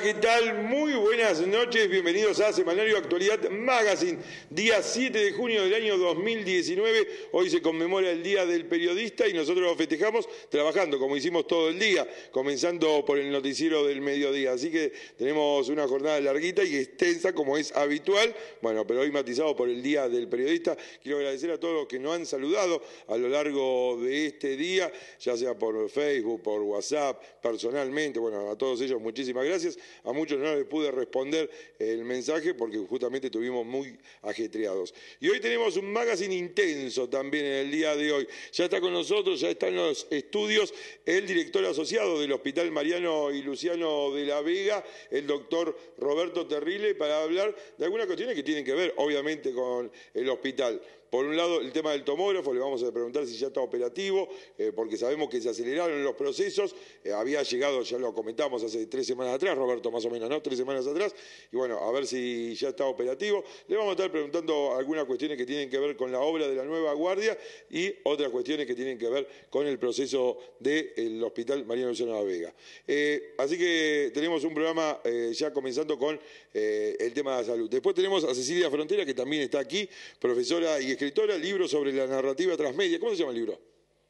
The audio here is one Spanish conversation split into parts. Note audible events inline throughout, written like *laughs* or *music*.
¿qué tal? Muy buenas noches, bienvenidos a Semanario Actualidad Magazine. Día 7 de junio del año 2019, hoy se conmemora el Día del Periodista y nosotros lo festejamos trabajando, como hicimos todo el día, comenzando por el noticiero del mediodía. Así que tenemos una jornada larguita y extensa, como es habitual, bueno, pero hoy matizado por el Día del Periodista. Quiero agradecer a todos los que nos han saludado a lo largo de este día, ya sea por Facebook, por WhatsApp, personalmente, bueno, a todos ellos muchísimas gracias. A muchos no les pude responder el mensaje porque justamente tuvimos muy ajetreados. Y hoy tenemos un magazine intenso también en el día de hoy. Ya está con nosotros, ya está en los estudios el director asociado del Hospital Mariano y Luciano de la Vega, el doctor Roberto Terrile, para hablar de algunas cuestiones que tienen que ver, obviamente, con el hospital. Por un lado, el tema del tomógrafo, le vamos a preguntar si ya está operativo, eh, porque sabemos que se aceleraron los procesos, eh, había llegado, ya lo comentamos hace tres semanas atrás, Roberto, más o menos, ¿no? Tres semanas atrás, y bueno, a ver si ya está operativo. Le vamos a estar preguntando algunas cuestiones que tienen que ver con la obra de la nueva guardia y otras cuestiones que tienen que ver con el proceso del Hospital María Luciana Vega. Eh, así que tenemos un programa ya comenzando con el tema de la salud. Después tenemos a Cecilia Frontera, que también está aquí, profesora y escritora, libro sobre la narrativa transmedia. ¿Cómo se llama el libro?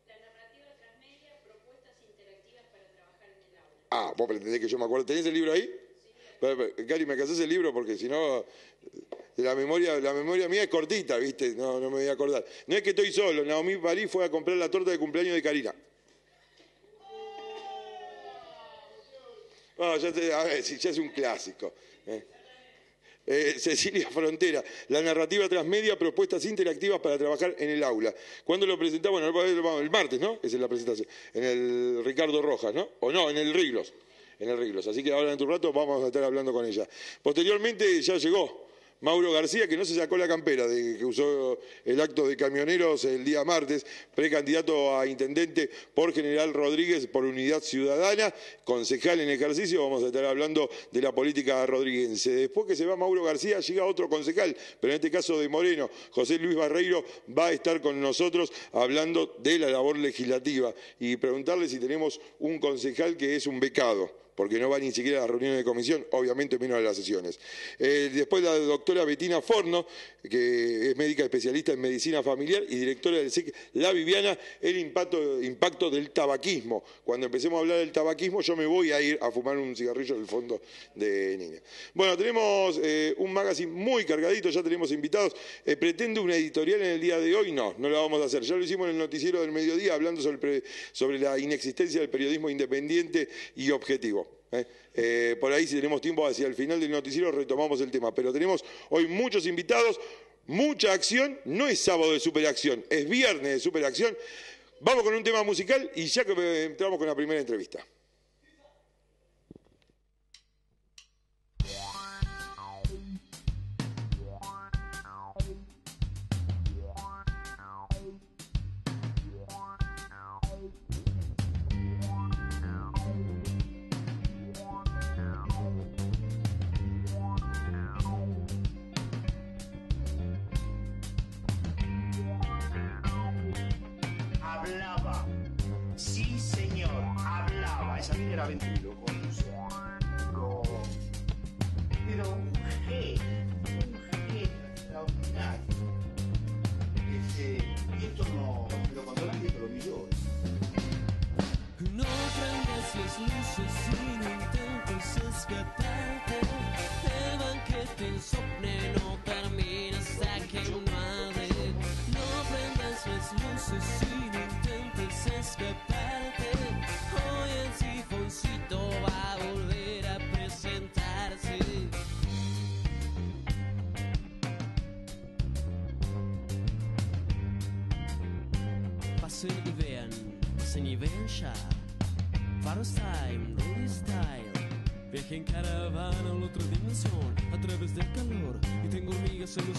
La narrativa transmedia, propuestas interactivas para trabajar en el aula. Ah, vos pretendés que yo me acuerdo. ¿Tenés el libro ahí? Sí. Cari, me casás el libro porque si no, la memoria, la memoria mía es cortita, ¿viste? No, no me voy a acordar. No es que estoy solo. Naomi París fue a comprar la torta de cumpleaños de Karina. Bueno, ah, ya, a ver, ya es un clásico. ¿eh? Eh, Cecilia Frontera, la narrativa transmedia, propuestas interactivas para trabajar en el aula. ¿Cuándo lo presentamos? Bueno, el martes, ¿no? Esa es la presentación. En el Ricardo Rojas, ¿no? O no, en el Riglos. En el Riglos. Así que ahora en tu rato vamos a estar hablando con ella. Posteriormente ya llegó Mauro García, que no se sacó la campera de que usó el acto de camioneros el día martes, precandidato a intendente por General Rodríguez por Unidad Ciudadana, concejal en ejercicio, vamos a estar hablando de la política rodriguense. Después que se va Mauro García, llega otro concejal, pero en este caso de Moreno, José Luis Barreiro va a estar con nosotros hablando de la labor legislativa y preguntarle si tenemos un concejal que es un becado porque no va ni siquiera a las reuniones de comisión, obviamente menos a las sesiones. Eh, después la doctora Betina Forno, que es médica especialista en medicina familiar y directora del SIC La Viviana, el impacto, del tabaquismo. Cuando empecemos a hablar del tabaquismo, yo me voy a ir a fumar un cigarrillo del fondo de niña. Bueno, tenemos eh, un magazine muy cargadito, ya tenemos invitados. Eh, ¿Pretende una editorial en el día de hoy? No, no la vamos a hacer. Ya lo hicimos en el noticiero del mediodía hablando sobre la inexistencia del periodismo independiente y objetivo. ¿eh? Eh, por ahí, si tenemos tiempo, hacia el final del noticiero retomamos el tema. Pero tenemos hoy muchos invitados, mucha acción. No es sábado de superacción, es viernes de superacción. Vamos con un tema musical y ya que entramos con la primera entrevista. Blah. Style. Viaje en caravana a la otra dimensión a través del calor y tengo hormigas en los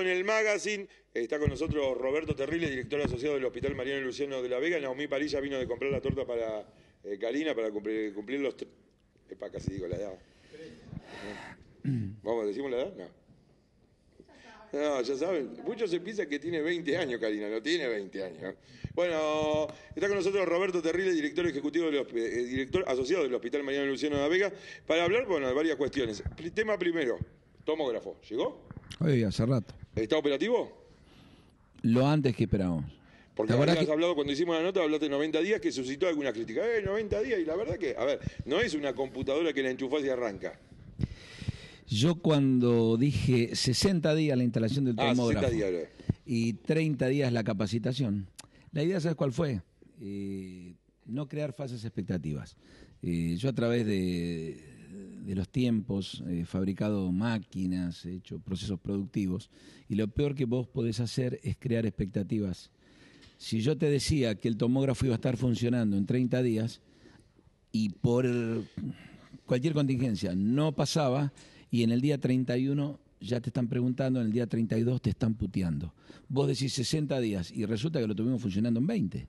en el magazine. Está con nosotros Roberto Terrile, director asociado del Hospital Mariano Luciano de la Vega. Naomi Parilla vino de comprar la torta para eh, Karina para cumplir, cumplir los... para casi digo la edad. ¿Vamos, decimos la edad? No. ya saben, muchos se piensan que tiene 20 años, Karina, no tiene 20 años. Bueno, está con nosotros Roberto Terrile, director ejecutivo, del, eh, director asociado del Hospital Mariano Luciano de la Vega, para hablar, bueno, de varias cuestiones. Tema primero, tomógrafo, ¿llegó? Oye, hace rato. ¿Está operativo? Lo antes que esperábamos. Porque que... hablado cuando hicimos la nota, hablaste de 90 días, que suscitó alguna crítica. Eh, 90 días, y la verdad que, a ver, no es una computadora que la enchufás y arranca. Yo cuando dije 60 días la instalación del ah, termógrafo y 30 días la capacitación, la idea, ¿sabes cuál fue? Eh, no crear falsas expectativas. Eh, yo a través de, de los tiempos, he fabricado máquinas, hecho procesos productivos, y lo peor que vos podés hacer es crear expectativas. Si yo te decía que el tomógrafo iba a estar funcionando en 30 días y por cualquier contingencia no pasaba y en el día 31 ya te están preguntando, en el día 32 te están puteando. Vos decís 60 días y resulta que lo tuvimos funcionando en 20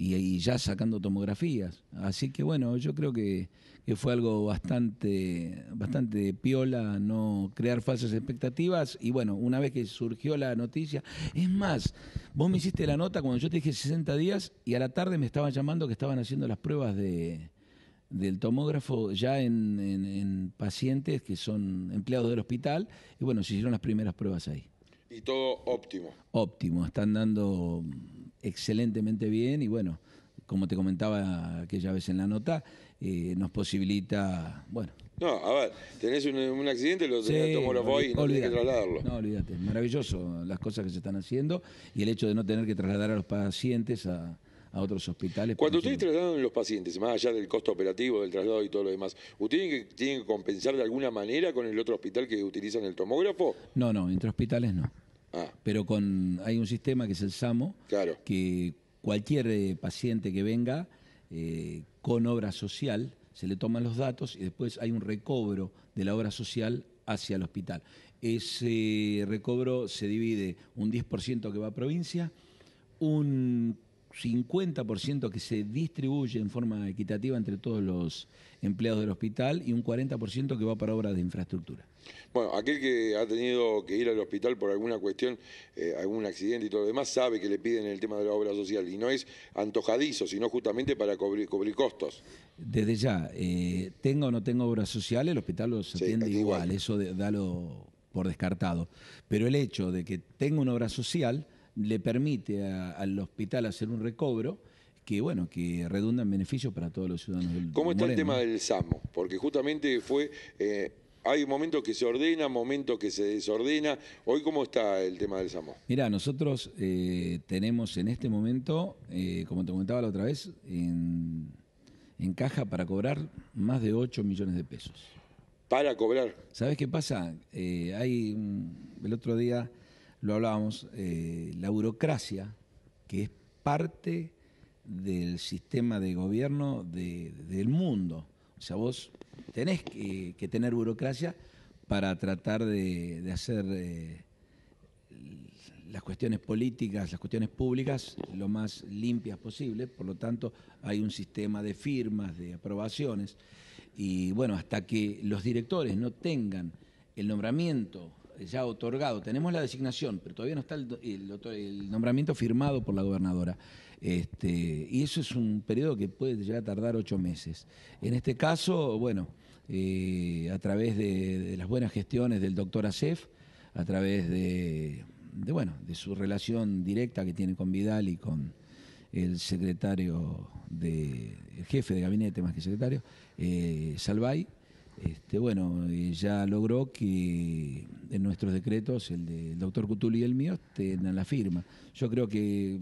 y, ya sacando tomografías. Así que bueno, yo creo que, fue algo bastante, bastante piola, no crear falsas expectativas. Y bueno, una vez que surgió la noticia, es más, vos me hiciste la nota cuando yo te dije 60 días y a la tarde me estaban llamando que estaban haciendo las pruebas de, del tomógrafo ya en, pacientes que son empleados del hospital y bueno, se hicieron las primeras pruebas ahí. Y todo óptimo. Óptimo, están dando excelentemente bien y bueno, como te comentaba aquella vez en la nota, eh, nos posibilita, bueno. No, a ver, tenés un, accidente, lo los voy y no que trasladarlo. No, olvídate, maravilloso las cosas que se están haciendo y el hecho de no tener que trasladar a los pacientes a, otros hospitales. Cuando ustedes trasladan a los pacientes, más allá del costo operativo, del traslado y todo lo demás, ¿ustedes tienen que compensar de alguna manera con el otro hospital que utilizan el tomógrafo? No, no, entre hospitales no. Ah. Pero con hay un sistema que es el SAMO, que cualquier eh, paciente que venga eh, con obra social, se le toman los datos y después hay un recobro de la obra social hacia el hospital. Ese eh, recobro se divide un 10% que va a provincia, un 50% que se distribuye en forma equitativa entre todos los empleados del hospital y un 40% que va para obras de infraestructura. Bueno, aquel que ha tenido que ir al hospital por alguna cuestión, eh, algún accidente y todo lo demás, sabe que le piden el tema de la obra social y no es antojadizo, sino justamente para cubrir, costos. Desde ya, eh, tengo o no tengo obras sociales, el hospital los atiende igual. eso de, dalo por descartado. Pero el hecho de que tenga una obra social le permite al hospital hacer un recobro que bueno, que redunda en beneficios para todos los ciudadanos del ¿Cómo está el tema ¿eh? del SAMO? Porque justamente fue, eh, hay momentos que se ordena, momentos que se desordena. Hoy, ¿cómo está el tema del SAMO? Mira, nosotros eh, tenemos en este momento, como te comentaba la otra vez, en, en caja para cobrar más de 8 millones de pesos. ¿Para cobrar? ¿Sabes qué pasa? hay, el otro día lo hablábamos, eh, la burocracia, que es parte del sistema de gobierno del mundo. O sea, vos tenés que, tener burocracia para tratar de, hacer eh, las cuestiones políticas, las cuestiones públicas lo más limpias posible. Por lo tanto, hay un sistema de firmas, de aprobaciones. Y bueno, hasta que los directores no tengan el nombramiento ya otorgado, tenemos la designación, pero todavía no está el, nombramiento firmado por la gobernadora. Este, y eso es un periodo que puede llegar a tardar ocho meses. En este caso, bueno, eh, a través de, las buenas gestiones del doctor Acef, a través de, bueno, de su relación directa que tiene con Vidal y con el secretario de, el jefe de gabinete más que secretario, eh, Salvay, este, bueno, eh, ya logró que en nuestros decretos, el del doctor Cutuli y el mío, tengan la firma. Yo creo que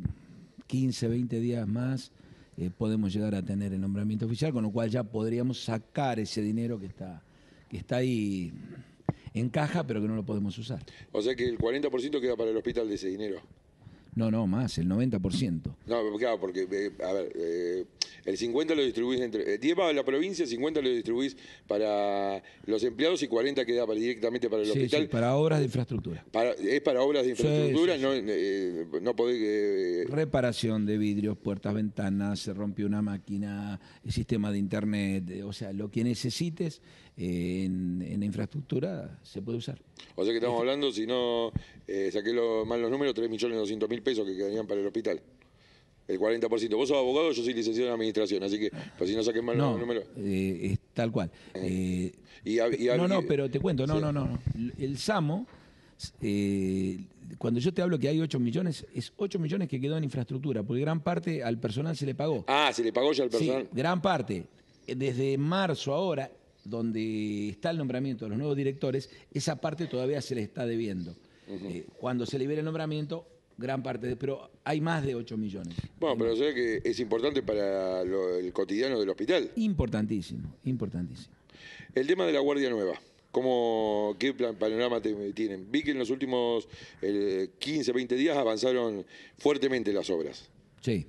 15, 20 días más eh, podemos llegar a tener el nombramiento oficial, con lo cual ya podríamos sacar ese dinero que está, que está ahí en caja, pero que no lo podemos usar. O sea que el 40% queda para el hospital de ese dinero. No, no, más, el 90%. No, claro, porque, eh, a ver, eh, el 50 lo distribuís entre. 10 eh, la provincia, 50 lo distribuís para los empleados y 40 queda para, directamente para el hospital. Sí, para obras de infraestructura. es para obras de infraestructura, no, no podés. Reparación de vidrios, puertas, ventanas, se rompe una máquina, el sistema de internet, o sea, lo que necesites en, infraestructura se puede usar. O sea que estamos hablando, si no eh, saqué mal los números, 3.200.000 millones mil pesos que quedarían para el hospital. El 40%. Vos sos abogado, yo soy licenciado en administración, así que pues si no saqué mal los números. Eh, es tal cual. Eh, no, no, pero te cuento, no, no, no, El SAMO, cuando yo te hablo que hay 8 millones, es 8 millones que quedó en infraestructura, porque gran parte al personal se le pagó. Ah, se le pagó ya al personal. Sí, gran parte desde marzo ahora, donde está el nombramiento de los nuevos directores, esa parte todavía se le está debiendo. Eh, cuando se libere el nombramiento, gran parte, pero hay más de 8 millones. Bueno, pero sé que es importante para el cotidiano del hospital. Importantísimo, importantísimo. El tema de la Guardia Nueva. ¿Qué panorama tienen? Vi que en los últimos 15, eh, 20 días avanzaron fuertemente las obras. Sí.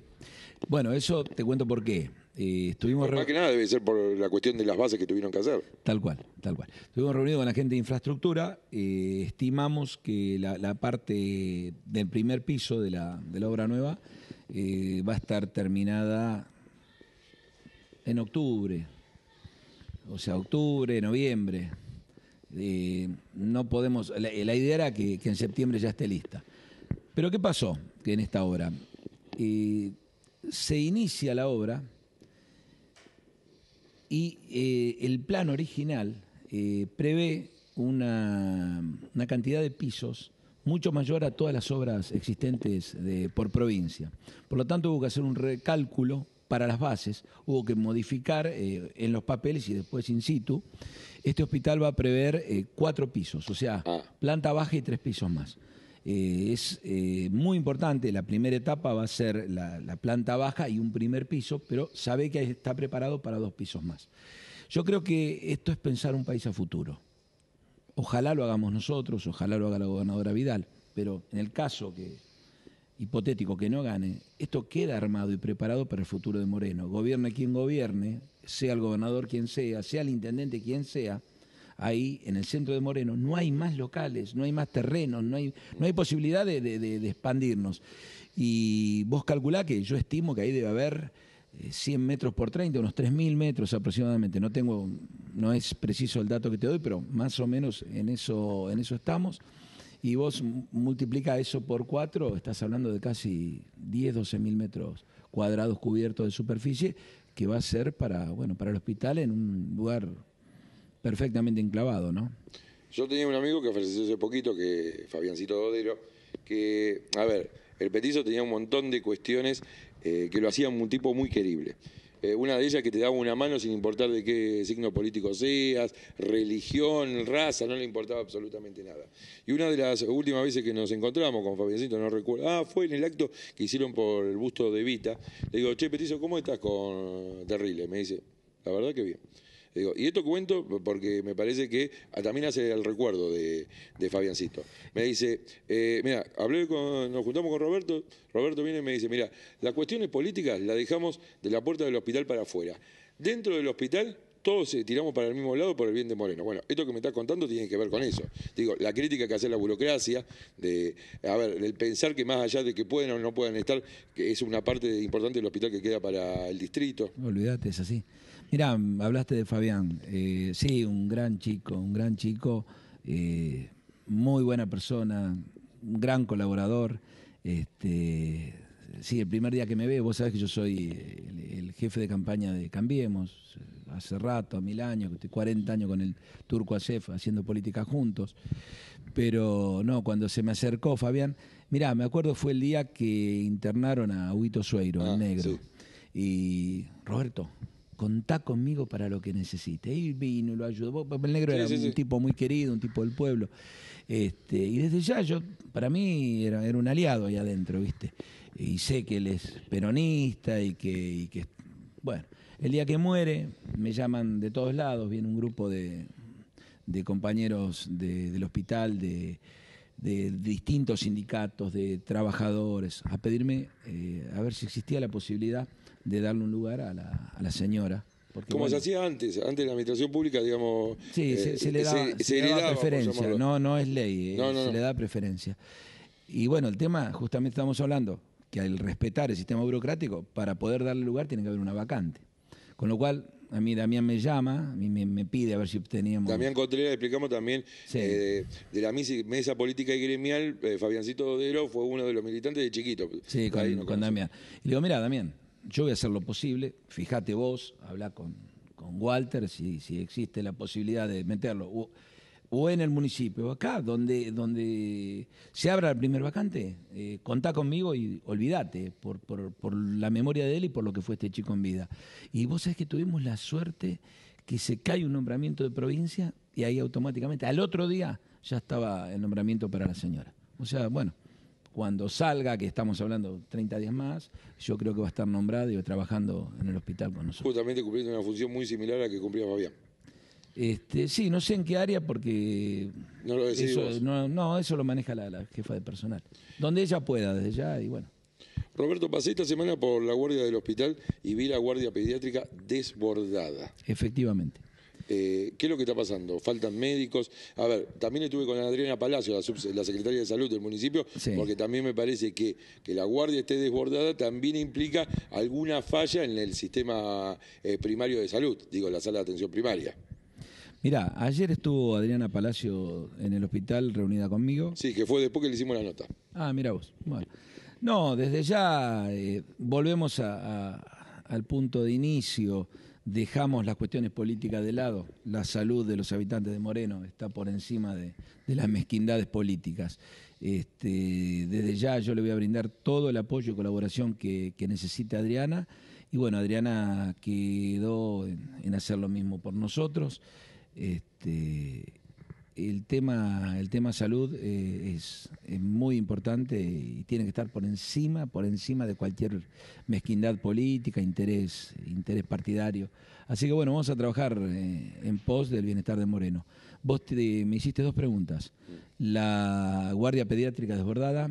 Bueno, eso te cuento por qué. Eh, estuvimos más que nada debe ser por la cuestión de las bases que tuvieron que hacer. Tal cual, tal cual. Estuvimos reunidos con la gente de infraestructura, eh, estimamos que la, parte del primer piso de la, obra nueva eh, va a estar terminada en octubre, o sea, octubre, noviembre. no podemos, la, idea era que, en septiembre ya esté lista. Pero ¿qué pasó en esta obra? se inicia la obra y eh, el plan original eh, prevé una, cantidad de pisos mucho mayor a todas las obras existentes por provincia. Por lo tanto, hubo que hacer un recálculo para las bases, hubo que modificar eh, en los papeles y después in situ. Este hospital va a prever cuatro pisos, o sea, ah. planta baja y tres pisos más. Eh, es eh, muy importante, la primera etapa va a ser la, la, planta baja y un primer piso, pero sabe que está preparado para dos pisos más. Yo creo que esto es pensar un país a futuro. Ojalá lo hagamos nosotros, ojalá lo haga la gobernadora Vidal, pero en el caso que hipotético que no gane, esto queda armado y preparado para el futuro de Moreno. Gobierne quien gobierne, sea el gobernador quien sea, sea el intendente quien sea, ahí en el centro de Moreno, no hay más locales, no hay más terrenos, no hay, no hay posibilidad de, expandirnos. Y vos calculá que yo estimo que ahí debe haber 100 eh, metros por 30, unos 3.000 metros aproximadamente. No tengo, no es preciso el dato que te doy, pero más o menos en eso, en eso estamos. Y vos multiplica eso por 4, estás hablando de casi 10, 12 mil metros cuadrados cubiertos de superficie, que va a ser para, bueno, para el hospital en un lugar perfectamente enclavado, ¿no? Yo tenía un amigo que ofreció hace poquito, que Fabiancito Dodero, que, a ver, el petizo tenía un montón de cuestiones eh, que lo hacían un tipo muy querible. Eh, una de ellas que te daba una mano sin importar de qué signo político seas, religión, raza, no le importaba absolutamente nada. Y una de las últimas veces que nos encontramos con Fabiancito, no recuerdo, ah, fue en el acto que hicieron por el busto de Vita. Le digo, che, Petizo, ¿cómo estás con Terrile? Me dice, la verdad que bien y esto cuento porque me parece que ah, también hace el recuerdo de, de Fabiancito. Me dice, eh, mira, hablé nos juntamos con Roberto, Roberto viene y me dice, mira, las cuestiones políticas las dejamos de la puerta del hospital para afuera. Dentro del hospital todos eh, tiramos para el mismo lado por el bien de Moreno. Bueno, esto que me estás contando tiene que ver con eso. Digo, la crítica que hace la burocracia, de, a ver, el pensar que más allá de que pueden o no puedan estar, que es una parte importante del hospital que queda para el distrito. No, olvidate, es así. Mirá, hablaste de Fabián. Eh, sí, un gran chico, un gran chico, eh, muy buena persona, un gran colaborador. Este, sí, el primer día que me ve, vos sabés que yo soy el, jefe de campaña de Cambiemos, eh, hace rato, mil años, 40 años con el turco Acef haciendo política juntos. Pero no, cuando se me acercó Fabián, mirá, me acuerdo fue el día que internaron a Huito Sueiro, el ah, negro. Y Roberto, contá conmigo para lo que necesite. Y vino y lo ayudó. El negro era un tipo muy querido, un tipo del pueblo. Este, y desde ya yo, para mí, era, un aliado ahí adentro, ¿viste? Y sé que él es peronista y que, bueno, el día que muere, me llaman de todos lados, viene un grupo de, de compañeros del hospital, de, distintos sindicatos, de trabajadores, a pedirme eh, a ver si existía la posibilidad de darle un lugar a la, señora. Porque Como se hacía antes, antes la administración pública, digamos. Eh, se, le eh, da, preferencia, no, no es ley, eh, se le da preferencia. Y bueno, el tema, justamente estamos hablando, que al respetar el sistema burocrático, para poder darle lugar tiene que haber una vacante. Con lo cual, a mí Damián me llama, a mí me, pide a ver si teníamos... Damián Contreras, explicamos también, de, la mesa política y gremial, Fabiancito Dodero fue uno de los militantes de chiquito. Sí, con, con Damián. Y le digo, mira, Damián, yo voy a hacer lo posible, fíjate vos, habla con, con, Walter si, si existe la posibilidad de meterlo, o, en el municipio, acá, donde, donde se abra el primer vacante, eh, contá conmigo y olvídate por, por, por la memoria de él y por lo que fue este chico en vida. Y vos sabés que tuvimos la suerte que se cae un nombramiento de provincia y ahí automáticamente, al otro día, ya estaba el nombramiento para la señora. O sea, bueno, cuando salga, que estamos hablando 30 días más, yo creo que va a estar nombrado y trabajando en el hospital con nosotros. Justamente cumpliendo una función muy similar a la que cumplía Fabián. Este, sí, no sé en qué área porque no lo decís eso, No, eso lo maneja la, la, jefa de personal. Donde ella pueda, desde ya y bueno. Roberto, pasé esta semana por la guardia del hospital y vi la guardia pediátrica desbordada. Efectivamente. Eh, ¿Qué es lo que está pasando? ¿Faltan médicos? A ver, también estuve con Adriana Palacio, la, secretaria de Salud del municipio, porque también me parece que, que la guardia esté desbordada también implica alguna falla en el sistema eh, primario de salud, digo, la sala de atención primaria. Mirá, ayer estuvo Adriana Palacio en el hospital reunida conmigo. Sí, que fue después que le hicimos la nota. Ah, mira vos. Bueno. No, desde ya eh, volvemos al punto de inicio dejamos las cuestiones políticas de lado. La salud de los habitantes de Moreno está por encima de, las mezquindades políticas. Este, desde ya yo le voy a brindar todo el apoyo y colaboración que, que necesita Adriana. Y bueno, Adriana quedó en, hacer lo mismo por nosotros. Este, el tema, el tema salud eh, es, muy importante y tiene que estar por encima, por encima de cualquier mezquindad política, interés, interés partidario. Así que bueno, vamos a trabajar eh, en pos del bienestar de Moreno. Vos me hiciste dos preguntas. La guardia pediátrica desbordada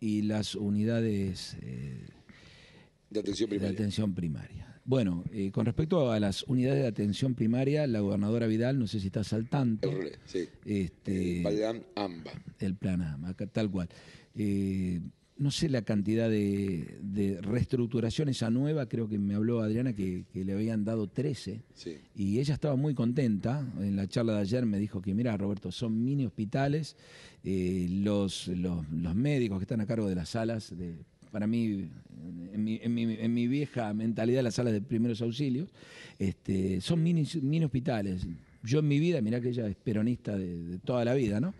y las unidades de eh, atención De atención primaria. Bueno, eh, con respecto a las unidades de atención primaria, la gobernadora Vidal, no sé si estás al El, Este, plan AMBA. El plan AMBA, tal cual. Eh, no sé la cantidad de, reestructuración esa nueva, creo que me habló Adriana que, le habían dado 13. Y ella estaba muy contenta. En la charla de ayer me dijo que, mira, Roberto, son mini hospitales. Eh, los, los, médicos que están a cargo de las salas de para mí, en mi, vieja mentalidad, las salas de primeros auxilios, este, son mini, hospitales. Yo en mi vida, mirá que ella es peronista de, toda la vida, ¿no?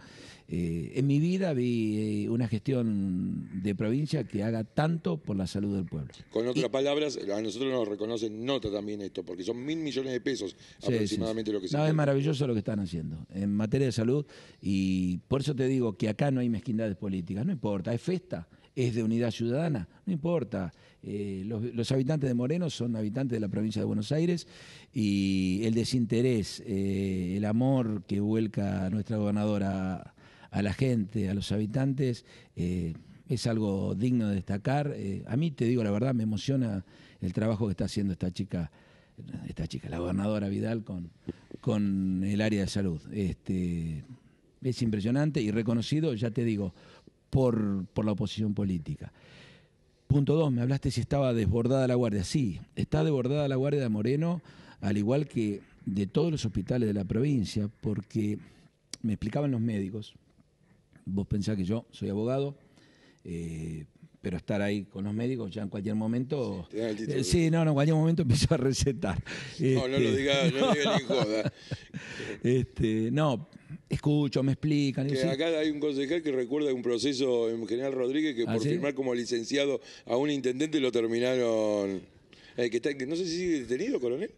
Eh, en mi vida vi eh, una gestión de provincia que haga tanto por la salud del pueblo. Con otras palabras, a nosotros nos reconocen nota también esto, porque son mil millones de pesos aproximadamente lo que se. No, es maravilloso lo que están haciendo en materia de salud y por eso te digo que acá no hay mezquindades políticas, no importa, es festa es de unidad ciudadana, no importa. Eh, los, habitantes de Moreno son habitantes de la provincia de Buenos Aires y el desinterés, eh, el amor que vuelca nuestra gobernadora a la gente, a los habitantes, eh, es algo digno de destacar. a mí, te digo la verdad, me emociona el trabajo que está haciendo esta chica esta chica, la gobernadora Vidal, con, con el área de salud. Este, es impresionante y reconocido, ya te digo, por, la oposición política. Punto dos, me hablaste si estaba desbordada la guardia. Sí, está desbordada la guardia de Moreno, al igual que de todos los hospitales de la provincia, porque me explicaban los médicos, vos pensás que yo soy abogado, eh, pero estar ahí con los médicos ya en cualquier momento. Sí, eh, no, no, en cualquier momento *laughs* empezó a recetar. no, no lo este, diga, no lo diga ni *laughs* joda. Este, no, escucho, me explican. Que acá hay un concejal que recuerda un proceso en General Rodríguez que ¿Ah, por firmar como licenciado a un intendente lo terminaron. Eh, que no sé si sigue detenido, coronel.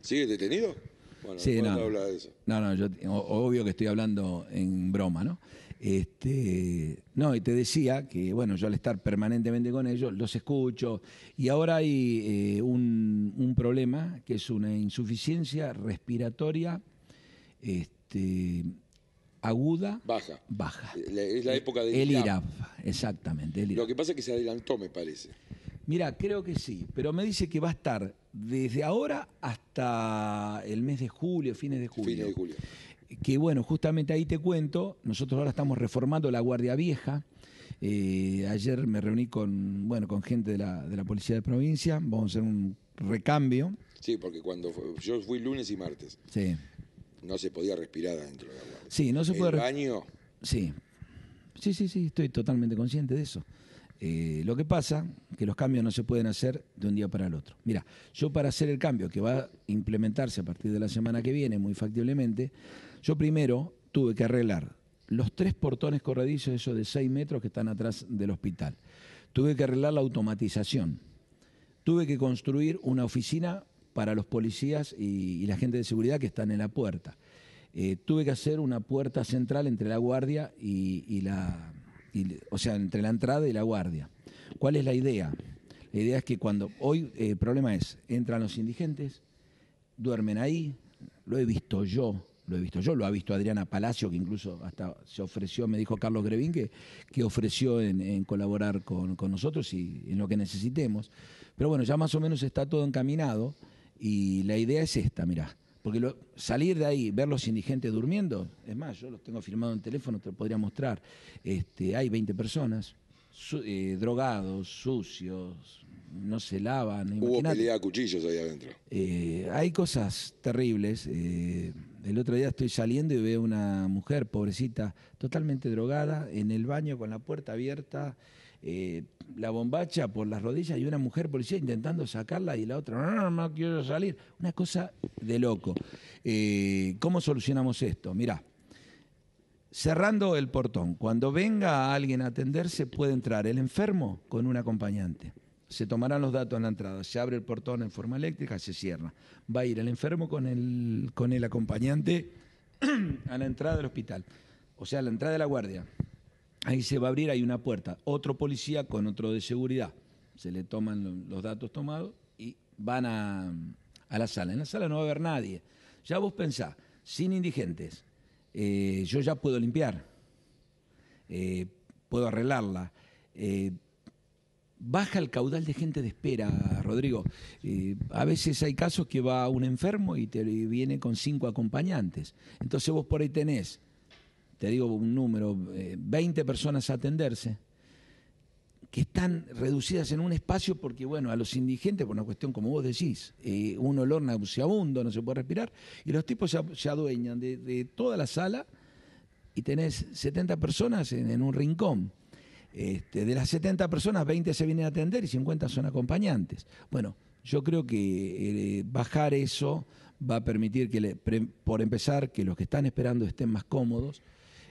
¿Sigue detenido? Bueno, no. de eso? No, no, yo obvio que estoy hablando en broma, ¿no? Este, no, y te decía que, bueno, yo al estar permanentemente con ellos, los escucho, y ahora hay eh, un, problema, que es una insuficiencia respiratoria este, aguda. Baja. Baja. Eh, es la eh, época del El exactamente. Lo que pasa es que se adelantó, me parece. Mira, creo que sí, pero me dice que va a estar desde ahora hasta el mes de julio, fines de julio. Fines de julio que bueno, justamente ahí te cuento, nosotros ahora estamos reformando la Guardia Vieja. Eh, ayer me reuní con, bueno, con gente de la, de la Policía de Provincia, vamos a hacer un recambio. Sí, porque cuando yo fui lunes y martes. Sí. No se podía respirar adentro de la guardia. Sí, no se puede El Sí. Sí, sí, sí, estoy totalmente consciente de eso. Eh, lo que pasa que los cambios no se pueden hacer de un día para el otro. Mira, yo para hacer el cambio que va a implementarse a partir de la semana que viene, muy factiblemente, yo primero tuve que arreglar los tres portones corredizos, esos de 6 metros que están atrás del hospital. Tuve que arreglar la automatización. Tuve que construir una oficina para los policías y, la gente de seguridad que están en la puerta. Eh, tuve que hacer una puerta central entre la guardia y, la. o sea, entre la entrada y la guardia. ¿Cuál es la idea? La idea es que cuando. Hoy eh, el problema es: entran los indigentes, duermen ahí, lo he visto yo, lo he visto yo, lo ha visto Adriana Palacio, que incluso hasta se ofreció, me dijo Carlos Grevin, que, que ofreció en, colaborar con, nosotros y en lo que necesitemos. Pero bueno, ya más o menos está todo encaminado y la idea es esta, mirá. Porque salir de ahí, ver los indigentes durmiendo, es más, yo los tengo firmado en teléfono, te lo podría mostrar. Este, hay 20 personas, eh, drogados, sucios, no se lavan. Hubo pelea a cuchillos ahí adentro. Eh, hay cosas terribles. Eh, el otro día estoy saliendo y veo una mujer, pobrecita, totalmente drogada, en el baño con la puerta abierta, eh, la bombacha por las rodillas y una mujer policía intentando sacarla y la otra, no, ah, no, quiero salir. Una cosa de loco. Eh, ¿Cómo solucionamos esto? Mirá, cerrando el portón, cuando venga alguien a atenderse puede entrar el enfermo con un acompañante se tomarán los datos en la entrada, se abre el portón en forma eléctrica, se cierra. Va a ir el enfermo con el, con el acompañante *clears throat* a la entrada del hospital, o sea, a la entrada de la guardia. Ahí se va a abrir, hay una puerta, otro policía con otro de seguridad. Se le toman los datos tomados y van a, la sala. En la sala no va a haber nadie. Ya vos pensás, sin indigentes, eh, yo ya puedo limpiar, eh, puedo arreglarla. Eh, baja el caudal de gente de espera, Rodrigo. Eh, a veces hay casos que va un enfermo y te viene con cinco acompañantes. Entonces vos por ahí tenés, te digo un número, 20 eh, personas a atenderse que están reducidas en un espacio porque, bueno, a los indigentes, por una cuestión como vos decís, eh, un olor nauseabundo, no se puede respirar, y los tipos se, adueñan de, toda la sala y tenés 70 personas en un rincón. Este, de las 70 personas, 20 se vienen a atender y 50 son acompañantes. Bueno, yo creo que eh, bajar eso va a permitir que, por empezar, que los que están esperando estén más cómodos.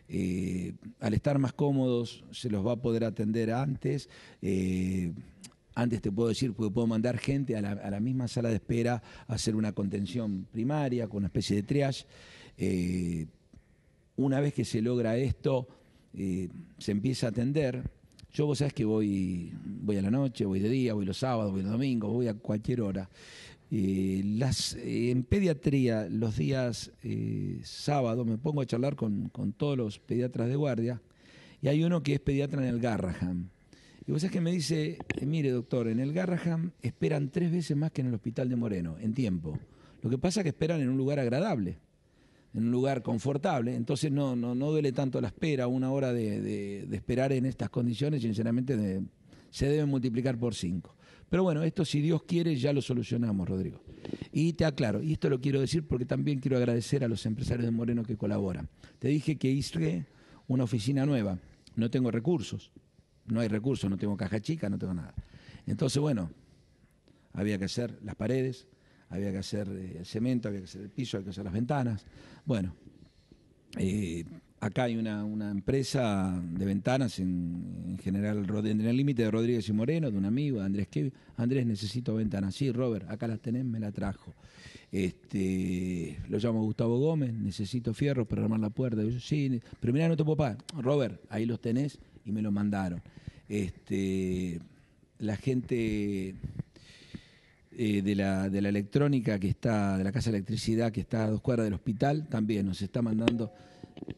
Eh, al estar más cómodos, se los va a poder atender antes. Eh, antes te puedo decir, porque puedo mandar gente a la, a la, misma sala de espera a hacer una contención primaria con una especie de triage. una vez que se logra esto, eh, se empieza a atender. Yo vos sabés que voy, voy a la noche, voy de día, voy los sábados, voy los domingos, voy a cualquier hora. Eh, las, eh, en pediatría, los días sábados, me pongo a charlar con, con, todos los pediatras de guardia y hay uno que es pediatra en el Garraham. Y vos sabés que me dice, mire doctor, en el Garraham esperan tres veces más que en el hospital de Moreno, en tiempo. Lo que pasa es que esperan en un lugar agradable en un lugar confortable, entonces no, no, duele tanto la espera, una hora de, esperar en estas condiciones, sinceramente se debe multiplicar por cinco. Pero bueno, esto si Dios quiere ya lo solucionamos, Rodrigo. Y te aclaro, y esto lo quiero decir porque también quiero agradecer a los empresarios de Moreno que colaboran. Te dije que hice una oficina nueva, no tengo recursos, no hay recursos, no tengo caja chica, no tengo nada. Entonces, bueno, había que hacer las paredes, había que hacer eh, el cemento, había que hacer el piso, había que hacer las ventanas. Bueno, eh, acá hay una, empresa de ventanas en, general en el límite de Rodríguez y Moreno, de un amigo, Andrés que Andrés, necesito ventanas. Sí, Robert, acá las tenés, me la trajo. Este, lo llamo Gustavo Gómez, necesito fierros para armar la puerta. Yo, sí, pero mirá, no te puedo Robert, ahí los tenés y me los mandaron. Este, la gente eh, de, la, electrónica que está, de la Casa de Electricidad que está a dos cuadras del hospital, también nos está mandando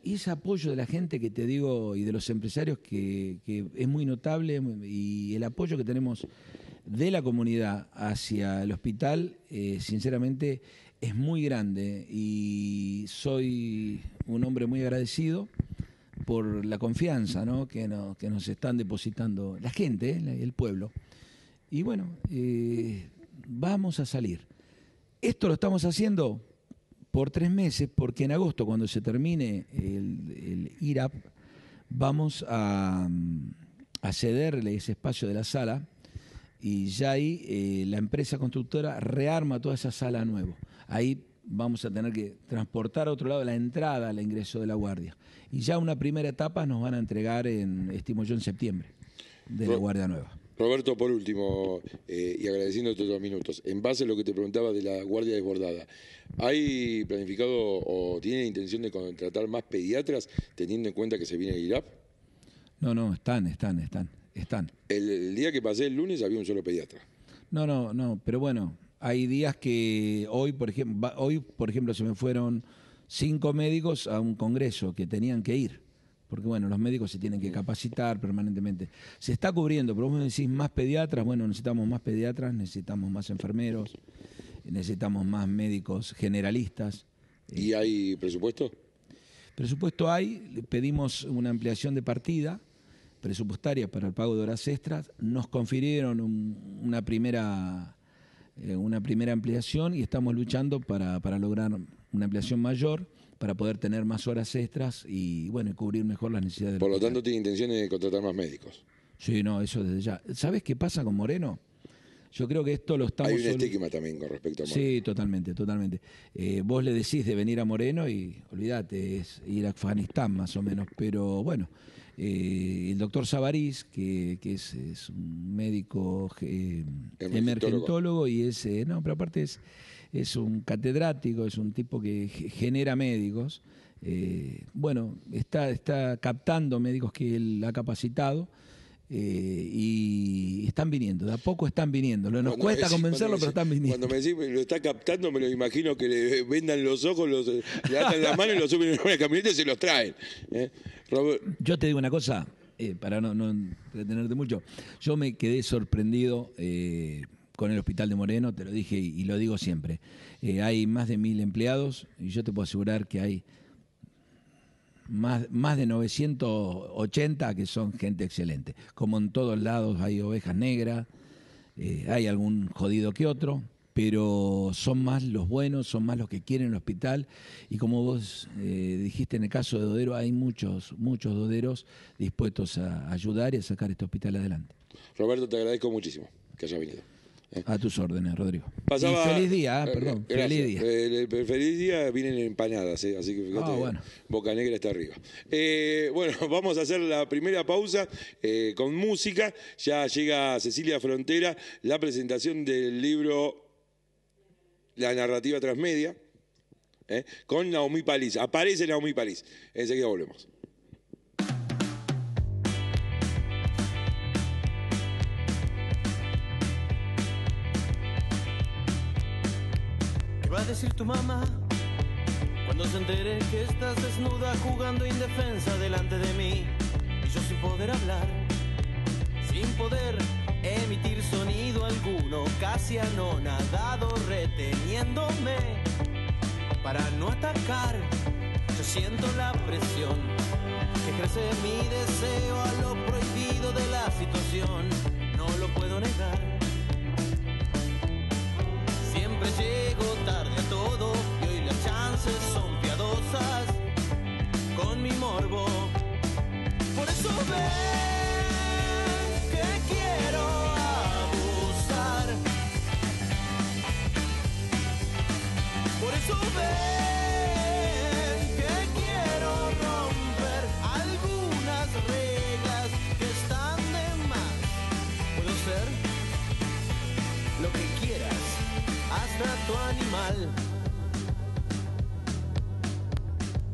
y ese apoyo de la gente que te digo y de los empresarios que, es muy notable y el apoyo que tenemos de la comunidad hacia el hospital, eh, sinceramente, es muy grande y soy un hombre muy agradecido por la confianza que, nos, están depositando la gente, eh, el pueblo. Y bueno, vamos a salir. Esto lo estamos haciendo por tres meses porque en agosto, cuando se termine el, IRAP, vamos mm, a, cederle ese espacio de la sala y ya ahí eh, la empresa constructora rearma toda esa sala nuevo. Ahí vamos a tener que transportar a otro lado la entrada al ingreso de la guardia. Y ya una primera etapa nos van a entregar en, estimo en septiembre de la Guardia Nueva. Roberto, por último, eh, y agradeciendo estos dos minutos, en base a lo que te preguntaba de la guardia desbordada, ¿hay planificado o tiene intención de contratar más pediatras teniendo en cuenta que se viene el IRAP? No, no, están, están, están, están. El, el día que pasé el lunes había un solo pediatra. No, no, no, pero bueno, hay días que hoy, por ejemplo, hoy, por ejemplo, se me fueron cinco médicos a un congreso que tenían que ir porque bueno, los médicos se tienen que capacitar permanentemente. Se está cubriendo, pero vos me decís más pediatras, bueno, necesitamos más pediatras, necesitamos más enfermeros, necesitamos más médicos generalistas. ¿Y eh, hay presupuesto? Presupuesto hay, pedimos una ampliación de partida presupuestaria para el pago de horas extras, nos confirieron una primera eh, una primera ampliación y estamos luchando para, para lograr una ampliación mayor para poder tener más horas extras y bueno, cubrir mejor las necesidades. Por lo tanto, tiene intenciones de contratar más médicos. Sí, no, eso desde ya. ¿Sabes qué pasa con Moreno? Yo creo que esto lo estamos... Hay un estigma también con respecto a Moreno. Sí, totalmente, totalmente. Eh, vos le decís de venir a Moreno y olvídate, es ir a Afganistán más o menos. Pero bueno, eh, el doctor Sabarís, que, es, un médico eh, y es... Eh, no, pero aparte es es un catedrático, es un tipo que genera médicos. Eh, bueno, está, está captando médicos que él ha capacitado. Eh, y están viniendo, de a poco están viniendo. Nos cuesta convencerlo, pero están viniendo. Cuando me decís lo está captando, me lo imagino que le vendan los ojos, los, le atan las manos y lo suben en una camioneta y se los traen. ¿eh? Yo te digo una cosa, para no, entretenerte mucho, yo me quedé sorprendido con el Hospital de Moreno, te lo dije y, lo digo siempre. Eh, hay más de mil empleados y yo te puedo asegurar que hay más, más de 980 que son gente excelente. Como en todos lados hay ovejas negras, eh, hay algún jodido que otro, pero son más los buenos, son más los que quieren el hospital. Y como vos eh, dijiste en el caso de Dodero, hay muchos, muchos doderos dispuestos a ayudar y a sacar este hospital adelante. Roberto, te agradezco muchísimo que hayas venido. A tus órdenes, Rodrigo. feliz día, ah, eh, perdón. Feliz día. Eh, feliz día, vienen empanadas, eh, así que fíjate, ah, Boca Negra está arriba. bueno, *laughs* vamos a hacer la primera pausa con música. Ya llega Cecilia Frontera, la presentación del libro La narrativa transmedia, con Naomi Paliz. Aparece Naomi París. Enseguida volvemos. decir tu mamá cuando se entere que estás desnuda jugando indefensa delante de mí? Y yo sin poder hablar, sin poder emitir sonido alguno, casi anonadado, reteniéndome para no atacar. Yo siento la presión que crece mi deseo a lo prohibido de la situación, no lo puedo negar llego tarde a todo y hoy las chances son piadosas con mi morbo. Por eso ve que quiero abusar. Por eso ven tu animal.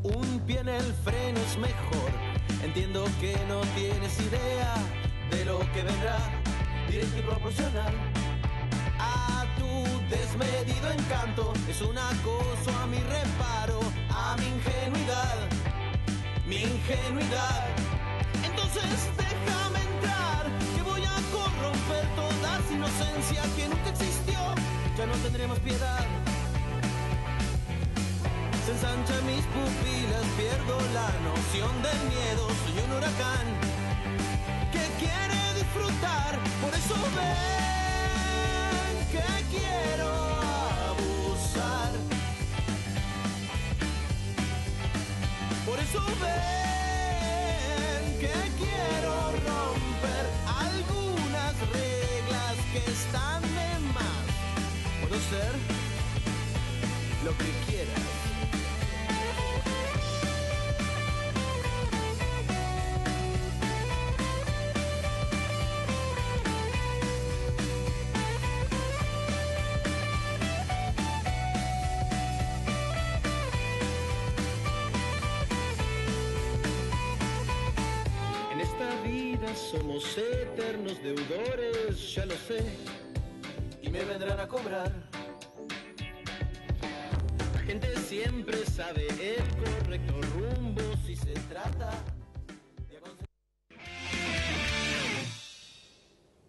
Un pie en el freno es mejor. Entiendo que no tienes idea de lo que vendrá. Directo y proporcional a tu desmedido encanto. Es un acoso a mi reparo, a mi ingenuidad. Mi ingenuidad. Entonces déjame entrar, que voy a corromper toda esa inocencia que nunca existe ya no tendremos piedad. Se ensanchan mis pupilas, pierdo la noción del miedo, soy un huracán que quiere disfrutar, por eso ven que quiero abusar. Por eso ven que quiero romper algunas reglas que están ser lo que quiera En esta vida Somos eternos deudores, ya lo sé me vendrán a cobrar. La gente siempre sabe el correcto rumbo si se trata.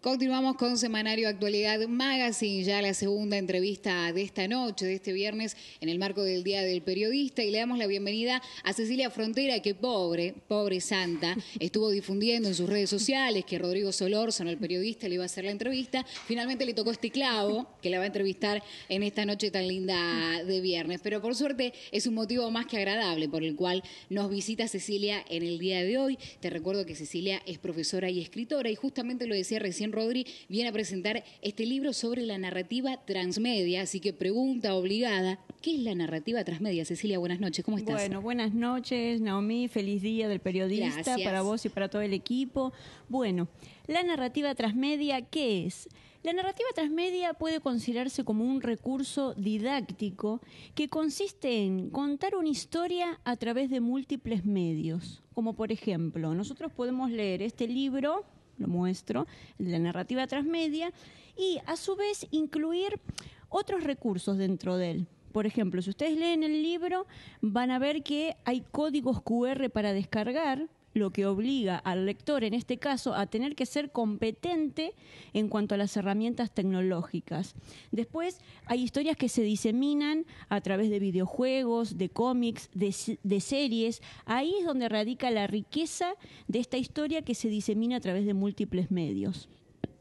Continuamos con Semanario Actualidad Magazine, ya la segunda entrevista de esta noche, de este viernes, en el marco del Día del Periodista, y le damos la bienvenida a Cecilia Frontera, que pobre, pobre santa, *laughs* estuvo difundiendo en sus redes sociales que Rodrigo Solórzano, el periodista, le iba a hacer la entrevista. Finalmente le tocó este clavo, que la va a entrevistar en esta noche tan linda de viernes. Pero por suerte es un motivo más que agradable por el cual nos visita Cecilia en el día de hoy. Te recuerdo que Cecilia es profesora y escritora, y justamente lo decía recién Rodri viene a presentar este libro sobre la narrativa transmedia, así que pregunta obligada, ¿qué es la narrativa transmedia? Cecilia, buenas noches, ¿cómo estás? Bueno, buenas noches, Naomi, feliz día del periodista para vos y para todo el equipo. Bueno, la narrativa transmedia, ¿qué es? La narrativa transmedia puede considerarse como un recurso didáctico que consiste en contar una historia a través de múltiples medios, como por ejemplo, nosotros podemos leer este libro lo muestro, la narrativa transmedia, y a su vez incluir otros recursos dentro de él. Por ejemplo, si ustedes leen el libro, van a ver que hay códigos QR para descargar, lo que obliga al lector, en este caso, a tener que ser competente en cuanto a las herramientas tecnológicas. Después, hay historias que se diseminan a través de videojuegos, de cómics, de, series. Ahí es donde radica la riqueza de esta historia que se disemina a través de múltiples medios.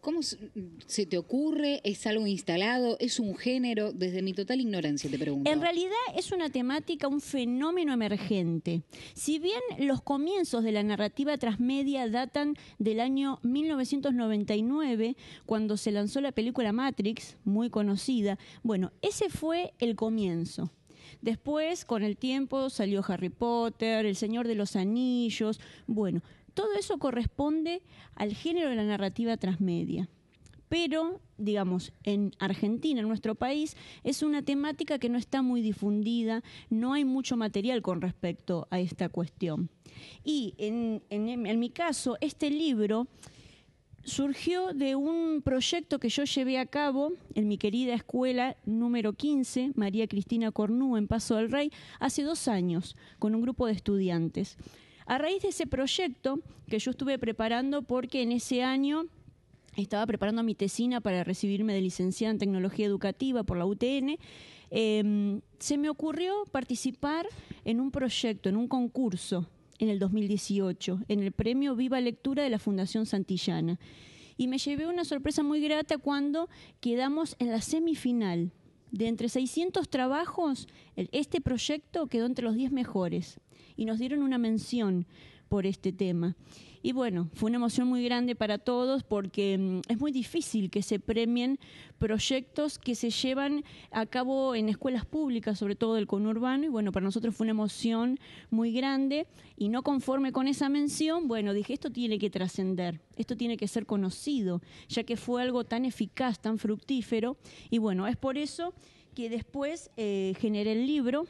¿Cómo se te ocurre? ¿Es algo instalado? ¿Es un género? Desde mi total ignorancia te pregunto. En realidad es una temática, un fenómeno emergente. Si bien los comienzos de la narrativa transmedia datan del año 1999, cuando se lanzó la película Matrix, muy conocida, bueno, ese fue el comienzo. Después, con el tiempo, salió Harry Potter, El Señor de los Anillos, bueno, todo eso corresponde al género de la narrativa transmedia. Pero, digamos, en Argentina, en nuestro país, es una temática que no está muy difundida, no hay mucho material con respecto a esta cuestión. Y en, mi caso, este libro surgió de un proyecto que yo llevé a cabo en mi querida escuela número 15, María Cristina Cornú, en Paso del Rey, hace dos años, con un grupo de estudiantes. A raíz de ese proyecto que yo estuve preparando porque en ese año estaba preparando mi tesina para recibirme de licenciada en tecnología educativa por la UTN, em, se me ocurrió participar en un proyecto, en un concurso en el 2018, en el premio Viva Lectura de la Fundación Santillana. Y me llevé una sorpresa muy grata cuando quedamos en la semifinal de entre 600 trabajos, este proyecto quedó entre los 10 mejores y nos dieron una mención por este tema. Y bueno, fue una emoción muy grande para todos porque mm, es muy difícil que se premien proyectos que se llevan a cabo en escuelas públicas, sobre todo del conurbano. Y bueno, para nosotros fue una emoción muy grande. Y no conforme con esa mención, bueno, dije, esto tiene que trascender, esto tiene que ser conocido, ya que fue algo tan eficaz, tan fructífero. Y bueno, es por eso que después eh, generé el libro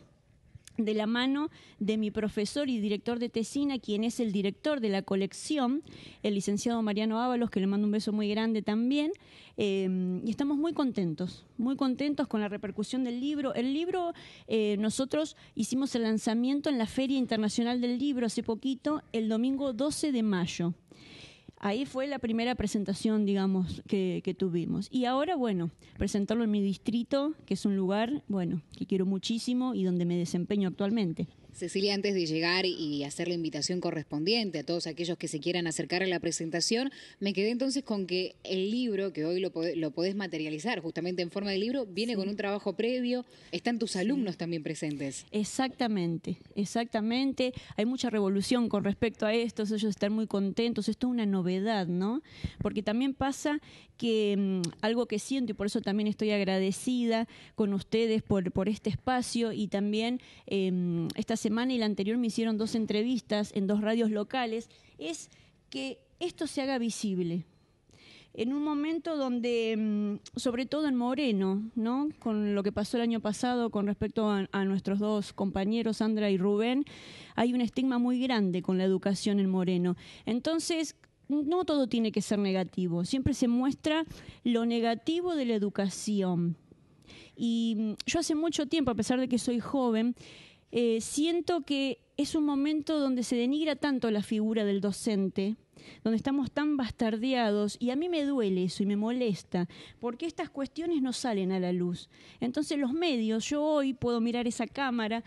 de la mano de mi profesor y director de Tesina, quien es el director de la colección, el licenciado Mariano Ábalos, que le mando un beso muy grande también. Eh, y estamos muy contentos, muy contentos con la repercusión del libro. El libro, eh, nosotros hicimos el lanzamiento en la Feria Internacional del Libro hace poquito, el domingo 12 de mayo. Ahí fue la primera presentación, digamos, que, que, tuvimos. Y ahora, bueno, presentarlo en mi distrito, que es un lugar, bueno, que quiero muchísimo y donde me desempeño actualmente. Cecilia, antes de llegar y hacer la invitación correspondiente a todos aquellos que se quieran acercar a la presentación, me quedé entonces con que el libro, que hoy lo, podés materializar justamente en forma de libro, viene con un trabajo previo, están tus alumnos también presentes. Exactamente, exactamente. Hay mucha revolución con respecto a esto, ellos están muy contentos, esto es una novedad, ¿no? Porque también pasa que mm, algo que siento, y por eso también estoy agradecida con ustedes por, este espacio y también em, estas semana y la anterior me hicieron dos entrevistas en dos radios locales, es que esto se haga visible. En un momento donde, mm, sobre todo en Moreno, ¿no? con lo que pasó el año pasado con respecto a, a nuestros dos compañeros, Sandra y Rubén, hay un estigma muy grande con la educación en Moreno. Entonces, no todo tiene que ser negativo, siempre se muestra lo negativo de la educación. Y mm, yo hace mucho tiempo, a pesar de que soy joven, eh, siento que es un momento donde se denigra tanto la figura del docente, donde estamos tan bastardeados y a mí me duele eso y me molesta, porque estas cuestiones no salen a la luz. Entonces los medios, yo hoy puedo mirar esa cámara,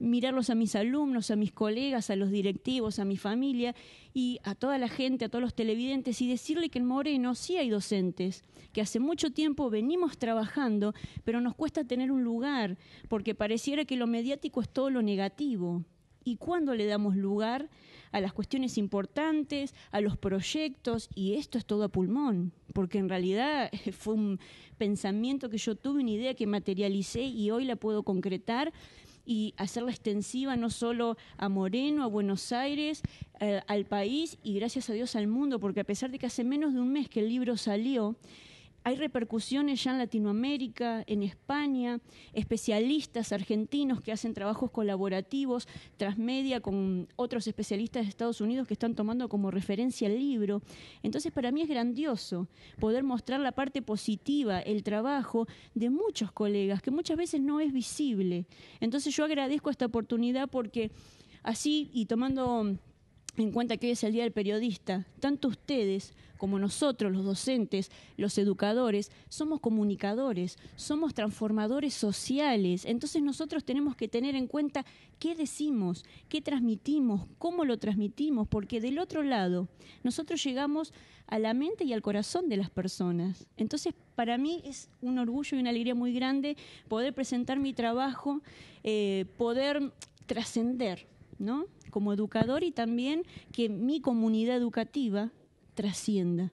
mirarlos a mis alumnos, a mis colegas, a los directivos, a mi familia y a toda la gente, a todos los televidentes, y decirle que en Moreno sí hay docentes, que hace mucho tiempo venimos trabajando, pero nos cuesta tener un lugar, porque pareciera que lo mediático es todo lo negativo. ¿Y cuándo le damos lugar a las cuestiones importantes, a los proyectos? Y esto es todo a pulmón, porque en realidad *laughs* fue un pensamiento que yo tuve, una idea que materialicé y hoy la puedo concretar y hacerla extensiva no solo a Moreno, a Buenos Aires, eh, al país y gracias a Dios al mundo, porque a pesar de que hace menos de un mes que el libro salió, hay repercusiones ya en Latinoamérica, en España, especialistas argentinos que hacen trabajos colaborativos, transmedia con otros especialistas de Estados Unidos que están tomando como referencia el libro. Entonces, para mí es grandioso poder mostrar la parte positiva, el trabajo de muchos colegas, que muchas veces no es visible. Entonces, yo agradezco esta oportunidad porque así, y tomando en cuenta que hoy es el Día del Periodista, tanto ustedes como nosotros, los docentes, los educadores, somos comunicadores, somos transformadores sociales. Entonces nosotros tenemos que tener en cuenta qué decimos, qué transmitimos, cómo lo transmitimos, porque del otro lado nosotros llegamos a la mente y al corazón de las personas. Entonces para mí es un orgullo y una alegría muy grande poder presentar mi trabajo, eh, poder trascender ¿no? Como educador y también que mi comunidad educativa trascienda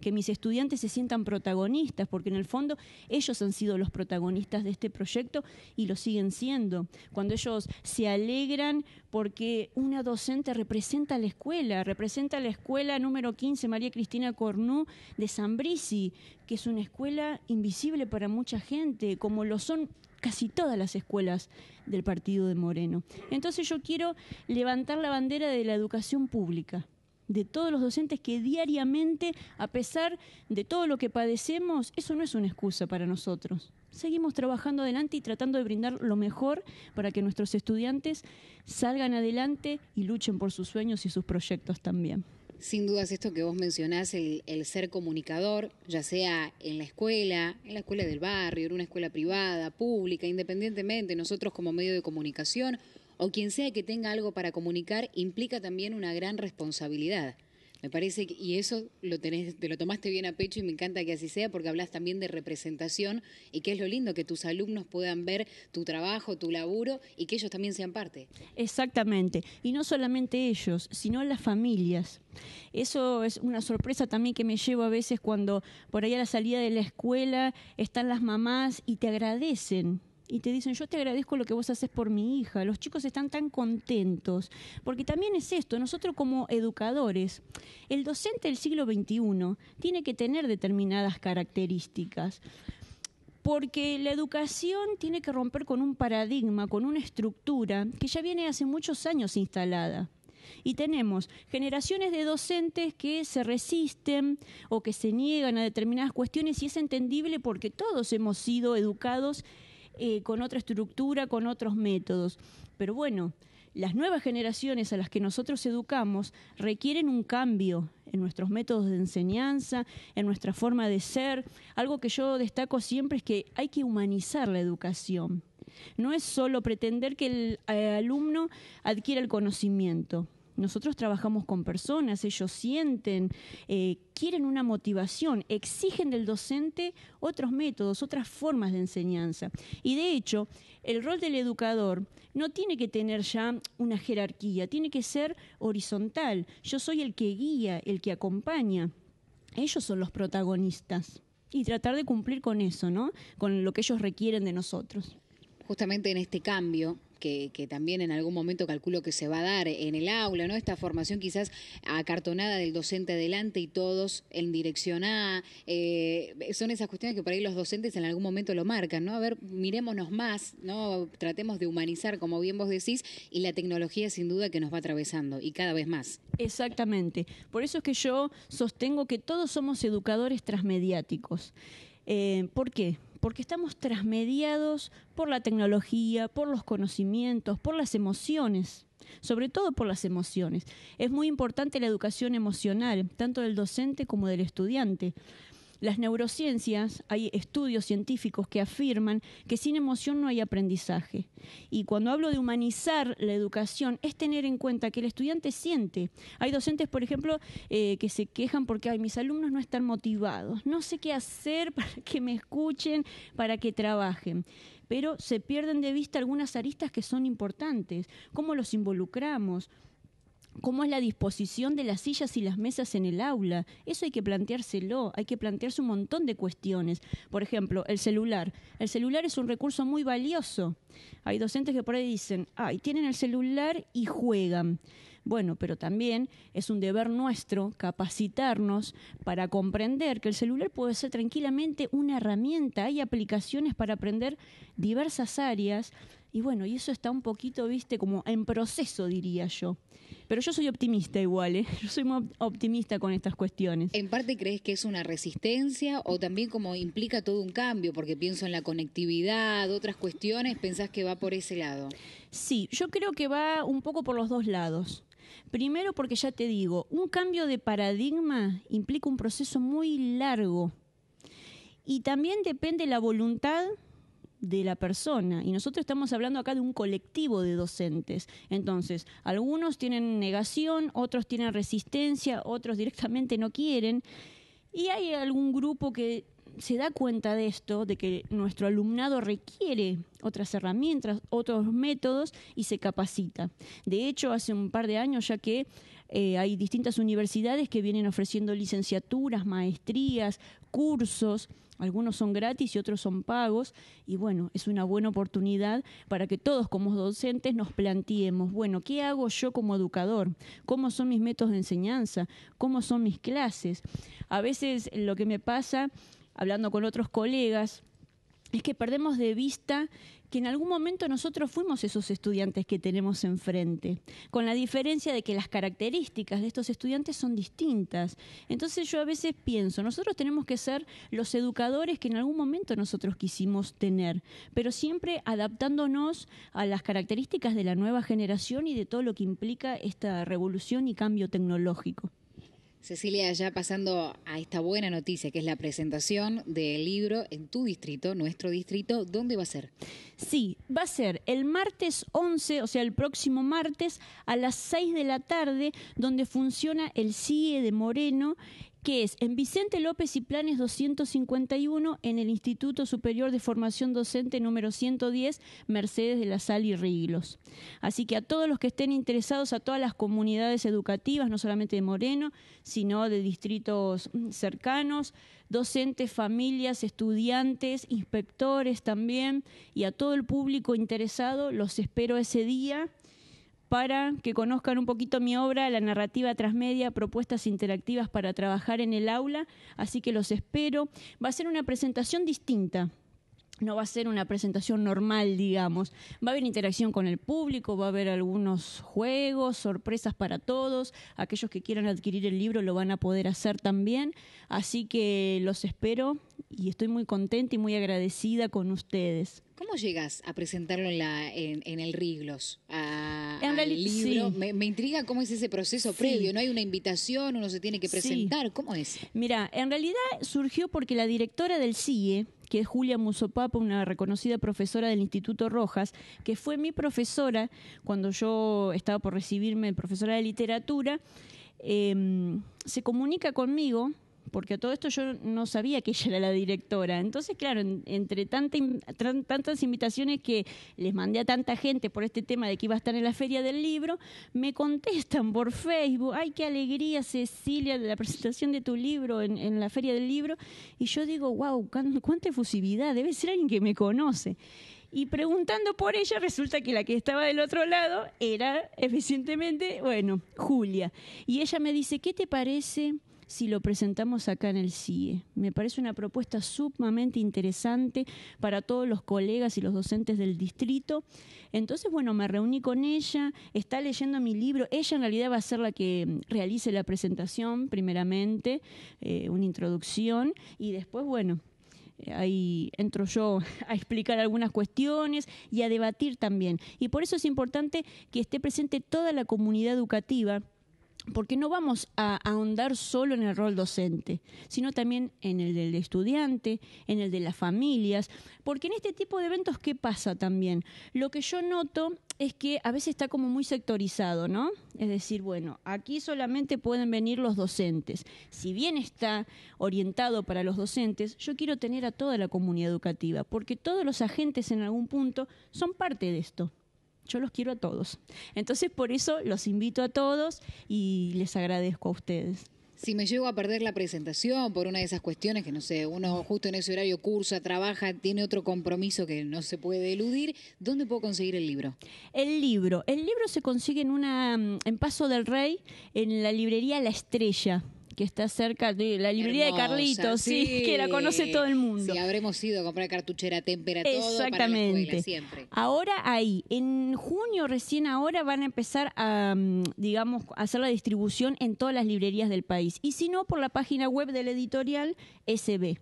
que mis estudiantes se sientan protagonistas, porque en el fondo ellos han sido los protagonistas de este proyecto y lo siguen siendo. Cuando ellos se alegran porque una docente representa a la escuela, representa a la escuela número 15, María Cristina Cornu de San Brisi, que es una escuela invisible para mucha gente, como lo son casi todas las escuelas del partido de Moreno. Entonces yo quiero levantar la bandera de la educación pública de todos los docentes que diariamente, a pesar de todo lo que padecemos, eso no es una excusa para nosotros. Seguimos trabajando adelante y tratando de brindar lo mejor para que nuestros estudiantes salgan adelante y luchen por sus sueños y sus proyectos también. Sin dudas, esto que vos mencionás, el, el, ser comunicador, ya sea en la escuela, en la escuela del barrio, en una escuela privada, pública, independientemente, nosotros como medio de comunicación o quien sea que tenga algo para comunicar, implica también una gran responsabilidad. Me parece y eso lo tenés, te lo tomaste bien a pecho y me encanta que así sea porque hablas también de representación y que es lo lindo que tus alumnos puedan ver tu trabajo, tu laburo y que ellos también sean parte. Exactamente, y no solamente ellos, sino las familias. Eso es una sorpresa también que me llevo a veces cuando por ahí a la salida de la escuela están las mamás y te agradecen y te dicen, yo te agradezco lo que vos haces por mi hija, los chicos están tan contentos, porque también es esto, nosotros como educadores, el docente del siglo XXI tiene que tener determinadas características, porque la educación tiene que romper con un paradigma, con una estructura que ya viene hace muchos años instalada. Y tenemos generaciones de docentes que se resisten o que se niegan a determinadas cuestiones y es entendible porque todos hemos sido educados eh, con otra estructura, con otros métodos. Pero bueno, las nuevas generaciones a las que nosotros educamos requieren un cambio en nuestros métodos de enseñanza, en nuestra forma de ser. Algo que yo destaco siempre es que hay que humanizar la educación. No es solo pretender que el eh, alumno adquiera el conocimiento, nosotros trabajamos con personas, ellos sienten, eh, quieren una motivación, exigen del docente otros métodos, otras formas de enseñanza. Y de hecho, el rol del educador no tiene que tener ya una jerarquía, tiene que ser horizontal. Yo soy el que guía, el que acompaña. Ellos son los protagonistas. Y tratar de cumplir con eso, ¿no? Con lo que ellos requieren de nosotros. Justamente en este cambio que, también en algún momento calculo que se va a dar en el aula, ¿no? Esta formación quizás acartonada del docente adelante y todos en dirección a. Eh, son esas cuestiones que por ahí los docentes en algún momento lo marcan, ¿no? A ver, mirémonos más, ¿no? Tratemos de humanizar, como bien vos decís, y la tecnología sin duda que nos va atravesando y cada vez más. Exactamente. Por eso es que yo sostengo que todos somos educadores transmediáticos. Eh, ¿Por qué? porque estamos trasmediados por la tecnología, por los conocimientos, por las emociones, sobre todo por las emociones. Es muy importante la educación emocional, tanto del docente como del estudiante, las neurociencias, hay estudios científicos que afirman que sin emoción no hay aprendizaje. Y cuando hablo de humanizar la educación, es tener en cuenta que el estudiante siente. Hay docentes, por ejemplo, eh, que se quejan porque mis alumnos no están motivados, no sé qué hacer *laughs* para que me escuchen, para que trabajen pero se pierden de vista algunas aristas que son importantes, cómo los involucramos, cómo es la disposición de las sillas y las mesas en el aula. Eso hay que planteárselo, hay que plantearse un montón de cuestiones. Por ejemplo, el celular. El celular es un recurso muy valioso. Hay docentes que por ahí dicen, ay, tienen el celular y juegan. Bueno, pero también es un deber nuestro capacitarnos para comprender que el celular puede ser tranquilamente una herramienta. Hay aplicaciones para aprender diversas áreas y bueno, y eso está un poquito, viste, como en proceso, diría yo. Pero yo soy optimista igual, ¿eh? *laughs* Yo soy muy optimista con estas cuestiones. En parte crees que es una resistencia o también como implica todo un cambio, porque pienso en la conectividad, otras cuestiones, pensás que va por ese lado. Sí, yo creo que va un poco por los dos lados. Primero porque ya te digo, un cambio de paradigma implica un proceso muy largo y también depende la voluntad de la persona. Y nosotros estamos hablando acá de un colectivo de docentes. Entonces, algunos tienen negación, otros tienen resistencia, otros directamente no quieren. Y hay algún grupo que se da cuenta de esto, de que nuestro alumnado requiere otras herramientas, otros métodos y se capacita. De hecho, hace un par de años ya que eh, hay distintas universidades que vienen ofreciendo licenciaturas, maestrías, cursos algunos son gratis y otros son pagos. Y bueno, es una buena oportunidad para que todos como docentes nos planteemos, bueno, ¿qué hago yo como educador? ¿Cómo son mis métodos de enseñanza? ¿Cómo son mis clases? A veces lo que me pasa, hablando con otros colegas, es que perdemos de vista que en algún momento nosotros fuimos esos estudiantes que tenemos enfrente, con la diferencia de que las características de estos estudiantes son distintas. Entonces yo a veces pienso, nosotros tenemos que ser los educadores que en algún momento nosotros quisimos tener, pero siempre adaptándonos a las características de la nueva generación y de todo lo que implica esta revolución y cambio tecnológico. Cecilia, ya pasando a esta buena noticia, que es la presentación del libro en tu distrito, nuestro distrito, ¿dónde va a ser? Sí, va a ser el martes 11, o sea, el próximo martes a las 6 de la tarde, donde funciona el CIE de Moreno que es en Vicente López y Planes 251 en el Instituto Superior de Formación Docente número 110, Mercedes de la Sal y Riglos. Así que a todos los que estén interesados, a todas las comunidades educativas, no solamente de Moreno, sino de distritos cercanos, docentes, familias, estudiantes, inspectores también, y a todo el público interesado, los espero ese día para que conozcan un poquito mi obra, la narrativa transmedia, propuestas interactivas para trabajar en el aula, así que los espero. Va a ser una presentación distinta, no va a ser una presentación normal, digamos. Va a haber interacción con el público, va a haber algunos juegos, sorpresas para todos. Aquellos que quieran adquirir el libro lo van a poder hacer también. Así que los espero y estoy muy contenta y muy agradecida con ustedes. ¿Cómo llegas a presentarlo en, la, en, el Riglos? en Me, intriga cómo es ese proceso previo. No hay una invitación, uno se tiene que presentar. ¿Cómo es? Mira, en realidad surgió porque la directora del CIE, que es Julia Musopapa, una reconocida profesora del Instituto Rojas, que fue mi profesora cuando yo estaba por recibirme profesora de literatura, em, se comunica conmigo porque a todo esto yo no sabía que ella era la directora. Entonces, claro, entre tantas invitaciones que les mandé a tanta gente por este tema de que iba a estar en la feria del libro, me contestan por Facebook, ay, qué alegría Cecilia de la presentación de tu libro en, en la feria del libro. Y yo digo, wow, cuánta efusividad, debe ser alguien que me conoce. Y preguntando por ella, resulta que la que estaba del otro lado era eficientemente, bueno, Julia. Y ella me dice, ¿qué te parece? si lo presentamos acá en el CIE. Me parece una propuesta sumamente interesante para todos los colegas y los docentes del distrito. Entonces, bueno, me reuní con ella, está leyendo mi libro. Ella en realidad va a ser la que realice la presentación primeramente, eh, una introducción, y después, bueno, eh, ahí entro yo *laughs* a explicar algunas cuestiones y a debatir también. Y por eso es importante que esté presente toda la comunidad educativa porque no vamos a ahondar solo en el rol docente, sino también en el del estudiante, en el de las familias, porque en este tipo de eventos, ¿qué pasa también? Lo que yo noto es que a veces está como muy sectorizado, ¿no? Es decir, bueno, aquí solamente pueden venir los docentes. Si bien está orientado para los docentes, yo quiero tener a toda la comunidad educativa, porque todos los agentes en algún punto son parte de esto. Yo los quiero a todos. Entonces, por eso los invito a todos y les agradezco a ustedes. Si me llego a perder la presentación por una de esas cuestiones, que no sé, uno justo en ese horario cursa, trabaja, tiene otro compromiso que no se puede eludir, ¿dónde puedo conseguir el libro? El libro. El libro se consigue en una mm, en Paso del Rey, en la librería La Estrella que está cerca de la librería de Carlitos, sí. que la conoce todo el mundo. Sí, habremos ido a comprar cartuchera témpera todo Exactamente. Para la siempre. Ahora ahí, en junio recién ahora van a empezar a, mm, digamos, hacer la distribución en todas las librerías del país. Y si no, por la página web del editorial SB.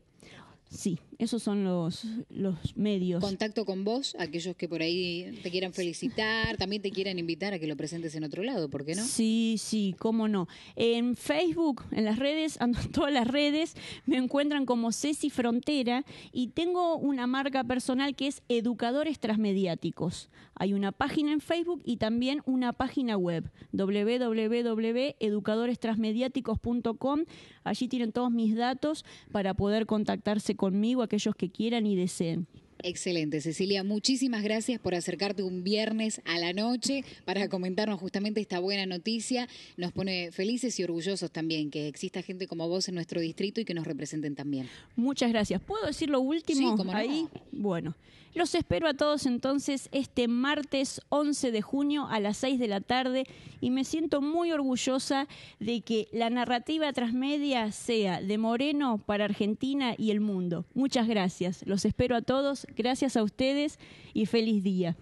Sí. Esos son los, los medios. Contacto con vos, aquellos que por ahí te quieran felicitar, también te quieran invitar a que lo presentes en otro lado, ¿por qué no? Sí, sí, cómo no. En Facebook, en las redes, *laughs* ando en todas las redes, me encuentran como Ceci Frontera y tengo una marca personal que es Educadores Transmediáticos. Hay una página en Facebook y también una página web, www.educadorestransmediáticos.com. Allí tienen todos mis datos para poder contactarse conmigo aquellos que quieran y deseen. Excelente, Cecilia. Muchísimas gracias por acercarte un viernes a la noche para comentarnos justamente esta buena noticia. Nos pone felices y orgullosos también que exista gente como vos en nuestro distrito y que nos representen también. Muchas gracias. ¿Puedo decir lo último sí, ahí? Bueno, los espero a todos entonces este martes 11 de junio a las 6 de la tarde y me siento muy orgullosa de que la narrativa transmedia sea de Moreno para Argentina y el mundo. Muchas gracias. Los espero a todos gracias a ustedes y feliz día.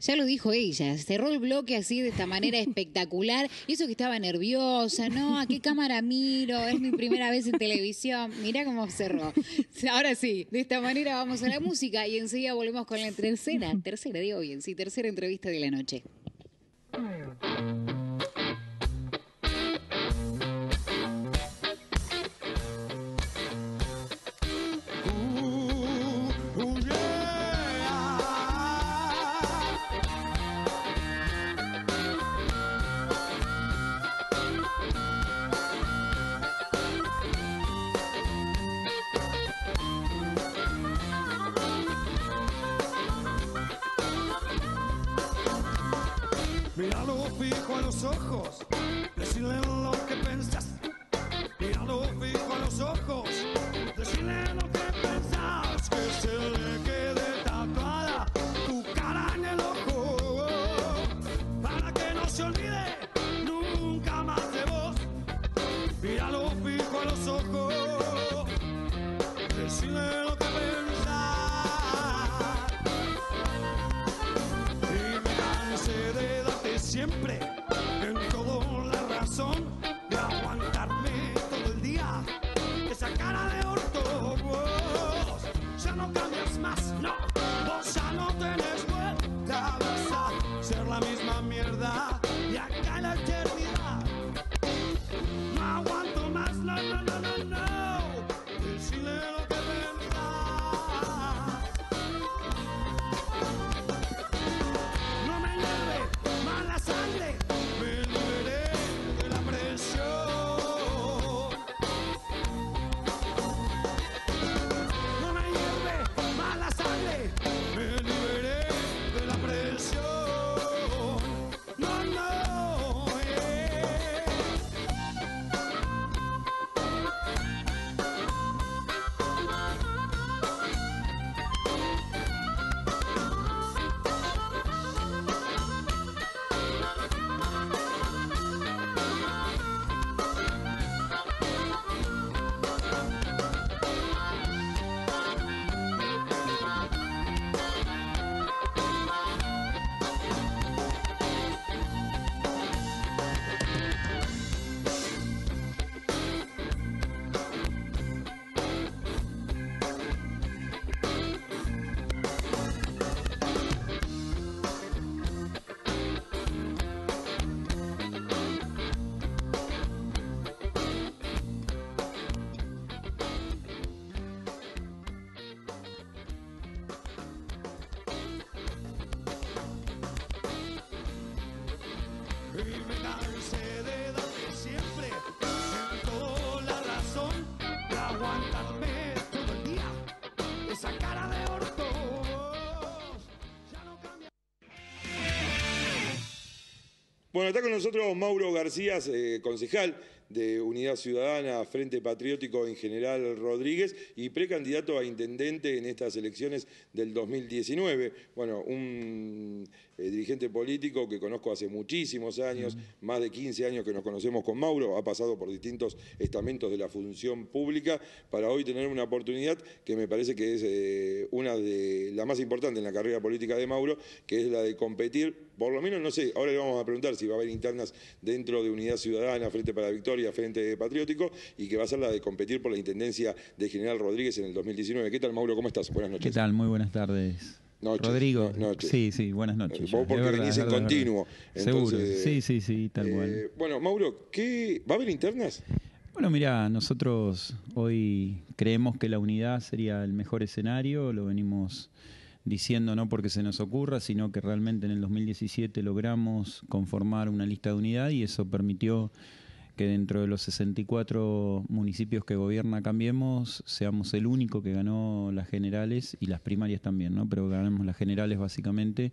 Ya lo dijo ella, cerró el bloque así de esta manera espectacular. Y eso que estaba nerviosa, ¿no? ¿A qué cámara miro? Es mi primera vez en televisión. Mirá cómo cerró. Ahora sí, de esta manera vamos a la música y enseguida volvemos con la tercera, tercera, digo bien, sí, tercera entrevista de la noche. Míralo fijo a los ojos, decirle lo está con nosotros Mauro García, eh, concejal de Unidad Ciudadana, Frente Patriótico en General Rodríguez y precandidato a intendente en estas elecciones del 2019. Bueno, un eh, dirigente político que conozco hace muchísimos años, más de 15 años que nos conocemos con Mauro, ha pasado por distintos estamentos de la función pública para hoy tener una oportunidad que me parece que es eh, una de las más importantes en la carrera política de Mauro, que es la de competir por lo menos, no sé, ahora le vamos a preguntar si va a haber internas dentro de Unidad Ciudadana, Frente para la Victoria, Frente Patriótico, y que va a ser la de competir por la intendencia de General Rodríguez en el 2019. ¿Qué tal, Mauro? ¿Cómo estás? Buenas noches. ¿Qué tal? Muy buenas tardes. Noches, Rodrigo. Sí, sí, buenas noches. Vos porque es en continuo. Seguro. Sí, sí, sí, tal eh, cual. Bueno, Mauro, ¿qué, ¿va a haber internas? Bueno, mira, nosotros hoy creemos que la unidad sería el mejor escenario, lo venimos diciendo no porque se nos ocurra, sino que realmente en el 2017 logramos conformar una lista de unidad y eso permitió que dentro de los 64 municipios que gobierna Cambiemos seamos el único que ganó las generales y las primarias también, ¿no? Pero ganamos las generales básicamente.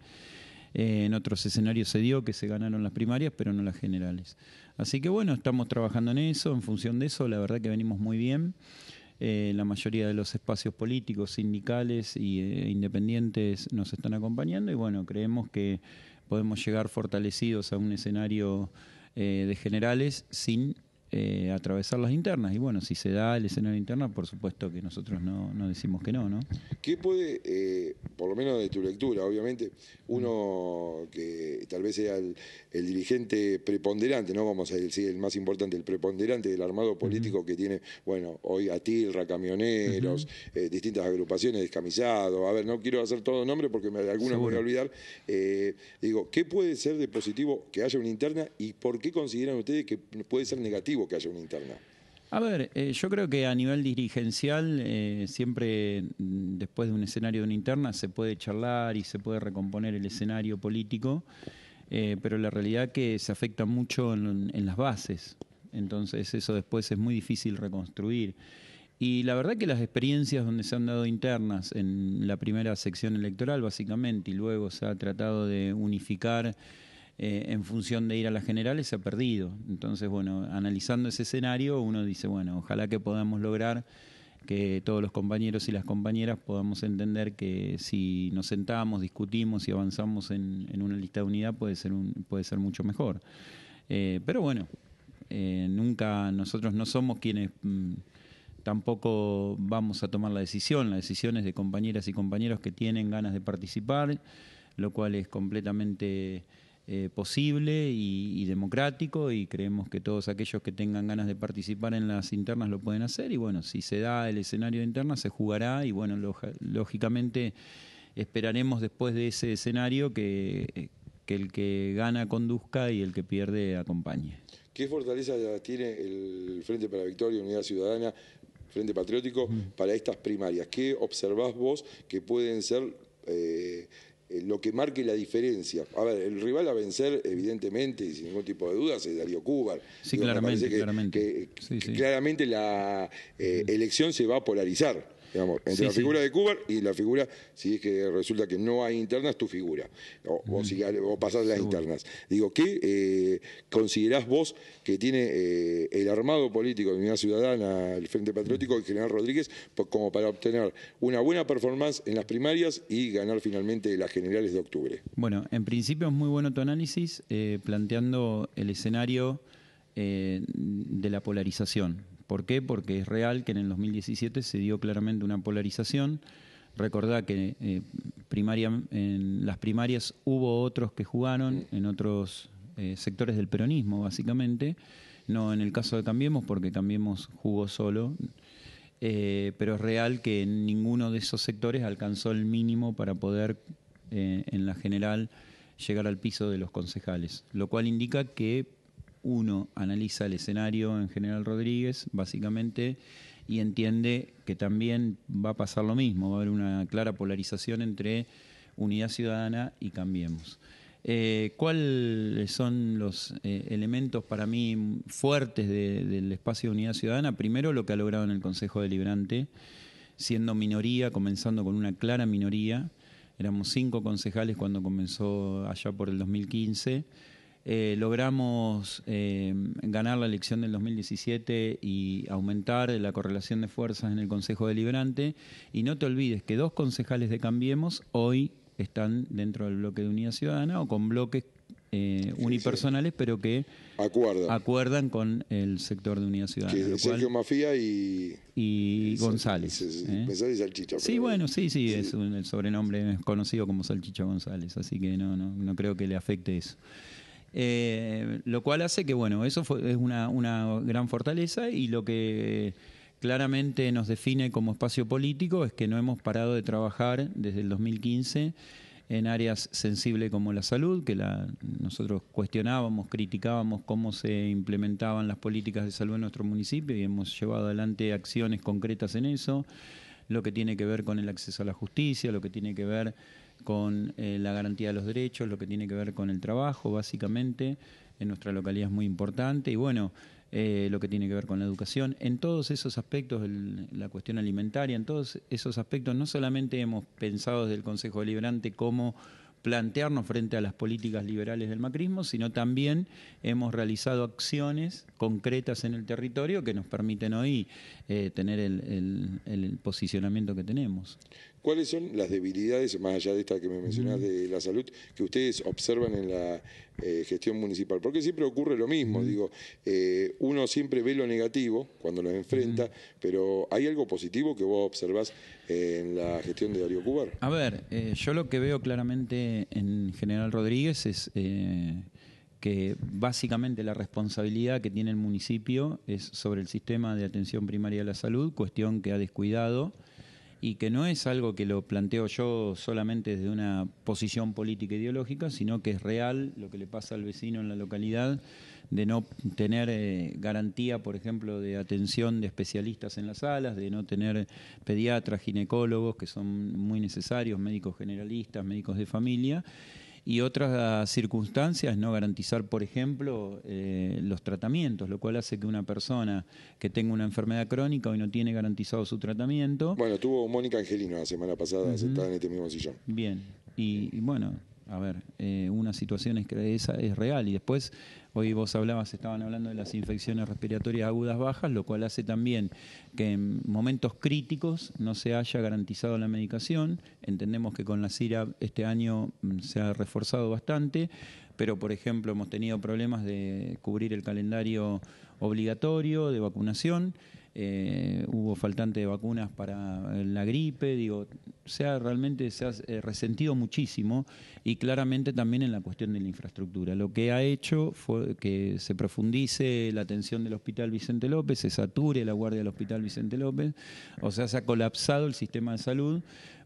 Eh, en otros escenarios se dio que se ganaron las primarias, pero no las generales. Así que bueno, estamos trabajando en eso, en función de eso, la verdad que venimos muy bien. Eh, la mayoría de los espacios políticos, sindicales e independientes nos están acompañando y bueno, creemos que podemos llegar fortalecidos a un escenario eh, de generales sin eh, atravesar las internas. Y bueno, si se da el escenario interno, por supuesto que nosotros no, no decimos que no, ¿no? ¿Qué puede, eh, por lo menos de tu lectura, obviamente, uno que tal vez sea el, dirigente preponderante, no vamos a decir el más importante, el preponderante del armado político que tiene, bueno, hoy Atilra, Camioneros, eh, distintas agrupaciones, Descamisado, a ver, no quiero hacer todos nombres porque me, algunos voy a olvidar. digo, ¿qué puede ser de positivo que haya una interna y por qué consideran ustedes que puede ser negativo? que haya una interna. A ver, eh, yo creo que a nivel dirigencial, eh, siempre mm, después de un escenario de una interna se puede charlar y se puede recomponer el escenario político, eh, pero la realidad es que se afecta mucho en, las bases, entonces eso después es muy difícil reconstruir. Y la verdad que las experiencias donde se han dado internas en la primera sección electoral, básicamente, y luego se ha tratado de unificar eh, en función de ir a las generales se ha perdido. Entonces, bueno, analizando ese escenario, uno dice, bueno, ojalá que podamos lograr que todos los compañeros y las compañeras podamos entender que si nos sentamos, discutimos y avanzamos en, una lista de unidad puede ser, un, puede ser mucho mejor. Eh, pero bueno, eh, nunca nosotros no somos quienes... Mm, tampoco vamos a tomar la decisión, la decisión es de compañeras y compañeros que tienen ganas de participar, lo cual es completamente eh, posible y, democrático y creemos que todos aquellos que tengan ganas de participar en las internas lo pueden hacer y bueno, si se da el escenario de interna se jugará y bueno, lógicamente esperaremos después de ese escenario que, el que gana conduzca y el que pierde acompañe. ¿Qué fortaleza tiene el Frente para la Victoria, Unidad Ciudadana, Frente Patriótico mm. para estas primarias? ¿Qué observás vos que pueden ser... Eh, eh, lo que marque la diferencia. A ver, el rival a vencer, evidentemente, sin ningún tipo de dudas, es Darío Cuba. Sí, claramente, claramente. claramente la eh, elección se va a polarizar entre la figura de Cuba y la figura, si es que resulta que no hay internas, tu figura. O, mm. pasas las internas. Digo, ¿qué eh, considerás vos que tiene eh, el armado político de Unidad Ciudadana, el Frente mm. Patriótico, y y General Rodríguez, pues, como para obtener una buena performance en las primarias y ganar finalmente las generales de octubre? Bueno, en principio es muy bueno tu análisis, eh, planteando el escenario de la polarización ¿Por qué? Porque es real que en el 2017 se dio claramente una polarización. Recordá que eh, en las primarias hubo otros que jugaron en otros eh, sectores del peronismo, básicamente. No en el caso de Cambiemos, porque Cambiemos jugó solo. Eh, pero es real que en ninguno de esos sectores alcanzó el mínimo para poder, en la general, llegar al piso de los concejales. Lo cual indica que uno analiza el escenario en General Rodríguez, básicamente, y entiende que también va a pasar lo mismo, va a haber una clara polarización entre Unidad Ciudadana y Cambiemos. Eh, ¿Cuáles son los eh, elementos para mí fuertes del espacio de Unidad Ciudadana? Primero, lo que ha logrado en el Consejo Deliberante, siendo minoría, comenzando con una clara minoría. Éramos cinco concejales cuando comenzó allá por el 2015 eh, logramos em, ganar la elección del 2017 y aumentar la correlación de fuerzas en el Consejo Deliberante. Y no te olvides que dos concejales de Cambiemos hoy están dentro del bloque de Unidad Ciudadana o con bloques eh, unipersonales, pero que acuerdan. acuerdan. con el sector de Unidad Ciudadana. Sergio Mafía y, González. Sí, ¿eh? bueno, sí, sí, es el sobrenombre conocido como Salchicha González, así que no, no, no creo que le afecte eso. Eh, lo cual hace que, bueno, eso es una, una gran fortaleza y lo que claramente nos define como espacio político es que no hemos parado de trabajar desde el 2015 en áreas sensibles como la salud, que la, nosotros cuestionábamos, criticábamos cómo se implementaban las políticas de salud en nuestro municipio y hemos llevado adelante acciones concretas en eso, lo que tiene que ver con el acceso a la justicia, lo que tiene que ver con eh, la garantía de los derechos, lo que tiene que ver con el trabajo, básicamente, en nuestra localidad es muy importante, y bueno, eh, lo que tiene que ver con la educación, en todos esos aspectos, la cuestión alimentaria, en todos esos aspectos, no solamente hemos pensado desde el Consejo Deliberante cómo plantearnos frente a las políticas liberales del macrismo, sino también hemos realizado acciones concretas en el territorio que nos permiten hoy eh, tener el, el, posicionamiento que tenemos. ¿Cuáles son las debilidades, más allá de esta que me mencionás de la salud, que ustedes observan en la eh, gestión municipal? Porque siempre ocurre lo mismo, digo, eh, uno siempre ve lo negativo cuando lo enfrenta, pero ¿hay algo positivo que vos observás eh, en la gestión de Darío Cubar? A ver, yo lo que veo claramente en General Rodríguez es que básicamente la responsabilidad que tiene el municipio es sobre el sistema de atención primaria de la salud, cuestión que ha descuidado y que no es algo que lo planteo yo solamente desde una posición política e ideológica, sino que es real lo que le pasa al vecino en la localidad de no tener eh, garantía, por ejemplo, de atención de especialistas en las salas, de no tener pediatras, ginecólogos, que son muy necesarios, médicos generalistas, médicos de familia y otras circunstancias no garantizar, por ejemplo, eh, los tratamientos, lo cual hace que una persona que tenga una enfermedad crónica hoy no tiene garantizado su tratamiento. Bueno, tuvo Mónica Angelino la semana pasada sentada en este mismo sillón. Bien, y, bueno, a ver, eh, una situación es que esa es real y después Hoy vos hablabas, estaban hablando de las infecciones respiratorias agudas bajas, lo cual hace también que en momentos críticos no se haya garantizado la medicación. Entendemos que con la CIRA este año mm, se ha reforzado bastante, pero por ejemplo hemos tenido problemas de cubrir el calendario obligatorio de vacunación. Eh, hubo faltante de vacunas para eh, la gripe, digo, se ha, realmente se ha eh, resentido muchísimo y claramente también en la cuestión de la infraestructura. Lo que ha hecho fue que se profundice la atención del Hospital Vicente López, se sature la guardia del Hospital Vicente López, o sea, se ha colapsado el sistema de salud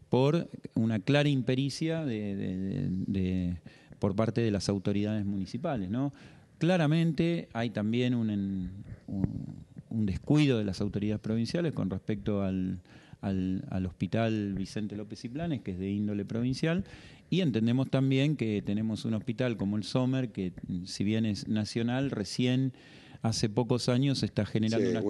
por una clara impericia de, por parte de las autoridades municipales, ¿no? Claramente hay también un un descuido de las autoridades provinciales con respecto al, al, hospital Vicente López y Planes, que es de índole provincial, y entendemos también que tenemos un hospital como el Sommer, que mm, si bien es nacional, recién hace pocos años está generando una, de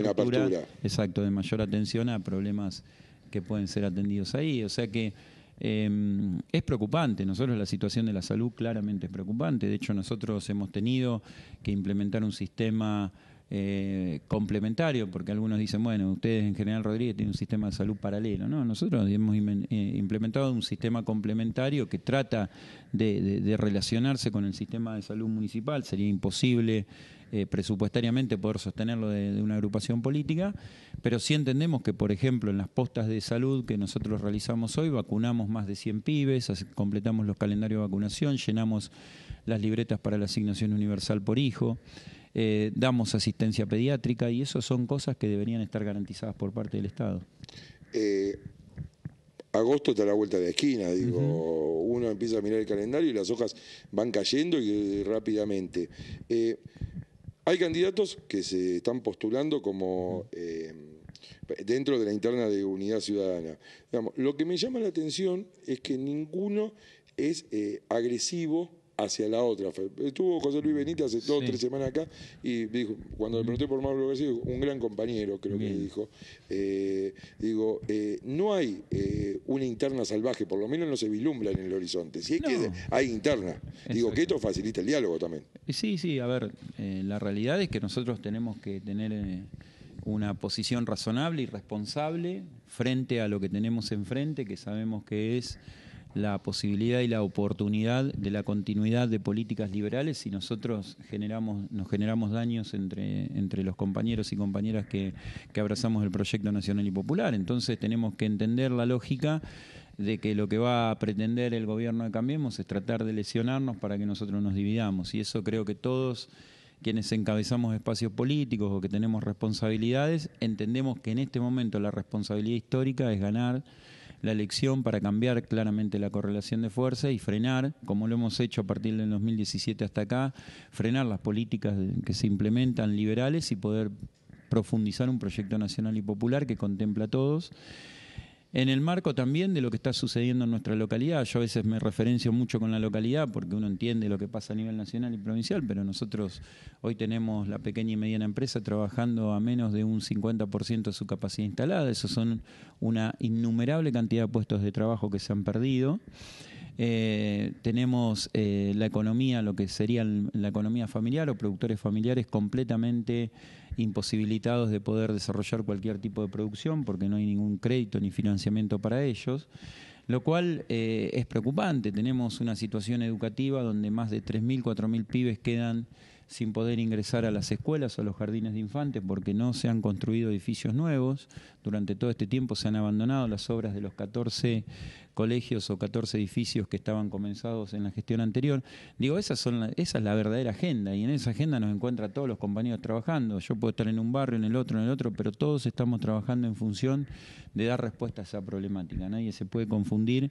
mayor atención a problemas que pueden ser atendidos ahí. O sea que em, es preocupante, nosotros la situación de la salud claramente es preocupante, de hecho nosotros hemos tenido que implementar un sistema eh, complementario, porque algunos dicen, bueno, ustedes en General Rodríguez tienen un sistema de salud paralelo. No, nosotros hemos eh, implementado un sistema complementario que trata de, de relacionarse con el sistema de salud municipal. Sería imposible eh, presupuestariamente poder sostenerlo de, una agrupación política, pero sí entendemos que, por ejemplo, en las postas de salud que nosotros realizamos hoy, vacunamos más de 100 pibes, completamos los calendarios de vacunación, llenamos las libretas para la asignación universal por hijo. Eh, damos asistencia pediátrica y eso son cosas que deberían estar garantizadas por parte del Estado. Eh, agosto está a la vuelta de la esquina, digo, uno empieza a mirar el calendario y las hojas van cayendo y, rápidamente. Eh, hay candidatos que se están postulando como eh, dentro de la interna de Unidad Ciudadana. lo que me llama la atención es que ninguno es eh, agresivo hacia la otra. Estuvo José Luis Benítez hace dos o tres semanas acá y dijo, cuando le pregunté por Mauro García, un gran compañero, creo que dijo, eh, digo, eh, no hay eh, una interna salvaje, por lo menos no se vislumbra en el horizonte. Si es que hay interna. Digo que esto facilita el diálogo también. Sí, sí, a ver, la realidad es que nosotros tenemos que tener una posición razonable y responsable frente a lo que tenemos enfrente, que sabemos que es la posibilidad y la oportunidad de la continuidad de políticas liberales si nosotros generamos, nos generamos daños entre, entre los compañeros y compañeras que, que abrazamos el proyecto nacional y popular. Entonces tenemos que entender la lógica de que lo que va a pretender el gobierno de Cambiemos es tratar de lesionarnos para que nosotros nos dividamos. Y eso creo que todos quienes encabezamos espacios políticos o que tenemos responsabilidades, entendemos que en este momento la responsabilidad histórica es ganar la elección para cambiar claramente la correlación de fuerza y frenar, como lo hemos hecho a partir del 2017 hasta acá, frenar las políticas que se implementan liberales y poder profundizar un proyecto nacional y popular que contempla a todos en el marco también de lo que está sucediendo en nuestra localidad. Yo a veces me referencio mucho con la localidad porque uno entiende lo que pasa a nivel nacional y provincial, pero nosotros hoy tenemos la pequeña y mediana empresa trabajando a menos de un 50% de su capacidad instalada. Eso son una innumerable cantidad de puestos de trabajo que se han perdido. Eh, tenemos eh, la economía, lo que sería la economía familiar o productores familiares completamente imposibilitados de poder desarrollar cualquier tipo de producción porque no hay ningún crédito ni financiamiento para ellos, lo cual eh, es preocupante. Tenemos una situación educativa donde más de 3.000, 4.000 pibes quedan sin poder ingresar a las escuelas o a los jardines de infantes porque no se han construido edificios nuevos. Durante todo este tiempo se han abandonado las obras de los 14 colegios o 14 edificios que estaban comenzados en la gestión anterior. Digo, esas son esa es la verdadera agenda y en esa agenda nos encuentra todos los compañeros trabajando. Yo puedo estar en un barrio, en el otro, en el otro, pero todos estamos trabajando en función de dar respuesta a esa problemática. Nadie se puede confundir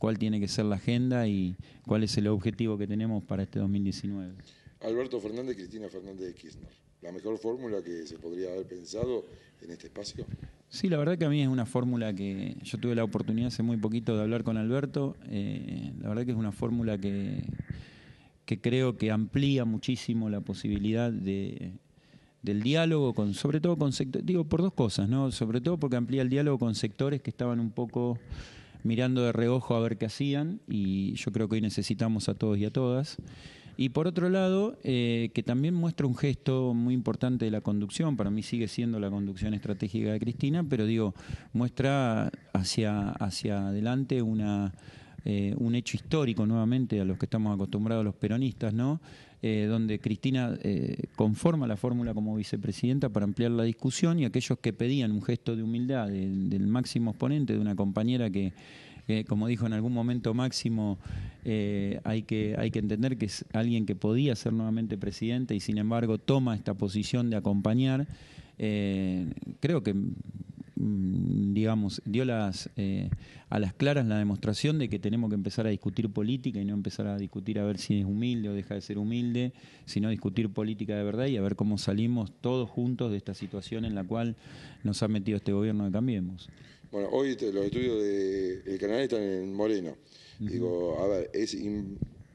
cuál tiene que ser la agenda y cuál es el objetivo que tenemos para este 2019. Alberto Fernández, Cristina Fernández de Kirchner. La mejor fórmula que se podría haber pensado en este espacio. Sí, la verdad que a mí es una fórmula que yo tuve la oportunidad hace muy poquito de hablar con Alberto. Eh, la verdad que es una fórmula que, creo que amplía muchísimo la posibilidad del diálogo con, sobre todo con digo por dos cosas, ¿no? Sobre todo porque amplía el diálogo con sectores que estaban un poco mirando de reojo a ver qué hacían y yo creo que hoy necesitamos a todos y a todas. Y por otro lado, eh, que también muestra un gesto muy importante de la conducción, para mí sigue siendo la conducción estratégica de Cristina, pero digo, muestra hacia, hacia adelante una, eh, un hecho histórico nuevamente a los que estamos acostumbrados los peronistas, ¿no? Eh, donde Cristina conforma la fórmula como vicepresidenta para ampliar la discusión y aquellos que pedían un gesto de humildad del máximo exponente, de una compañera que, como dijo en algún momento Máximo, eh, hay, que, entender que es alguien que podía ser nuevamente presidente y sin embargo toma esta posición de acompañar. Eh, creo que mm, digamos, dio eh, a las claras la demostración de que tenemos que empezar a discutir política y no empezar a discutir a ver si es humilde o deja de ser humilde, sino discutir política de verdad y a ver cómo salimos todos juntos de esta situación en la cual nos ha metido este gobierno de Cambiemos. Bueno, hoy los estudios del canal están en Moreno. Digo, a ver, es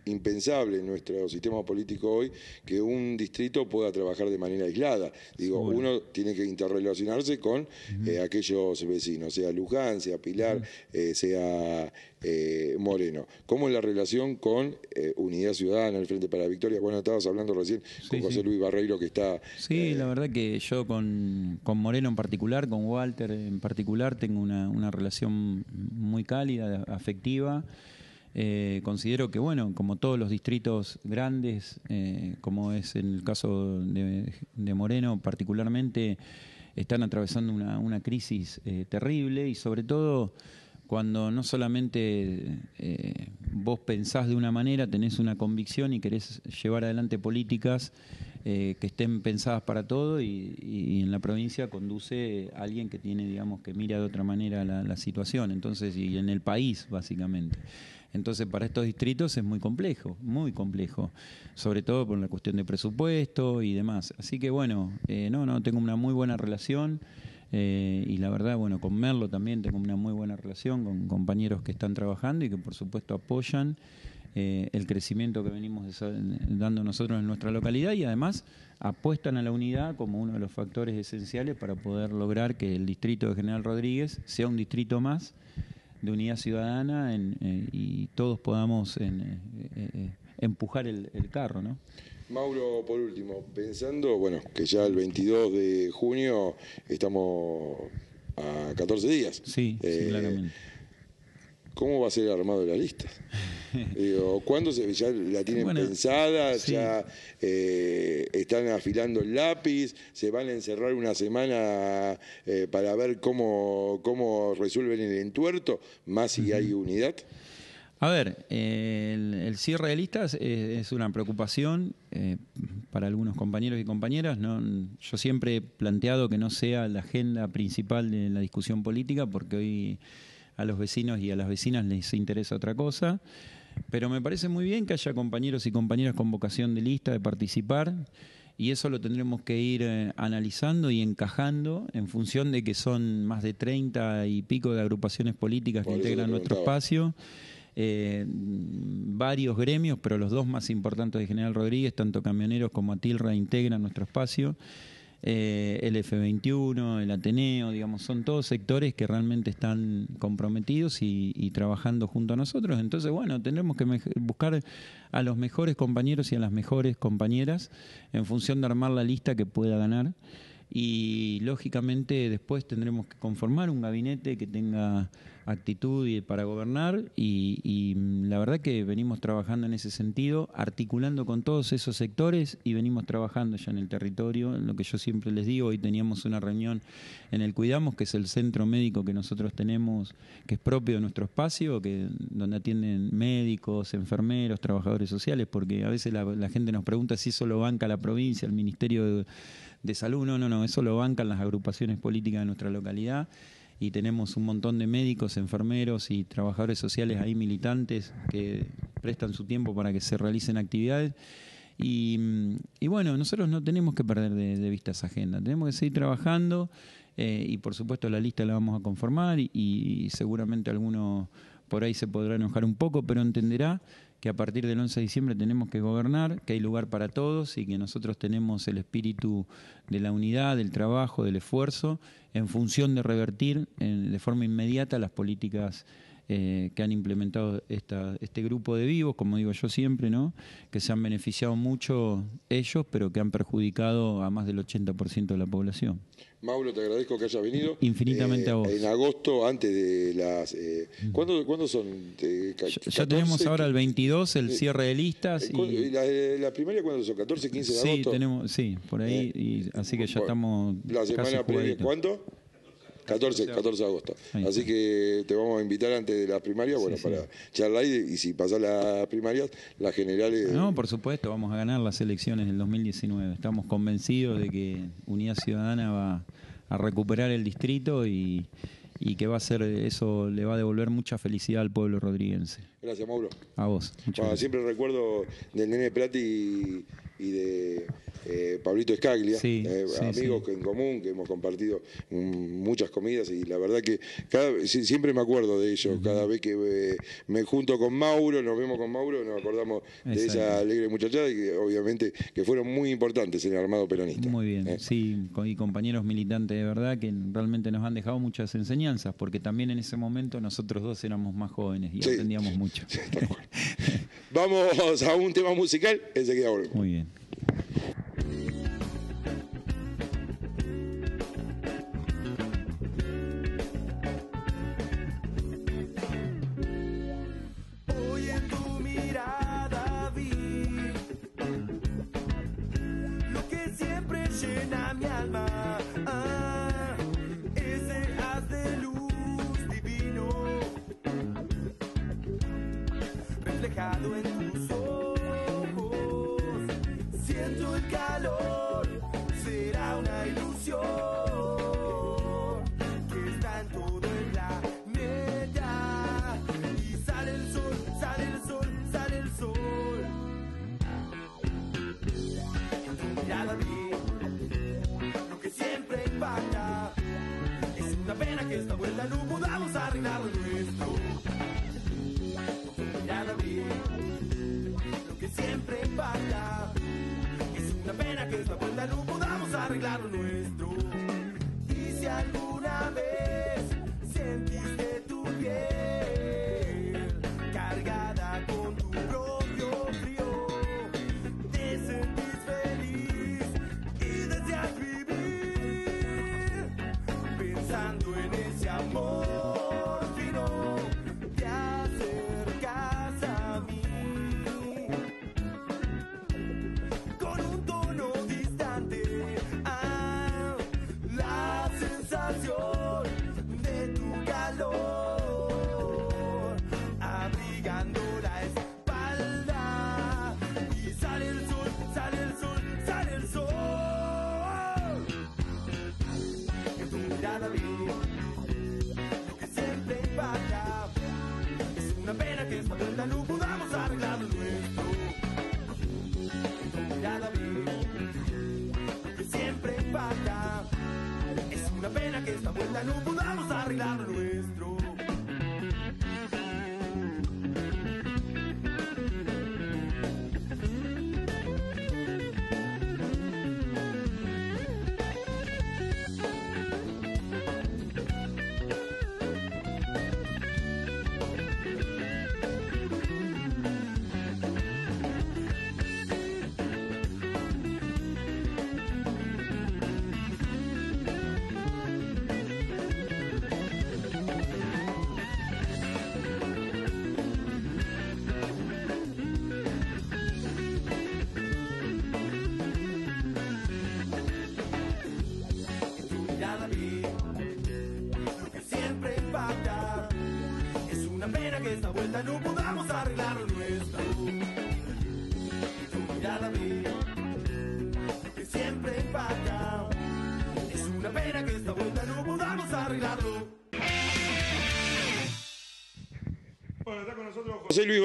impensable en nuestro sistema político hoy que un distrito pueda trabajar de manera aislada. Digo, uno tiene que interrelacionarse con eh, aquellos vecinos, sea Luján, sea Pilar, eh, sea eh, Moreno. ¿Cómo es la relación con Unidad Ciudadana, el Frente para la Victoria? Bueno, estabas hablando recién con José Luis Barreiro que está... Sí, la verdad que yo con, con, Moreno en particular, con Walter en particular, tengo una, una relación muy cálida, afectiva. Eh, considero que, bueno, como todos los distritos grandes, eh, como es en el caso de, Moreno particularmente, están atravesando una, crisis eh, terrible y sobre todo cuando no solamente vos pensás de una manera, tenés una convicción y querés llevar adelante políticas que estén pensadas para todo y, en la provincia conduce alguien que tiene, digamos, que mira de otra manera la, la situación, entonces, y en el país, básicamente. Entonces, para estos distritos es muy complejo, muy complejo, sobre todo por la cuestión de presupuesto y demás. Así que bueno, eh, no, no, tengo una muy buena relación. Eh, y la verdad, bueno, con Merlo también tengo una muy buena relación con compañeros que están trabajando y que por supuesto apoyan eh, el crecimiento que venimos dando nosotros en nuestra localidad y además apuestan a la unidad como uno de los factores esenciales para poder lograr que el distrito de General Rodríguez sea un distrito más de unidad ciudadana eh, y todos podamos en, eh, eh, empujar el, carro, ¿no? Mauro, por último, pensando, bueno, que ya el 22 de junio estamos a 14 días. Sí, sí claramente ¿Cómo va a ser armado la lista? *laughs* Digo, ¿cuándo se, ya la tienen pensada? ¿Ya eh, están afilando el lápiz? ¿Se van a encerrar una semana eh, para ver cómo, cómo resuelven el entuerto? Más si hay unidad. A ver, el, cierre de listas es, una preocupación eh, para algunos compañeros y compañeras. yo siempre he planteado que no sea la agenda principal de la discusión política porque hoy a los vecinos y a las vecinas les interesa otra cosa. Pero me parece muy bien que haya compañeros y compañeras con vocación de lista, de participar, y eso lo tendremos que ir eh, analizando y encajando en función de que son más de 30 y pico de agrupaciones políticas que integran nuestro espacio. Eh, varios gremios, pero los dos más importantes de General Rodríguez, tanto camioneros como Atilra, integran nuestro espacio. Eh, el F21, el Ateneo, digamos, son todos sectores que realmente están comprometidos y trabajando junto a nosotros. Entonces, bueno, tendremos que buscar a los mejores compañeros y a las mejores compañeras en función de armar la lista que pueda ganar. Y lógicamente después tendremos que conformar un gabinete que tenga actitud y para gobernar y, mm, la verdad que venimos trabajando en ese sentido, articulando con todos esos sectores y venimos trabajando ya en el territorio, lo que yo siempre les digo, hoy teníamos una reunión en el Cuidamos, que es el centro médico que nosotros tenemos, que es propio de nuestro espacio, que donde atienden médicos, enfermeros, trabajadores sociales, porque a veces la, gente nos pregunta si eso lo banca la provincia, el Ministerio de, de Salud, no, no, no, eso lo bancan las agrupaciones políticas de nuestra localidad y tenemos un montón de médicos, enfermeros y trabajadores sociales ahí militantes que prestan su tiempo para que se realicen actividades. Y, bueno, nosotros no tenemos que perder de, vista esa agenda, tenemos que seguir trabajando eh, y por supuesto la lista la vamos a conformar y, seguramente alguno por ahí se podrá enojar un poco, pero entenderá que a partir del 11 de diciembre tenemos que gobernar, que hay lugar para todos y que nosotros tenemos el espíritu de la unidad, del trabajo, del esfuerzo, en función de revertir de forma inmediata las políticas eh, que han implementado este grupo de vivos, como digo yo siempre, ¿no? que se han beneficiado mucho ellos, pero que han perjudicado a más del 80% de la población. Mauro, te agradezco que hayas venido. Infinitamente a eh, vos. En agosto, antes de las... Eh, ¿cuándo, ¿cuándo, son? ya, tenemos ahora el 22, el eh, cierre de listas. Y, ¿La, primera primaria cuándo son? ¿14, 15 de sí, agosto? Tenemos, sí, por ahí. Y, así que ya estamos... ¿La semana previa cuándo? 14, 14 de agosto. Así que te vamos a invitar antes de las primarias, bueno, para charlar y, si pasa las primarias, las generales. Ah, eh, no, por supuesto, vamos a ganar las elecciones del 2019. Estamos convencidos de que Unidad Ciudadana va a recuperar el distrito y, que va a ser eso le va a devolver mucha felicidad al pueblo rodriguense. Gracias, Mauro. A vos. siempre recuerdo del nene Prati y de eh, Pablito Escaglia, eh, amigos en común que hemos compartido muchas comidas y la verdad que siempre me acuerdo de ellos, cada vez que eh, me junto con Mauro, nos vemos con Mauro, nos acordamos de esa alegre muchachada y que obviamente que fueron muy importantes en el armado peronista. Muy bien, eh. sí, y compañeros militantes de verdad que realmente nos han dejado muchas enseñanzas, porque también en ese momento nosotros dos éramos más jóvenes y aprendíamos mucho. Vamos a un tema musical, enseguida volvemos. Muy bien. Hoy en tu mirada vi lo que siempre llena mi alma, ese haz de luz divino, reflejado en tu sol.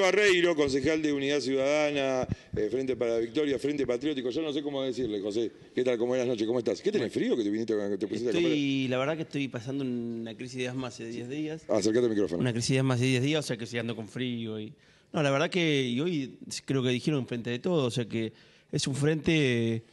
Barreiro, concejal de Unidad Ciudadana, eh, Frente para la Victoria, Frente Patriótico. Yo no sé cómo decirle, José. ¿Qué tal? ¿Cómo noche? ¿Cómo estás? ¿Qué tenés frío que te viniste que te pusiste estoy, La verdad que estoy pasando una crisis de asma hace 10 días. Acercate al micrófono. Una crisis de asma hace 10 días, o sea que estoy ando con frío. Y... No, la verdad que hoy creo que dijeron frente de todo, o sea que es un frente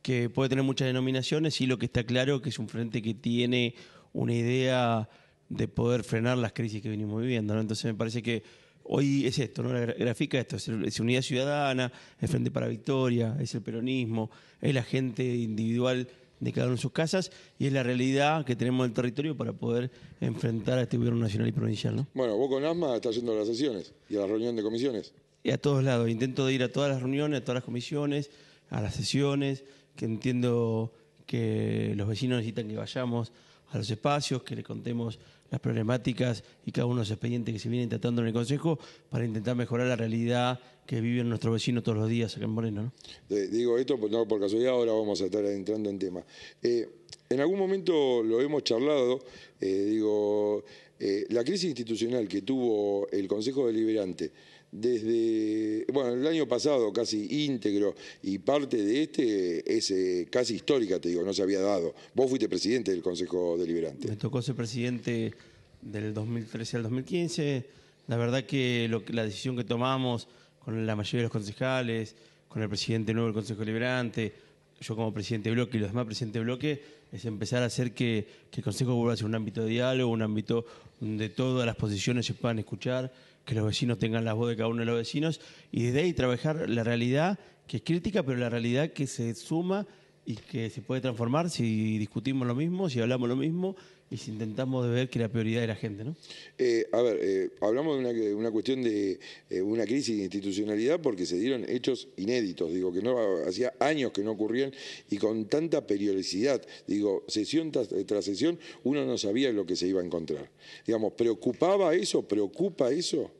que puede tener muchas denominaciones y lo que está claro que es un frente que tiene una idea de poder frenar las crisis que venimos viviendo. ¿no? Entonces me parece que hoy es esto, ¿no? La gráfica esto, es, unidad ciudadana, es Frente para Victoria, es el peronismo, es la gente individual de cada uno de sus casas y es la realidad que tenemos en el territorio para poder enfrentar a este gobierno nacional y provincial. ¿no? Bueno, vos con ASMA estás yendo a las sesiones y a la reunión de comisiones. Y a todos lados, intento de ir a todas las reuniones, a todas las comisiones, a las sesiones, que entiendo que los vecinos necesitan que vayamos a los espacios, que le contemos las problemáticas y cada uno de los expedientes que se vienen tratando en el Consejo para intentar mejorar la realidad que viven nuestros vecinos todos los días acá en Moreno. digo esto no, por casualidad, ahora vamos a estar entrando en tema. Eh, en algún momento lo hemos charlado, eh, digo, eh, la crisis institucional que tuvo el Consejo Deliberante desde, bueno, el año pasado casi íntegro y parte de este es eh, casi histórica, te digo, no se había dado. Vos fuiste presidente del Consejo Deliberante. Me tocó ser presidente del 2013 al 2015. La verdad que, la decisión que tomamos con la mayoría de los concejales, con el presidente nuevo del Consejo Deliberante, yo como presidente de bloque y los demás presidentes de bloque, es empezar a hacer que, que el Consejo vuelva a ser un ámbito de diálogo, un ámbito donde todas las posiciones se puedan escuchar que los vecinos tengan la voz de cada uno de los vecinos y desde ahí trabajar la realidad que es crítica, pero la realidad que se suma y que se puede transformar si discutimos lo mismo, si hablamos lo mismo y si intentamos de ver que la prioridad de la gente, ¿no? Eh, a ver, eh, hablamos de una, cuestión de eh, una crisis de institucionalidad porque se dieron hechos inéditos, digo, que no hacía años que no ocurrían y con tanta periodicidad, digo, sesión tras sesión, uno no sabía lo que se iba a encontrar. Digamos, ¿preocupaba eso? ¿Preocupa eso?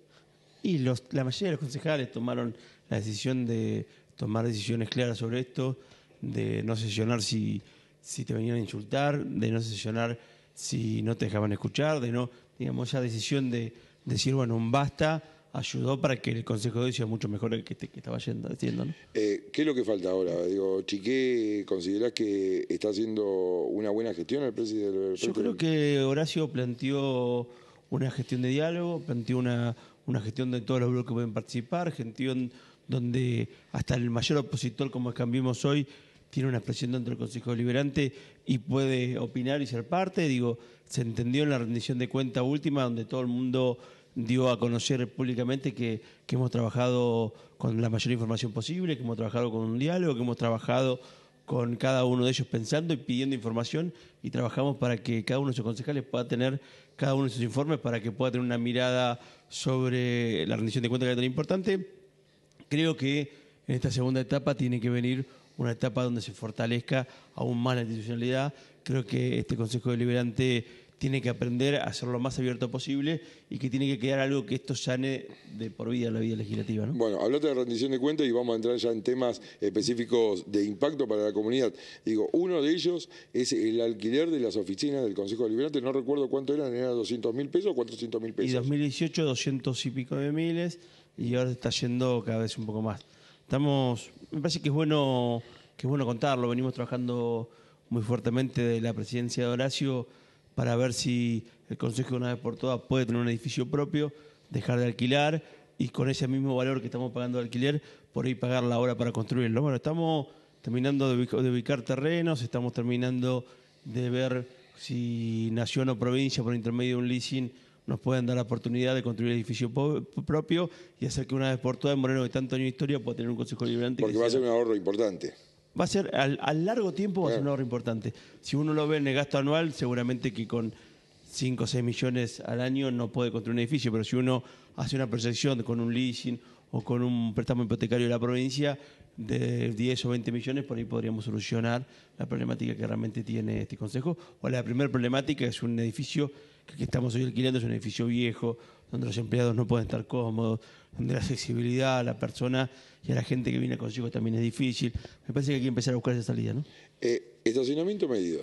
Y la mayoría de los concejales tomaron la decisión de tomar decisiones claras sobre esto, de no sesionar si, si te venían a insultar, de no sesionar si no te dejaban escuchar, de no, digamos, esa decisión de, decir, bueno, basta, ayudó para que el Consejo de Hoy sea mucho mejor que, que estaba yendo, haciendo. Eh, ¿Qué es lo que falta ahora? Digo, Chiqué, ¿considerás que está haciendo una buena gestión el presidente? Yo creo que Horacio planteó una gestión de diálogo, planteó una, una gestión de todos los que pueden participar, gestión donde hasta el mayor opositor, como cambiemos hoy, tiene una expresión dentro del Consejo Deliberante y puede opinar y ser parte. Digo, se entendió en la rendición de cuenta última, donde todo el mundo dio a conocer públicamente que, que hemos trabajado con la mayor información posible, que hemos trabajado con un diálogo, que hemos trabajado con cada uno de ellos pensando y pidiendo información y trabajamos para que cada uno de sus concejales pueda tener cada uno de sus informes para que pueda tener una mirada sobre la rendición de cuentas que es tan importante. Creo que en esta segunda etapa tiene que venir una etapa donde se fortalezca aún más la institucionalidad. Creo que este Consejo Deliberante tiene que aprender a ser lo más abierto posible y que tiene que quedar algo que esto sane de por vida la vida legislativa. ¿no? Bueno, hablaste de rendición de cuentas y vamos a entrar ya en temas específicos de impacto para la comunidad. Digo, uno de ellos es el alquiler de las oficinas del Consejo de Deliberante, no recuerdo cuánto eran, eran 200 mil pesos o 400 mil pesos. Y 2018, 200 y pico de miles y ahora está yendo cada vez un poco más. Estamos, me parece que es bueno, que es bueno contarlo, venimos trabajando muy fuertemente de la presidencia de Horacio para ver si el Consejo una vez por todas puede tener un edificio propio, dejar de alquilar y con ese mismo valor que estamos pagando de alquiler, por ahí pagar la hora para construirlo. Bueno, estamos terminando de ubicar terrenos, estamos terminando de ver si nación o provincia por intermedio de un leasing nos pueden dar la oportunidad de construir el edificio propio y hacer que una vez por todas en Moreno de tanto año de historia pueda tener un consejo liberante. Porque va a ser un ahorro importante va a ser al, largo tiempo va a ser un ahorro importante. Si uno lo ve en el gasto anual, seguramente que con 5 o 6 millones al año no puede construir un edificio, pero si uno hace una percepción con un leasing o con un préstamo hipotecario de la provincia de 10 o 20 millones, por ahí podríamos solucionar la problemática que realmente tiene este consejo. O la primera problemática es un edificio que, que estamos hoy alquilando, es un edificio viejo, donde los empleados no pueden estar cómodos, de la accesibilidad a la persona y a la gente que viene consigo también es difícil. Me parece que hay que empezar a buscar esa salida, ¿no? Eh, estacionamiento medido.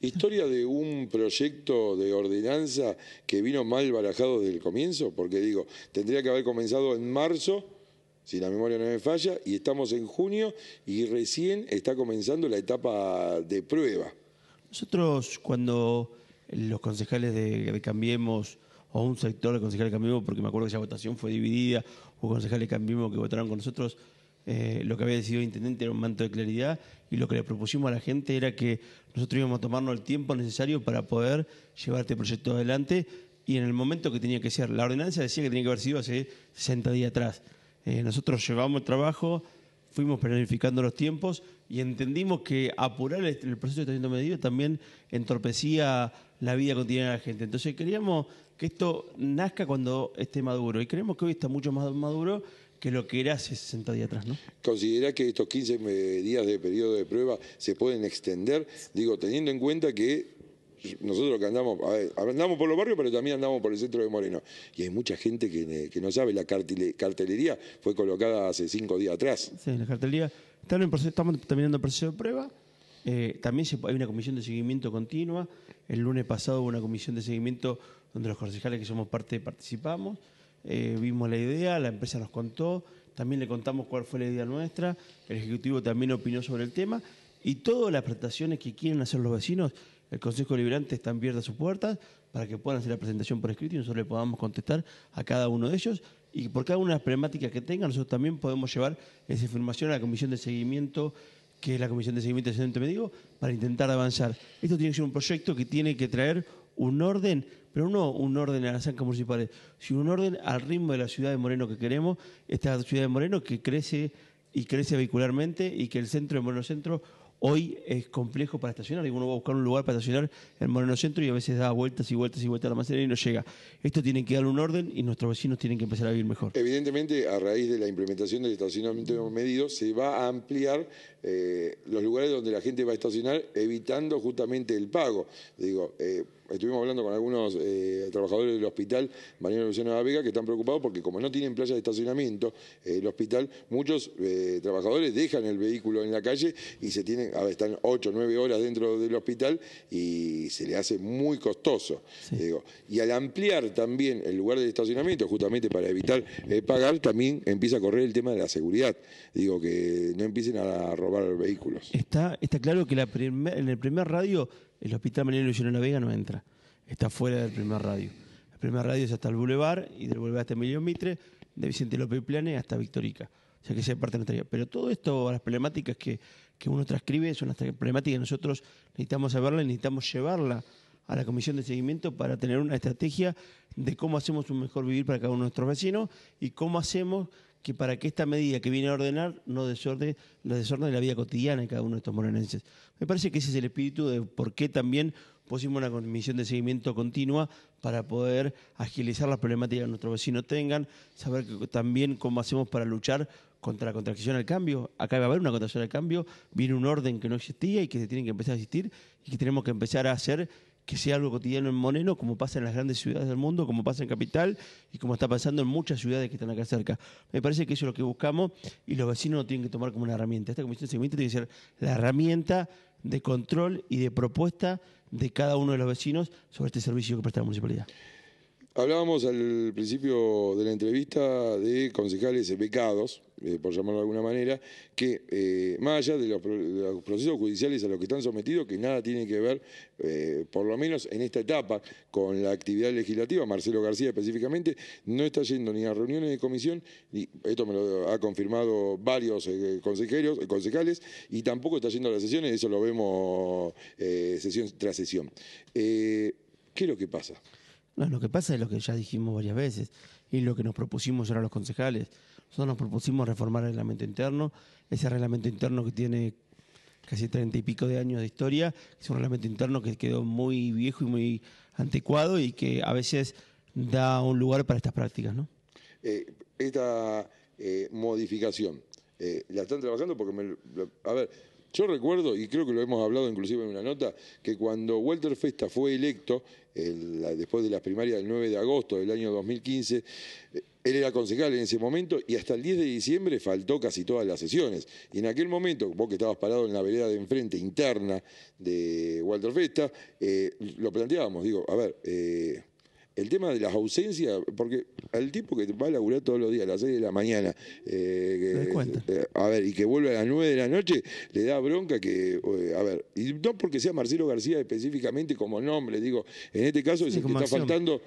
Historia de un proyecto de ordenanza que vino mal barajado desde el comienzo, porque digo, tendría que haber comenzado en marzo, si la memoria no me falla, y estamos en junio y recién está comenzando la etapa de prueba. Nosotros cuando los concejales de Cambiemos o un sector de concejales de Cambiemos, porque me acuerdo que esa votación fue dividida, o concejales de Cambiemos que votaron con nosotros, eh, lo que había decidido el intendente era un manto de claridad y lo que le propusimos a la gente era que nosotros íbamos a tomarnos el tiempo necesario para poder llevar este proyecto adelante y en el momento que tenía que ser. La ordenanza decía que tenía que haber sido hace 60 días atrás. Eh, nosotros llevamos el trabajo, fuimos planificando los tiempos y entendimos que apurar el, proceso de de medido también entorpecía la vida cotidiana de la gente. Entonces queríamos que esto nazca cuando esté maduro. Y creemos que hoy está mucho más maduro que lo que era hace 60 días atrás, ¿no? ¿Considera que estos 15 días de periodo de prueba se pueden extender? Digo, teniendo en cuenta que nosotros que andamos, andamos por los barrios, pero también andamos por el centro de Moreno. Y hay mucha gente que, no sabe, la cartelería fue colocada hace 5 días atrás. Sí, la cartelería. estamos terminando el proceso de prueba. Eh, también hay una comisión de seguimiento continua. El lunes pasado hubo una comisión de seguimiento donde los concejales que somos parte participamos, eh, vimos la idea, la empresa nos contó, también le contamos cuál fue la idea nuestra, el Ejecutivo también opinó sobre el tema y todas las presentaciones que quieren hacer los vecinos, el Consejo Liberante está abierto a sus puertas para que puedan hacer la presentación por escrito y nosotros le podamos contestar a cada uno de ellos y por cada una de las problemáticas que tengan nosotros también podemos llevar esa información a la Comisión de Seguimiento que es la Comisión de Seguimiento del Centro Médico, para intentar avanzar. Esto tiene que ser un proyecto que tiene que traer un orden, pero no un orden a las ancas municipales, sino un orden al ritmo de la ciudad de Moreno que queremos, esta ciudad de Moreno que crece y crece vehicularmente y que el centro de Moreno Centro hoy es complejo para estacionar. Y uno va a buscar un lugar para estacionar en Moreno Centro y a veces da vueltas y vueltas y vueltas a la macera y no llega. Esto tiene que dar un orden y nuestros vecinos tienen que empezar a vivir mejor. Evidentemente, a raíz de la implementación del estacionamiento medido, se va a ampliar eh, los lugares donde la gente va a estacionar, evitando justamente el pago. Digo, eh, estuvimos hablando con algunos eh, trabajadores del hospital Mariano Luciano de la Vega que están preocupados porque como no tienen playa de estacionamiento, eh, el hospital, muchos eh, trabajadores dejan el vehículo en la calle y se tienen, a ver, están 8, 9 horas dentro del hospital y se le hace muy costoso. Digo. Y al ampliar también el lugar de estacionamiento, justamente para evitar pagar, también empieza a correr el tema de la seguridad. Digo, que no empiecen a robar vehículos. Está, está claro que la en el primer radio el hospital Mariano Luciano Vega no entra, está fuera del primer radio. El primer radio es hasta el Boulevard y del Boulevard hasta Emilio Mitre, de Vicente López y Plane hasta Victorica. O sea que se parte nuestra Pero todo esto, las problemáticas que, que uno transcribe, son las problemáticas que nosotros necesitamos saberla y necesitamos llevarla a la comisión de seguimiento para tener una estrategia de cómo hacemos un mejor vivir para cada uno de nuestros vecinos y cómo hacemos que para que esta medida que viene a ordenar no desordene la desorden la vida cotidiana de cada uno de estos morenenses. Me parece que ese es el espíritu de por qué también pusimos una comisión de seguimiento continua para poder agilizar las problemáticas que nuestros vecinos tengan, saber también cómo hacemos para luchar contra la contracción al cambio. Acá va a haber una contracción al cambio, viene un orden que no existía y que se tiene que empezar a existir y que tenemos que empezar a hacer que sea algo cotidiano en Moneno, como pasa en las grandes ciudades del mundo, como pasa en Capital y como está pasando en muchas ciudades que están acá cerca. Me parece que eso es lo que buscamos y los vecinos lo tienen que tomar como una herramienta. Esta comisión de seguimiento tiene que ser la herramienta de control y de propuesta de cada uno de los vecinos sobre este servicio que presta la municipalidad. Hablábamos al principio de la entrevista de concejales pecados, eh, por llamarlo de alguna manera, que eh, más allá de los, procesos judiciales a los que están sometidos, que nada tiene que ver, eh, por lo menos en esta etapa, con la actividad legislativa, Marcelo García específicamente, no está yendo ni a reuniones de comisión, esto me lo ha confirmado varios consejeros, concejales, y tampoco está yendo a las sesiones, eso lo vemos sesión tras sesión. ¿Qué es lo que pasa? No, lo que pasa es lo que ya dijimos varias veces y lo que nos propusimos a los concejales. Nosotros nos propusimos reformar el reglamento interno, ese reglamento interno que tiene casi treinta y pico de años de historia, es un reglamento interno que quedó muy viejo y muy anticuado y que a veces da un lugar para estas prácticas, ¿no? Eh, esta eh, modificación, eh, la están trabajando porque a ver, yo recuerdo, y creo que lo hemos hablado inclusive en una nota, que cuando Walter Festa fue electo, después de las primarias del 9 de agosto del año 2015, eh, él era concejal en ese momento y hasta el 10 de diciembre faltó casi todas las sesiones. Y en aquel momento, vos que estabas parado en la vereda de enfrente interna de Walter Festa, eh, lo planteábamos, digo, a ver, eh, el tema de las ausencias, porque al tipo que va a laburar todos los días a las 6 de la mañana, eh, eh, a ver, y que vuelve a las 9 de la noche, le da bronca que, eh, a ver, y no porque sea Marcelo García específicamente como nombre, digo, en este caso está faltando.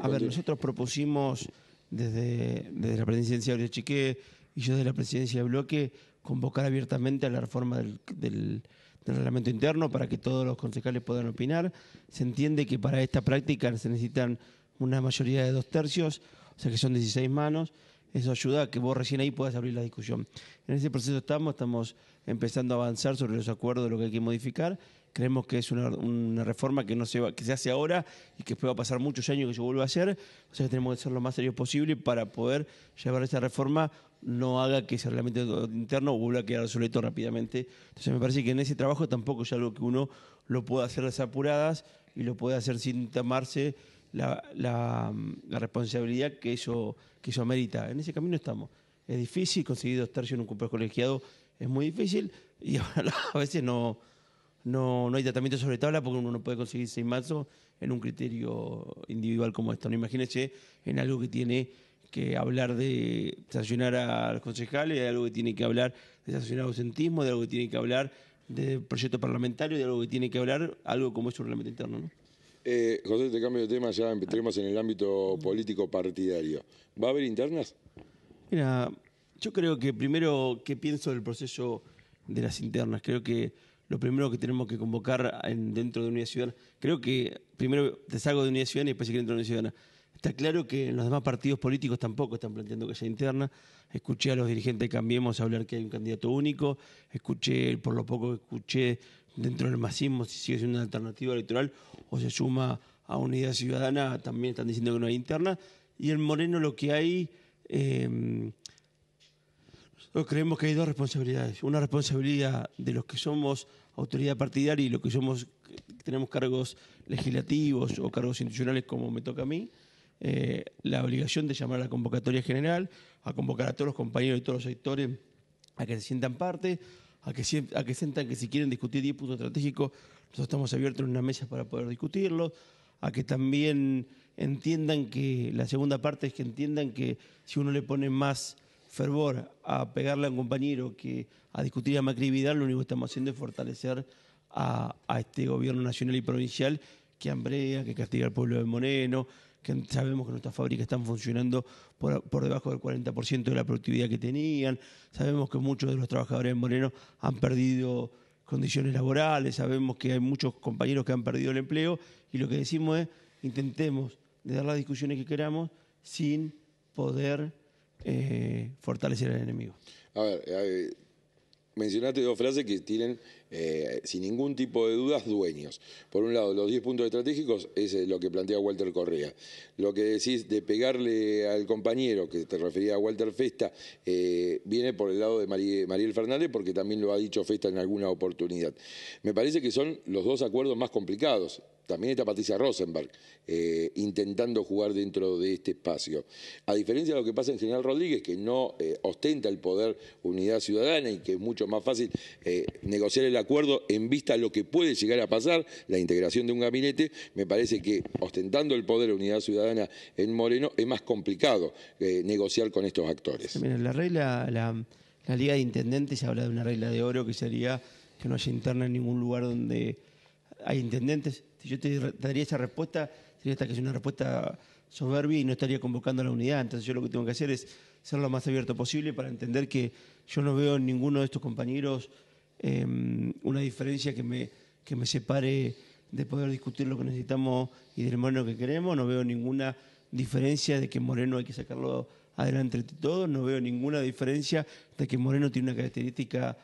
a ver, nosotros propusimos desde, desde la presidencia de Chiqué y yo desde la presidencia de Bloque convocar abiertamente a la reforma del del reglamento interno para que todos los concejales puedan opinar. Se entiende que para esta práctica se necesitan una mayoría de dos tercios, o sea que son 16 manos. Eso ayuda a que vos recién ahí puedas abrir la discusión. En ese proceso estamos, estamos empezando a avanzar sobre los acuerdos, de lo que hay que modificar. Creemos que es una, reforma que, no se que se hace ahora y que después va a pasar muchos años que se vuelva a hacer. O sea que tenemos que ser lo más serios posible para poder llevar esa reforma no haga que ese reglamento interno vuelva a quedar obsoleto rápidamente. Entonces me parece que en ese trabajo tampoco es algo que uno lo pueda hacer desapuradas y lo puede hacer sin tomarse mm, la, responsabilidad que eso, que eso amerita. En ese camino estamos. Es difícil conseguir dos tercios en un cumpleaños colegiado, es muy difícil y *laughs* a veces no, no, hay tratamiento sobre tabla porque uno no puede conseguir seis mazos en un criterio individual como esto. No imagínense en algo que tiene que hablar de sancionar a los concejales, de algo que tiene que hablar de sancionar ausentismo, de algo que tiene que hablar de proyecto parlamentario, de algo que tiene que hablar algo como es un reglamento interno. ¿no? Eh, José, te cambio de tema, ya entremos en el ámbito político partidario. ¿Va a haber internas? Mira, yo creo que primero, ¿qué pienso del proceso de las internas? Creo que lo primero que tenemos que convocar en, dentro de Unidad Ciudadana, creo que primero te salgo de Unidad Ciudadana y después si quiero de Unidad Ciudadana Está claro que los demás partidos políticos tampoco están planteando que sea interna. Escuché a los dirigentes de Cambiemos hablar que hay un candidato único. Escuché, por lo poco que escuché, dentro del masismo, si sigue siendo una alternativa electoral o se suma a Unidad Ciudadana, también están diciendo que no hay interna. Y en Moreno lo que hay... Em, creemos que hay dos responsabilidades. Una responsabilidad de los que somos autoridad partidaria y los que somos tenemos cargos legislativos o cargos institucionales como me toca a mí, eh, la obligación de llamar a la convocatoria general, a convocar a todos los compañeros y todos los sectores a que se sientan parte, a que, a sientan que si quieren discutir 10 puntos estratégicos, nosotros estamos abiertos en una mesa para poder discutirlo a que también entiendan que, la segunda parte es que entiendan que si uno le pone más fervor a pegarle a un compañero que a discutir a Macri lo único que estamos haciendo es fortalecer a, este gobierno nacional y provincial que hambrea, que castiga al pueblo de Moreno, sabemos que nuestras fábricas están funcionando por, debajo del 40% de la productividad que tenían, sabemos que muchos de los trabajadores en Moreno han perdido condiciones laborales, sabemos que hay muchos compañeros que han perdido el empleo y lo que decimos es intentemos dar las discusiones que queramos sin poder eh, fortalecer al enemigo. A ver, eh, Mencionaste dos frases que tienen, eh, sin ningún tipo de dudas, dueños. Por un lado, los 10 puntos estratégicos es lo que plantea Walter Correa. Lo que decís de pegarle al compañero, que te refería a Walter Festa, eh, viene por el lado de Mariel Fernández, porque también lo ha dicho Festa en alguna oportunidad. Me parece que son los dos acuerdos más complicados también está Patricia Rosenberg eh, intentando jugar dentro de este espacio. A diferencia de lo que pasa en General Rodríguez, que no eh, ostenta el poder Unidad Ciudadana y que es mucho más fácil eh, negociar el acuerdo en vista a lo que puede llegar a pasar, la integración de un gabinete, me parece que ostentando el poder Unidad Ciudadana en Moreno es más complicado negociar con estos actores. la regla, la, Liga de Intendentes se habla de una regla de oro que sería que no haya interna en ningún lugar donde hay intendentes. Si yo te daría esa respuesta, sería hasta que es una respuesta soberbia y no estaría convocando a la unidad. Entonces yo lo que tengo que hacer es ser lo más abierto posible para entender que yo no veo en ninguno de estos compañeros em, una diferencia que me, que me separe de poder discutir lo que necesitamos y del Moreno que queremos. No veo ninguna diferencia de que Moreno hay que sacarlo adelante de todos. No veo ninguna diferencia de que Moreno tiene una característica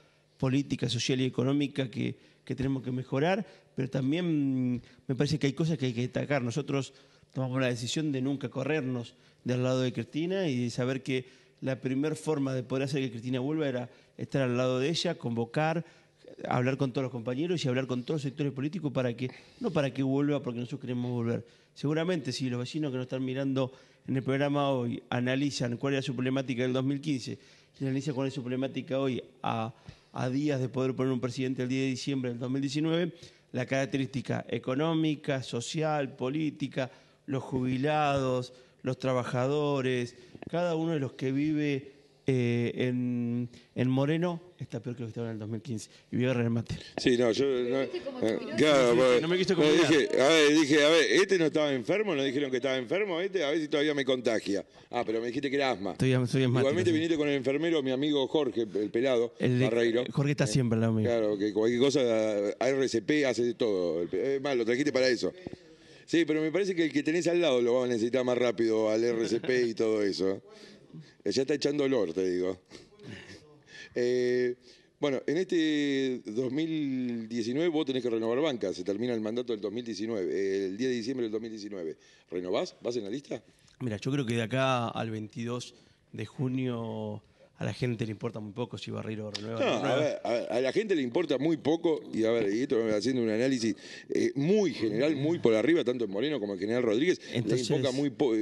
política, social y económica que, tenemos que mejorar, pero también mm, me parece que hay cosas que hay que destacar. Nosotros tomamos la decisión de nunca corrernos del lado de Cristina y de saber que la primera forma de poder hacer que Cristina vuelva era estar al lado de ella, convocar, hablar con todos los compañeros y hablar con todos los sectores políticos para que, no para que vuelva porque nosotros queremos volver. Seguramente si los vecinos que nos están mirando en el programa hoy analizan cuál era su problemática del 2015 si analizan cuál es su problemática hoy a a días de poder poner un presidente el 10 de diciembre del 2019, la característica económica, social, política, los jubilados, los trabajadores, cada uno de los que vive eh, en Moreno está peor que lo que estaba en el 2015. Y voy a remate. Sí, no, yo. No, eh, claro, no me como. dije, a ver, dije, a ver, este no estaba enfermo, no dijeron que estaba enfermo, este, a ver si todavía me contagia. Ah, pero me dijiste que era asma. Estoy, soy Igualmente viniste con el enfermero, mi amigo Jorge, el pelado, el Jorge está eh, siempre al Claro, que cualquier cosa, ARCP hace todo. Es eh, malo, lo trajiste para eso. Sí, pero me parece que el que tenés al lado lo va a necesitar más rápido al RCP y todo eso. Ya está echando olor, te digo. Eh, bueno, en este 2019 vos tenés que renovar banca, se termina el mandato del 2019, eh, el 10 de diciembre del 2019. ¿Renovás? ¿Vas en la lista? Mira, yo creo que de acá al 22 de junio a la gente le importa muy poco si Barreiro renueva. No, A, a, la gente le importa muy poco, y a ver, y esto haciendo un análisis eh, muy general, muy por arriba, tanto en Moreno como en General Rodríguez, Entonces, muy, eh, poco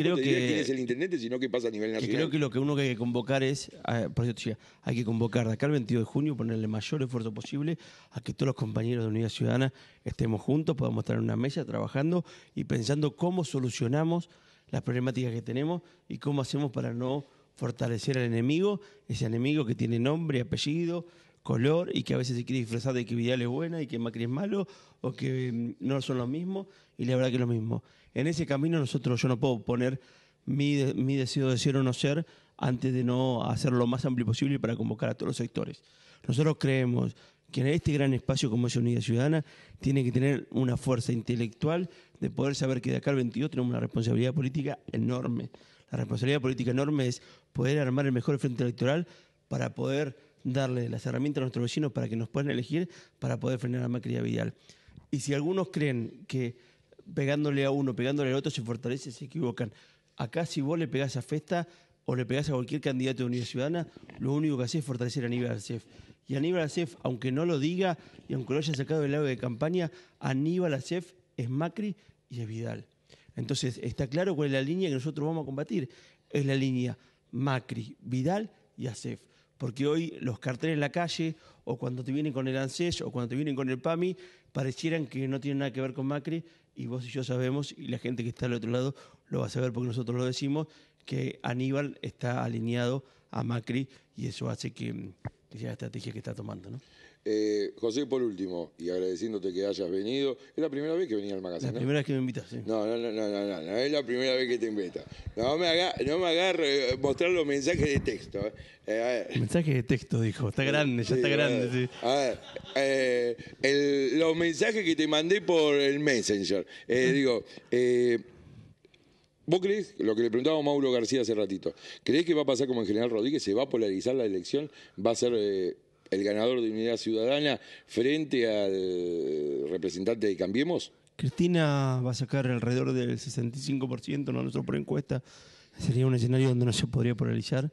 creo que, es el intendente, sino que pasa a nivel nacional. creo que lo que uno que hay que convocar es, hay que convocar de acá el 22 de junio, ponerle el mayor esfuerzo posible a que todos los compañeros de Unidad Ciudadana estemos juntos, podamos estar en una mesa trabajando y pensando cómo solucionamos las problemáticas que tenemos y cómo hacemos para no fortalecer al enemigo, ese enemigo que tiene nombre, apellido, color y que a veces se quiere disfrazar de que Vidal es buena y que Macri es malo o que mm, no son lo mismo, y la verdad que es lo mismo. En ese camino nosotros yo no puedo poner mi, mi deseo de ser o no ser antes de no hacer lo más amplio posible para convocar a todos los sectores. Nosotros creemos que en este gran espacio como es Unidad Ciudadana tiene que tener una fuerza intelectual de poder saber que de acá al 22 tenemos una responsabilidad política enorme. La responsabilidad política enorme es poder armar el mejor frente electoral para poder darle las herramientas a nuestros vecinos para que nos puedan elegir para poder frenar a Macri y a Vidal. Y si algunos creen que pegándole a uno, pegándole al otro se fortalece, se equivocan. Acá si vos le pegás a Festa o le pegás a cualquier candidato de Unidad Ciudadana, lo único que hace es fortalecer a Aníbal Acef. Y Aníbal Acef, aunque no lo diga y aunque lo haya sacado del lado de campaña, Aníbal Acef es Macri y es Vidal. Entonces está claro cuál es la línea que nosotros vamos a combatir. Es la línea Macri, Vidal y ASEF. Porque hoy los carteles en la calle, o cuando te vienen con el ANSES, o cuando te vienen con el PAMI, parecieran que no tienen nada que ver con Macri, y vos y yo sabemos, y la gente que está al otro lado lo va a saber porque nosotros lo decimos, que Aníbal está alineado a Macri, y eso hace que, sea la estrategia que está tomando. ¿no? Eh, José, por último, y agradeciéndote que hayas venido, es la primera vez que venía al magazine. La primera vez que me invitas, sí. No, no, no, no, no, no, es la primera vez que te invitas. No me agarre eh, mostrar los mensajes de texto. Eh. eh mensajes de texto, dijo. Está grande, ya está grande. A ver, los mensajes que te mandé por el Messenger. digo, ¿Vos crees, lo que le preguntaba a Mauro García hace ratito, ¿crees que va a pasar como en General Rodríguez? ¿Se va a polarizar la elección? ¿Va a ser el ganador de Unidad Ciudadana frente al representante de Cambiemos? Cristina va a sacar alrededor del 65%, no nuestro por encuesta. Sería un escenario donde no se podría polarizar.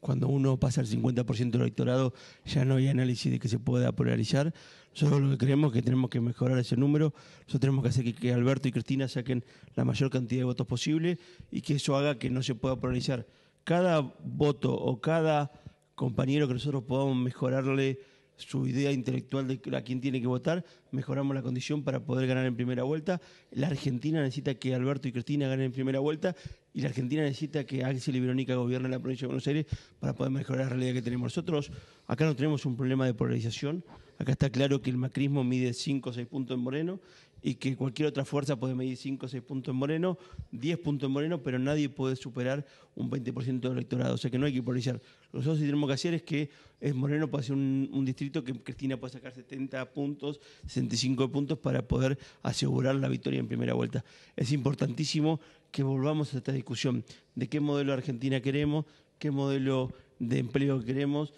Cuando uno pasa al 50% del electorado, ya no hay análisis de que se pueda polarizar. Nosotros lo que creemos es que tenemos que mejorar ese número. Nosotros tenemos que hacer que Alberto y Cristina saquen la mayor cantidad de votos posible y que eso haga que no se pueda polarizar. Cada voto o cada compañero que nosotros podamos mejorarle su idea intelectual de a quién tiene que votar, mejoramos la condición para poder ganar en primera vuelta. La Argentina necesita que Alberto y Cristina ganen en primera vuelta y la Argentina necesita que Axel y Verónica gobiernen la provincia de Buenos Aires para poder mejorar la realidad que tenemos nosotros. Acá no tenemos un problema de polarización, acá está claro que el macrismo mide 5 o 6 puntos en Moreno y que cualquier otra fuerza puede medir 5 o 6 puntos en Moreno, 10 puntos en Moreno, pero nadie puede superar un 20% del electorado. O sea que no hay que polarizar. Lo que nosotros tenemos que hacer es que es Moreno pueda ser un, distrito que Cristina pueda sacar 70 puntos, 65 puntos para poder asegurar la victoria en primera vuelta. Es importantísimo que volvamos a esta discusión de qué modelo de Argentina queremos, qué modelo de empleo queremos,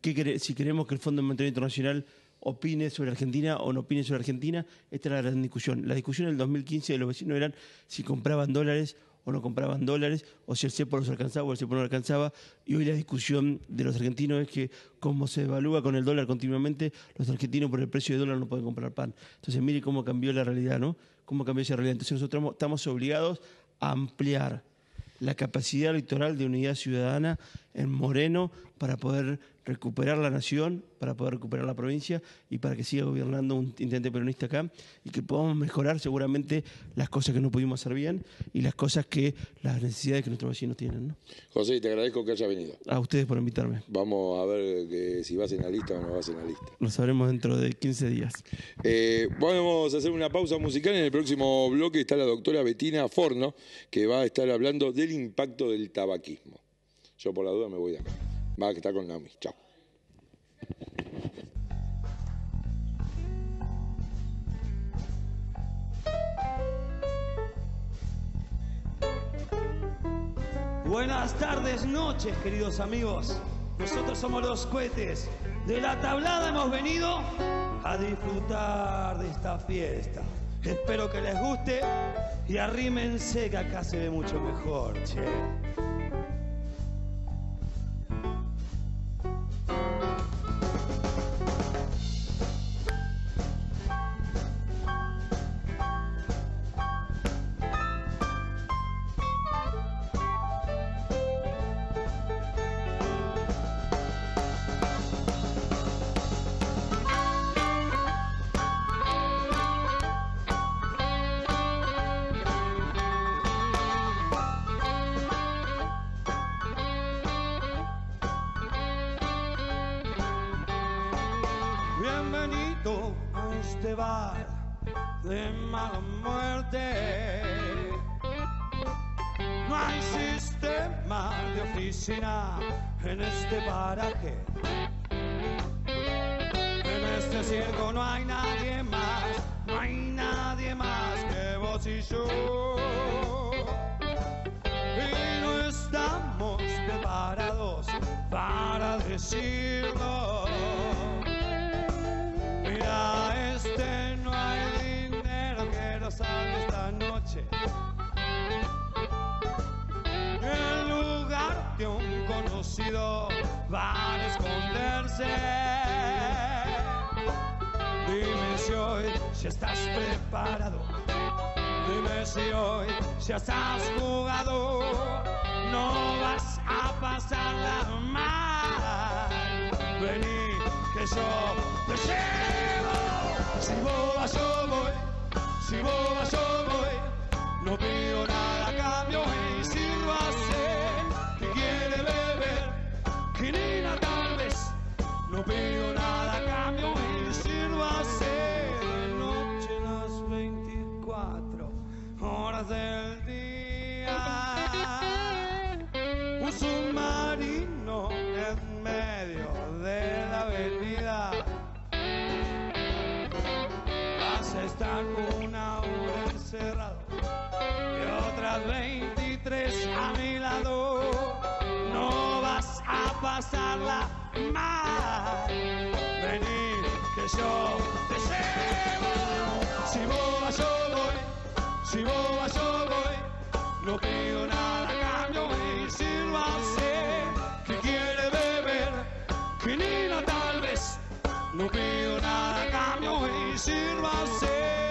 qué, si queremos que el Fondo Monetario Internacional opine sobre Argentina o no opine sobre Argentina, esta era la gran discusión. La discusión del 2015 de los vecinos eran si compraban dólares o no compraban dólares, o si el CEPO los alcanzaba o el CEPO no alcanzaba. Y hoy la discusión de los argentinos es que, como se evalúa con el dólar continuamente, los argentinos por el precio de dólar no pueden comprar pan. Entonces, mire cómo cambió la realidad, ¿no? Cómo cambió esa realidad. Entonces, nosotros estamos obligados a ampliar la capacidad electoral de unidad ciudadana en Moreno para poder recuperar la nación, para poder recuperar la provincia y para que siga gobernando un intendente peronista acá y que podamos mejorar seguramente las cosas que no pudimos hacer bien y las cosas que las necesidades que nuestros vecinos tienen. ¿no? José, te agradezco que haya venido. A ustedes por invitarme. Vamos a ver si vas en la lista o no vas en la lista. Lo sabremos dentro de 15 días. Eh, vamos a hacer una pausa musical. En el próximo bloque está la doctora Betina Forno, que va a estar hablando del impacto del tabaquismo. Yo por la duda me voy de acá. Va que está con Naomi. Chao. Buenas tardes, noches, queridos amigos. Nosotros somos los cohetes. De la tablada hemos venido a disfrutar de esta fiesta. Espero que les guste y arrímense que acá se ve mucho mejor, che. en este paraje. En este circo no hay nadie más, no hay nadie más que vos y yo. Y no estamos preparados para decirlo. Mira, este no hay dinero que nos van a esconderse. Dime si hoy si estás preparado. Dime si hoy si estás jugado. No vas a pasarla mal. Vení que yo te llevo. Si boba yo voy, si boba yo voy. No pido nada cambio. Eh. tal vez. No pido nada cambio y sirva ser de noche las 24 horas del día. Un submarino en medio de la avenida. Vas a estar una hora encerrado y otras 23 a mi lado pasarla mal. vení que yo te llevo. Si boba yo voy, si boba yo voy, no pido nada cambio y sírvase. Que quiere beber, quinina tal vez, no pido nada cambio y sírvase.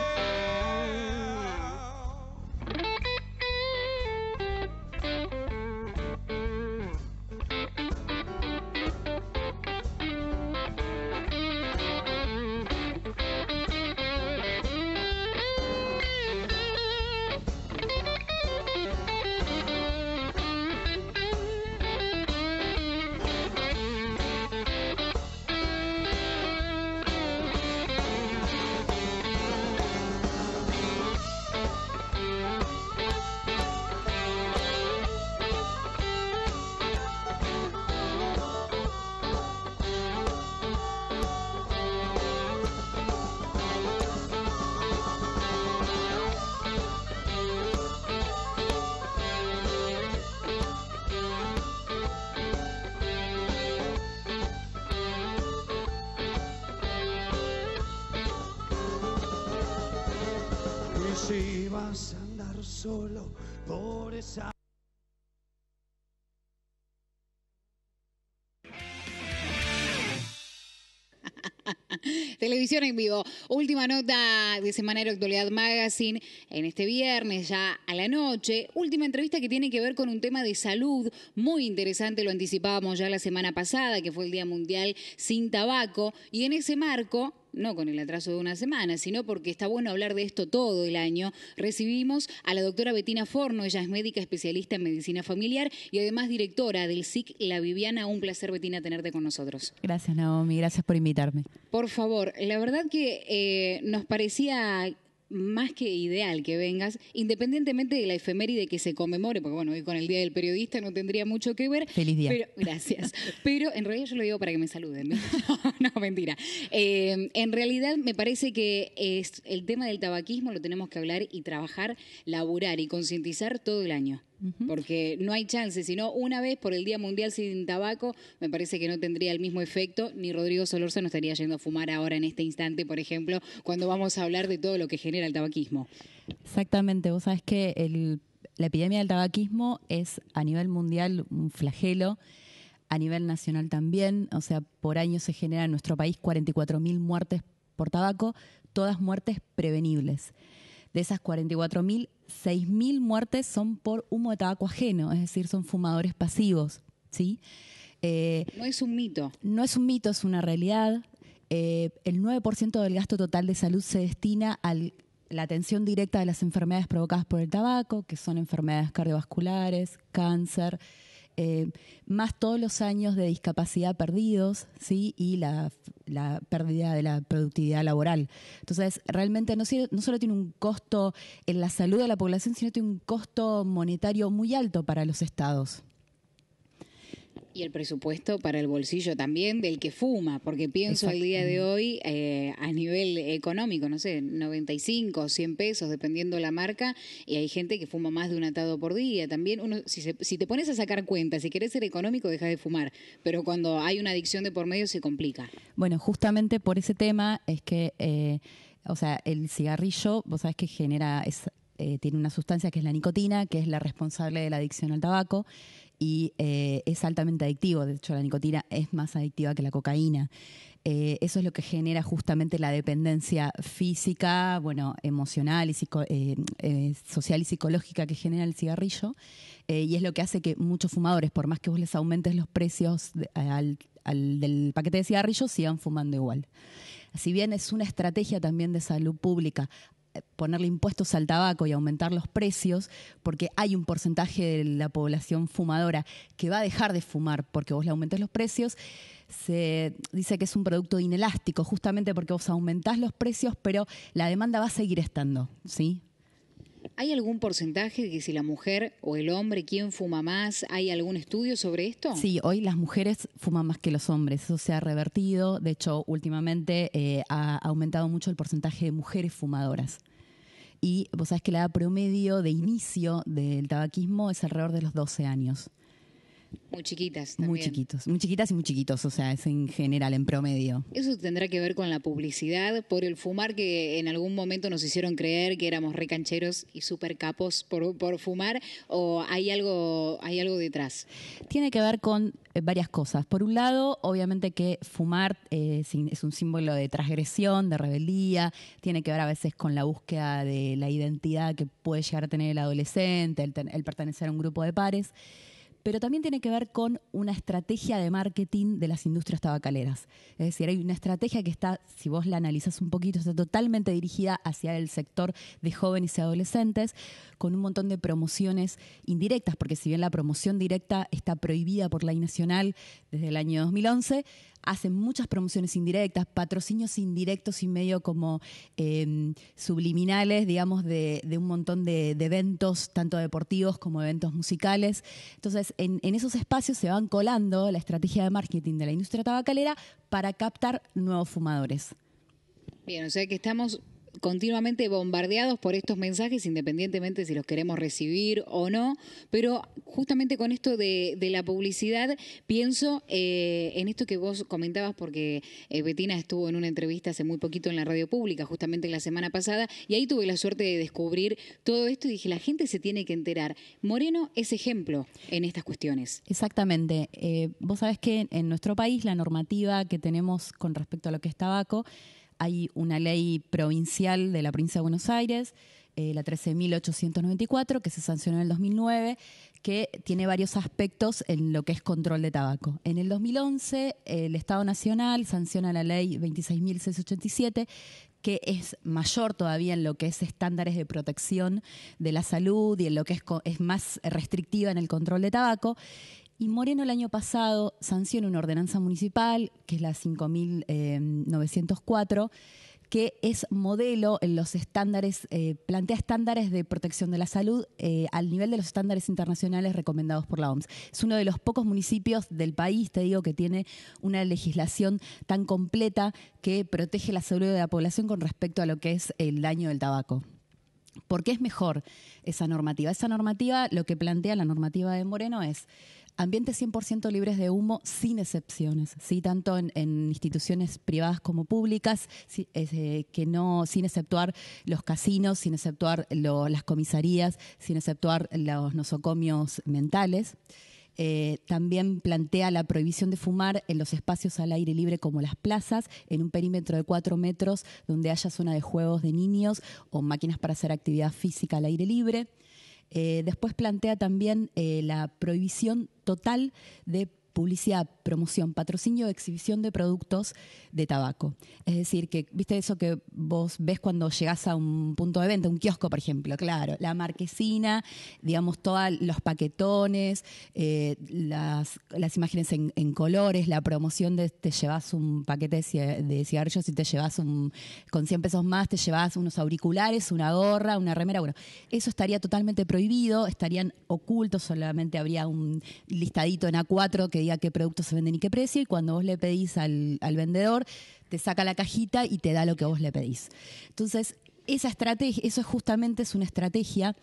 Televisión en vivo. Última nota de de Actualidad Magazine en este viernes ya a la noche. Última entrevista que tiene que ver con un tema de salud muy interesante, lo anticipábamos ya la semana pasada, que fue el Día Mundial sin Tabaco. Y en ese marco, no con el atraso de una semana, sino porque está bueno hablar de esto todo el año, recibimos a la doctora Betina Forno, ella es médica especialista en medicina familiar y además directora del SIC La Viviana. Un placer, Betina, tenerte con nosotros. Gracias, Naomi, gracias por invitarme. Por favor, la verdad que eh, nos parecía más que ideal que vengas, independientemente de la efeméride que se conmemore, porque bueno, hoy con el Día del Periodista no tendría mucho que ver. Feliz día. Pero, gracias. pero en realidad yo lo digo para que me saluden. *laughs* No, mentira. Eh, en realidad me parece que es, el tema del tabaquismo lo tenemos que hablar y trabajar, laburar y concientizar todo el año porque no hay chance, sino una vez por el Día Mundial sin tabaco, me parece que no tendría el mismo efecto, ni Rodrigo Solorzo no estaría yendo a fumar ahora en este instante, por ejemplo, cuando vamos a hablar de todo lo que genera el tabaquismo. Exactamente, vos sabés que la epidemia del tabaquismo es a nivel mundial un flagelo, a nivel nacional también, o sea, por año se generan en nuestro país 44.000 muertes por tabaco, todas muertes prevenibles. De esas 44.000, 6.000 muertes son por humo de tabaco ajeno, es decir, son fumadores pasivos. ¿sí? Eh, no es un mito. No es un mito, es una realidad. Eh, el 9% del gasto total de salud se destina a la atención directa de las enfermedades provocadas por el tabaco, que son enfermedades cardiovasculares, cáncer, eh, más todos los años de discapacidad perdidos ¿sí? y la, pérdida de la productividad laboral. Entonces, realmente no, no solo tiene un costo en la salud de la población, sino tiene un costo monetario muy alto para los estados. Y el presupuesto para el bolsillo también del que fuma, porque pienso al día de hoy eh, a nivel económico, no sé, 95, 100 pesos, dependiendo la marca, y hay gente que fuma más de un atado por día. También, uno, si, te pones a sacar cuenta, si querés ser económico, dejas de fumar, pero cuando hay una adicción de por medio se complica. Bueno, justamente por ese tema es que... Eh, o sea, el cigarrillo, vos sabés que genera, es, eh, tiene una sustancia que es la nicotina, que es la responsable de la adicción al tabaco y eh, es altamente adictivo. De hecho, la nicotina es más adictiva que la cocaína. Eh, eso es lo que genera justamente la dependencia física, bueno, emocional y eh, social y psicológica que genera el cigarrillo. y es lo que hace que muchos fumadores, por más que vos les aumentes los precios del paquete de cigarrillos, sigan fumando igual. Si bien es una estrategia también de salud pública ponerle impuestos al tabaco y aumentar los precios, porque hay un porcentaje de la población fumadora que va a dejar de fumar porque vos le aumentes los precios, se dice que es un producto inelástico, justamente porque vos aumentás los precios, pero la demanda va a seguir estando, ¿sí? ¿Hay algún porcentaje de que si la mujer o el hombre, quién fuma más? ¿Hay algún estudio sobre esto? Sí, hoy las mujeres fuman más que los hombres. Eso se ha revertido. De hecho, últimamente eh, ha aumentado mucho el porcentaje de mujeres fumadoras. Y vos sabés que la edad promedio de inicio del tabaquismo es alrededor de los 12 años. Muy chiquitas. También. Muy chiquitos, muy chiquitas y muy chiquitos, o sea, es en general, en promedio. Eso tendrá que ver con la publicidad, por el fumar que en algún momento nos hicieron creer que éramos recancheros y supercapos capos por, fumar, o hay algo, hay algo detrás. Tiene que ver con eh, varias cosas. Por un lado, obviamente que fumar eh, es un símbolo de transgresión, de rebeldía, tiene que ver a veces con la búsqueda de la identidad que puede llegar a tener el adolescente, el pertenecer a un grupo de pares pero también tiene que ver con una estrategia de marketing de las industrias tabacaleras. Es decir, hay una estrategia que está, si vos la analizás un poquito, está totalmente dirigida hacia el sector de jóvenes y adolescentes, con un montón de promociones indirectas, porque si bien la promoción directa está prohibida por ley nacional desde el año 2011, hacen muchas promociones indirectas, patrocinios indirectos y medio como em, subliminales, digamos, de, un montón de, eventos, tanto deportivos como eventos musicales. Entonces, en, en, esos espacios se van colando la estrategia de marketing de la industria tabacalera para captar nuevos fumadores. Bien, o sea que estamos continuamente bombardeados por estos mensajes, independientemente si los queremos recibir o no, pero justamente con esto de, de la publicidad, pienso eh, en esto que vos comentabas, porque eh, Betina estuvo en una entrevista hace muy poquito en la radio pública, justamente la semana pasada, y ahí tuve la suerte de descubrir todo esto y dije, la gente se tiene que enterar. Moreno es ejemplo en estas cuestiones. Exactamente. Eh, vos sabés que en nuestro país la normativa que tenemos con respecto a lo que es tabaco, hay una ley provincial de la provincia de Buenos Aires, eh, la 13.894, que se sancionó en el 2009, que tiene varios aspectos en lo que es control de tabaco. En el 2011, eh, el Estado Nacional sanciona la ley 26.687, que es mayor todavía en lo que es estándares de protección de la salud y en lo que es, es, más restrictiva en el control de tabaco. Y Moreno el año pasado sanciona una ordenanza municipal, que es la 5904, que es modelo en los estándares, eh, plantea estándares de protección de la salud eh, al nivel de los estándares internacionales recomendados por la OMS. Es uno de los pocos municipios del país, te digo, que tiene una legislación tan completa que protege la salud de la población con respecto a lo que es el daño del tabaco. ¿Por qué es mejor esa normativa? Esa normativa, lo que plantea la normativa de Moreno es Ambientes 100% libres de humo, sin excepciones, ¿sí? tanto en, instituciones privadas como públicas, eh, que no, sin exceptuar los casinos, sin exceptuar las comisarías, sin exceptuar los nosocomios mentales. Eh, también plantea la prohibición de fumar en los espacios al aire libre como las plazas, en un perímetro de 4 metros donde haya zona de juegos de niños o máquinas para hacer actividad física al aire libre. Eh, después plantea también eh, la prohibición total de publicidad, promoción, patrocinio, exhibición de productos de tabaco. Es decir, que viste eso que vos ves cuando llegás a un punto de venta, un kiosco, por ejemplo, claro, la marquesina, digamos, todos los paquetones, eh, las, imágenes en, colores, la promoción de te llevas un paquete de, cigarrillos y te llevas un, con 100 pesos más, te llevas unos auriculares, una gorra, una remera, bueno, eso estaría totalmente prohibido, estarían ocultos, solamente habría un listadito en A4 que diga qué productos se venden y qué precio, y cuando vos le pedís al, al vendedor, te saca la cajita y te da lo que vos le pedís. Entonces, esa estrategia, eso justamente es una estrategia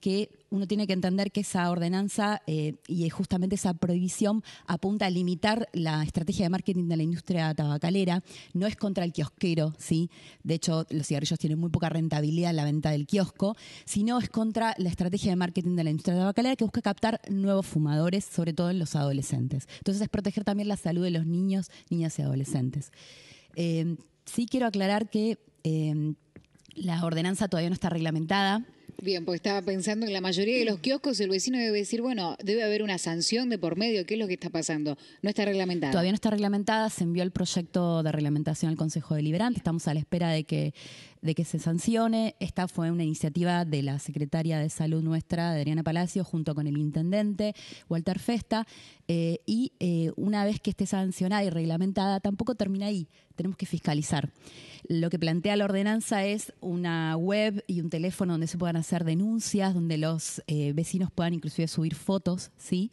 que uno tiene que entender que esa ordenanza eh, y justamente esa prohibición apunta a limitar la estrategia de marketing de la industria tabacalera. No es contra el kiosquero, ¿sí? De hecho, los cigarrillos tienen muy poca rentabilidad en la venta del kiosco, sino es contra la estrategia de marketing de la industria tabacalera que busca captar nuevos fumadores, sobre todo en los adolescentes. Entonces, es proteger también la salud de los niños, niñas y adolescentes. Eh, sí quiero aclarar que eh, la ordenanza todavía no está reglamentada. Bien, pues estaba pensando en la mayoría de los kioscos el vecino debe decir, bueno, debe haber una sanción de por medio, ¿qué es lo que está pasando? No está reglamentada. Todavía no está reglamentada, se envió el proyecto de reglamentación al Consejo Deliberante, estamos a la espera de que de que se sancione. Esta fue una iniciativa de la secretaria de salud nuestra, Adriana Palacio, junto con el intendente Walter Festa. Eh, y eh, una vez que esté sancionada y reglamentada, tampoco termina ahí. Tenemos que fiscalizar. Lo que plantea la ordenanza es una web y un teléfono donde se puedan hacer denuncias, donde los eh, vecinos puedan inclusive subir fotos, ¿sí?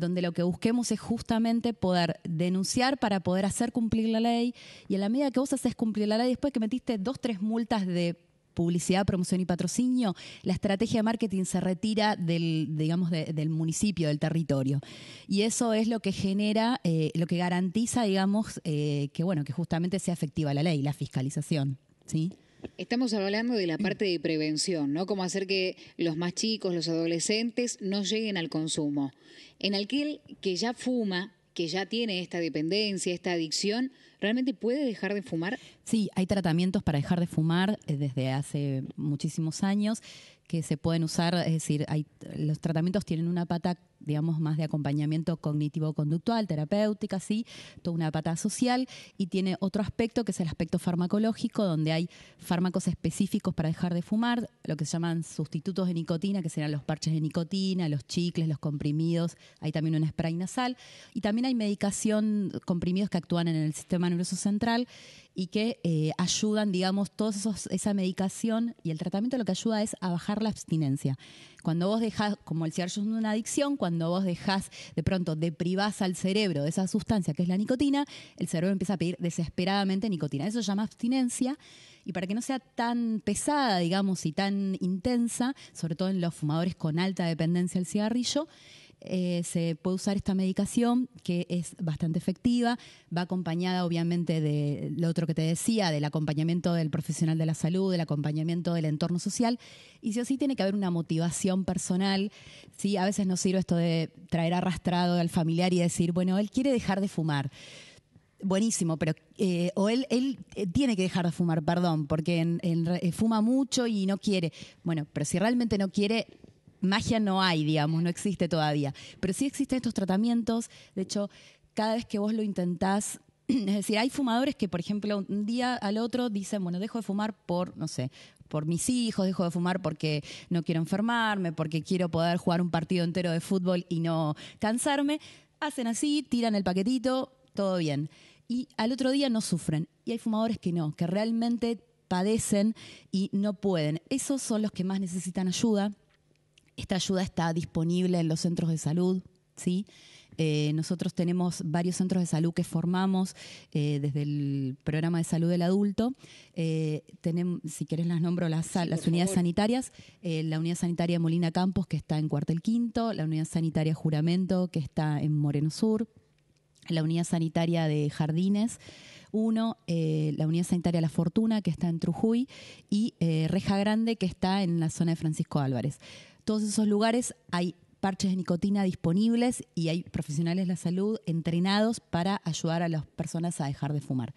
donde lo que busquemos es justamente poder denunciar para poder hacer cumplir la ley y en la medida que vos haces cumplir la ley, después que metiste dos, tres multas de publicidad, promoción y patrocinio, la estrategia de marketing se retira del, digamos, del municipio, del territorio. Y eso es lo que genera, eh, lo que garantiza, digamos, eh, que bueno, que justamente sea efectiva la ley, la fiscalización. ¿sí? Estamos hablando de la parte de prevención, ¿no? Como hacer que los más chicos, los adolescentes, no lleguen al consumo. En aquel que ya fuma, que ya tiene esta dependencia, esta adicción, ¿realmente puede dejar de fumar? Sí, hay tratamientos para dejar de fumar eh, desde hace muchísimos años que se pueden usar, es decir, hay, los tratamientos tienen una pata digamos, más de acompañamiento cognitivo-conductual, terapéutica, sí, toda una pata social, y tiene otro aspecto que es el aspecto farmacológico, donde hay fármacos específicos para dejar de fumar, lo que se llaman sustitutos de nicotina, que serán los parches de nicotina, los chicles, los comprimidos, hay también un spray nasal, y también hay medicación, comprimidos que actúan en el sistema nervioso central y que eh, ayudan, digamos, toda esa medicación y el tratamiento lo que ayuda es a bajar la abstinencia. Cuando vos dejás, como el cigarrillo es una adicción, cuando vos dejás, de pronto, deprivás al cerebro de esa sustancia que es la nicotina, el cerebro empieza a pedir desesperadamente nicotina. Eso se llama abstinencia y para que no sea tan pesada, digamos, y tan intensa, sobre todo en los fumadores con alta dependencia al cigarrillo, eh, se puede usar esta medicación que es bastante efectiva, va acompañada obviamente de lo otro que te decía, del acompañamiento del profesional de la salud, del acompañamiento del entorno social, y si o sí tiene que haber una motivación personal, a veces nos sirve esto de traer arrastrado al familiar y decir, bueno, él quiere dejar de fumar buenísimo, pero eh, o él, él eh, tiene que dejar de fumar, perdón, porque fuma mucho y no quiere. Bueno, pero si realmente no quiere, magia no hay, digamos, no existe todavía. Pero sí existen estos tratamientos. De hecho, cada vez que vos lo intentás, *clears throat* es decir, hay fumadores que, por ejemplo, un día al otro dicen, bueno, dejo de fumar por, no sé, por mis hijos, dejo de fumar porque no quiero enfermarme, porque quiero poder jugar un partido entero de fútbol y no cansarme. Hacen así, tiran el paquetito, todo bien. Y al otro día no sufren. Y hay fumadores que no, que realmente padecen y no pueden. Esos son los que más necesitan ayuda esta ayuda está disponible en los centros de salud, ¿sí? Eh, nosotros tenemos varios centros de salud que formamos eh, desde el programa de salud del adulto. Eh, tenemos, si quieres, las nombro, las, unidades sanitarias. la unidad sanitaria Molina Campos, que está en Cuartel Quinto. La unidad sanitaria Juramento, que está en Moreno Sur. La unidad sanitaria de Jardines. 1, la Unidad Sanitaria La Fortuna, que está en Trujuy, y Reja Grande, que está en la zona de Francisco Álvarez todos esos lugares hay parches de nicotina disponibles y hay profesionales de la salud entrenados para ayudar a las personas a dejar de fumar.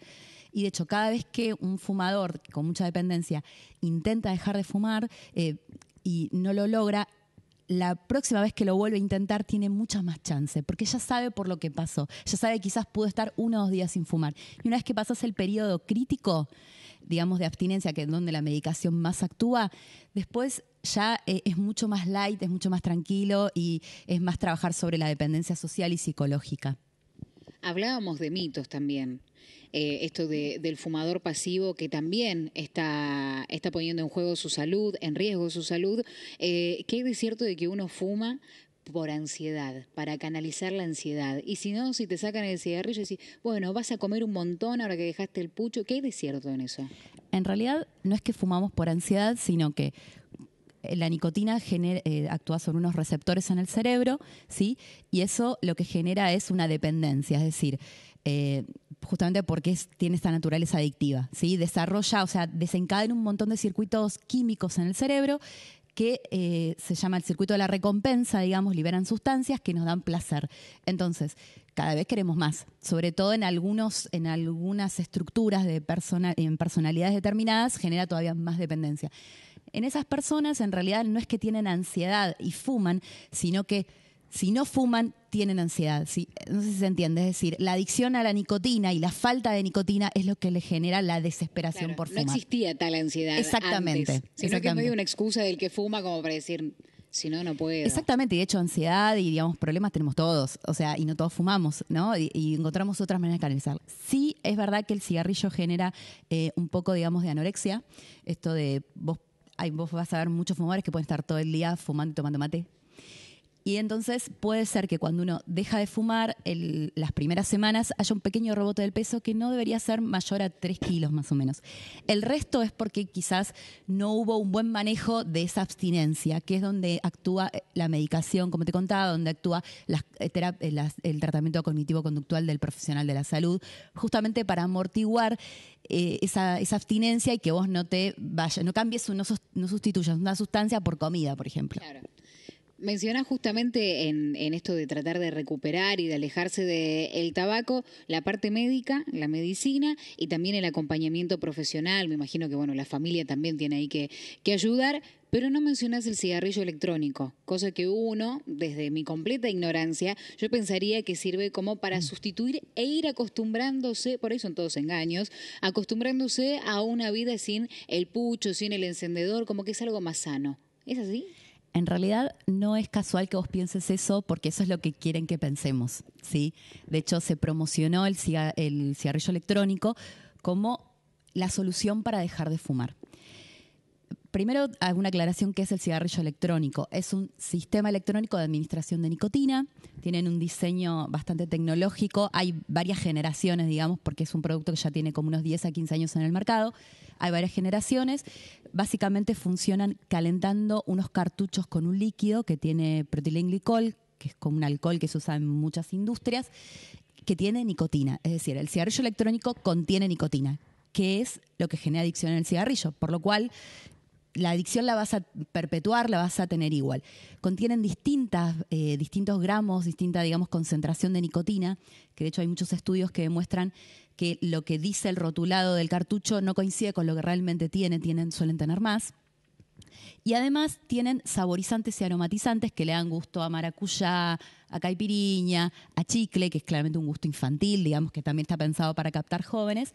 Y de hecho, cada vez que un fumador con mucha dependencia intenta dejar de fumar eh, y no lo logra, la próxima vez que lo vuelve a intentar tiene muchas más chance, porque ya sabe por lo que pasó, ya sabe que quizás pudo estar uno o dos días sin fumar. Y una vez que pasas el periodo crítico, digamos, de abstinencia, que es donde la medicación más actúa, después ya eh, es mucho más light, es mucho más tranquilo y es más trabajar sobre la dependencia social y psicológica. Hablábamos de mitos también. Eh, esto del fumador pasivo que también está, está poniendo en juego su salud, en riesgo su salud. Eh, ¿Qué es cierto de que uno fuma por ansiedad, para canalizar la ansiedad. Y si no, si te sacan el cigarrillo y decís, bueno, vas a comer un montón ahora que dejaste el pucho, ¿qué es de cierto en eso? En realidad no es que fumamos por ansiedad, sino que la nicotina eh, actúa sobre unos receptores en el cerebro, ¿sí? Y eso lo que genera es una dependencia, es decir, eh, justamente porque tiene esta naturaleza adictiva, ¿sí? Desarrolla, o sea, desencadena un montón de circuitos químicos en el cerebro que eh, se llama el circuito de la recompensa, digamos, liberan sustancias que nos dan placer. Entonces, cada vez queremos más, sobre todo en algunos, en algunas estructuras de en personalidades determinadas, genera todavía más dependencia en esas personas en realidad no es que tienen ansiedad y fuman, sino que si no fuman, tienen ansiedad. No sé si se entiende. Es decir, la adicción a la nicotina y la falta de nicotina es lo que le genera la desesperación por fumar. No existía tal ansiedad. Exactamente. Si sino que no una excusa del que fuma como para decir. Si no, no puede. Exactamente, y de hecho ansiedad y digamos problemas tenemos todos, o sea, y no todos fumamos, ¿no? Y, encontramos otras maneras de canalizar. Sí, es verdad que el cigarrillo genera eh, un poco, digamos, de anorexia, esto de vos hay, vos vas a ver muchos fumadores que pueden estar todo el día fumando y tomando mate y entonces puede ser que cuando uno deja de fumar, el, las primeras semanas haya un pequeño rebote del peso que no debería ser mayor a 3 kilos más o menos. El resto es porque quizás no hubo un buen manejo de esa abstinencia, que es donde actúa eh, la medicación, como te contaba, donde actúa las, eh, eh, el tratamiento cognitivo-conductual del profesional de la salud, justamente para amortiguar esa, abstinencia y que vos no te vayas, no cambies, no, no sustituyas una sustancia por comida, por ejemplo. Claro mencionás justamente en, esto de tratar de recuperar y de alejarse del tabaco, la parte médica, la medicina y también el acompañamiento profesional. Me imagino que bueno, la familia también tiene ahí que, que ayudar, pero no mencionas el cigarrillo electrónico, cosa que uno, desde mi completa ignorancia, yo pensaría que sirve como para mm. sustituir e ir acostumbrándose, por ahí son todos engaños, acostumbrándose a una vida sin el pucho, sin el encendedor, como que es algo más sano. ¿Es así? en realidad no es casual que vos pienses eso porque eso es lo que quieren que pensemos, ¿sí? De hecho, se promocionó el, el cigarrillo electrónico como la solución para dejar de fumar. Primero, alguna aclaración que es el cigarrillo electrónico. Es un sistema electrónico de administración de nicotina, tienen un diseño bastante tecnológico, hay varias generaciones, digamos, porque es un producto que ya tiene como unos 10 a 15 años en el mercado hay varias generaciones, básicamente funcionan calentando unos cartuchos con un líquido que tiene protilenglicol, que es como un alcohol que se usa en muchas industrias, que tiene nicotina. Es decir, el cigarrillo electrónico contiene nicotina, que es lo que genera adicción en el cigarrillo, por lo cual la adicción la vas a perpetuar, la vas a tener igual. Contienen distintas, eh, distintos gramos, distinta, digamos, concentración de nicotina, que de hecho hay muchos estudios que demuestran que lo que dice el rotulado del cartucho no coincide con lo que realmente tiene, tienen, suelen tener más. Y además tienen saborizantes y aromatizantes que le dan gusto a maracuyá, a caipiriña, a chicle, que es claramente un gusto infantil, digamos, que también está pensado para captar jóvenes,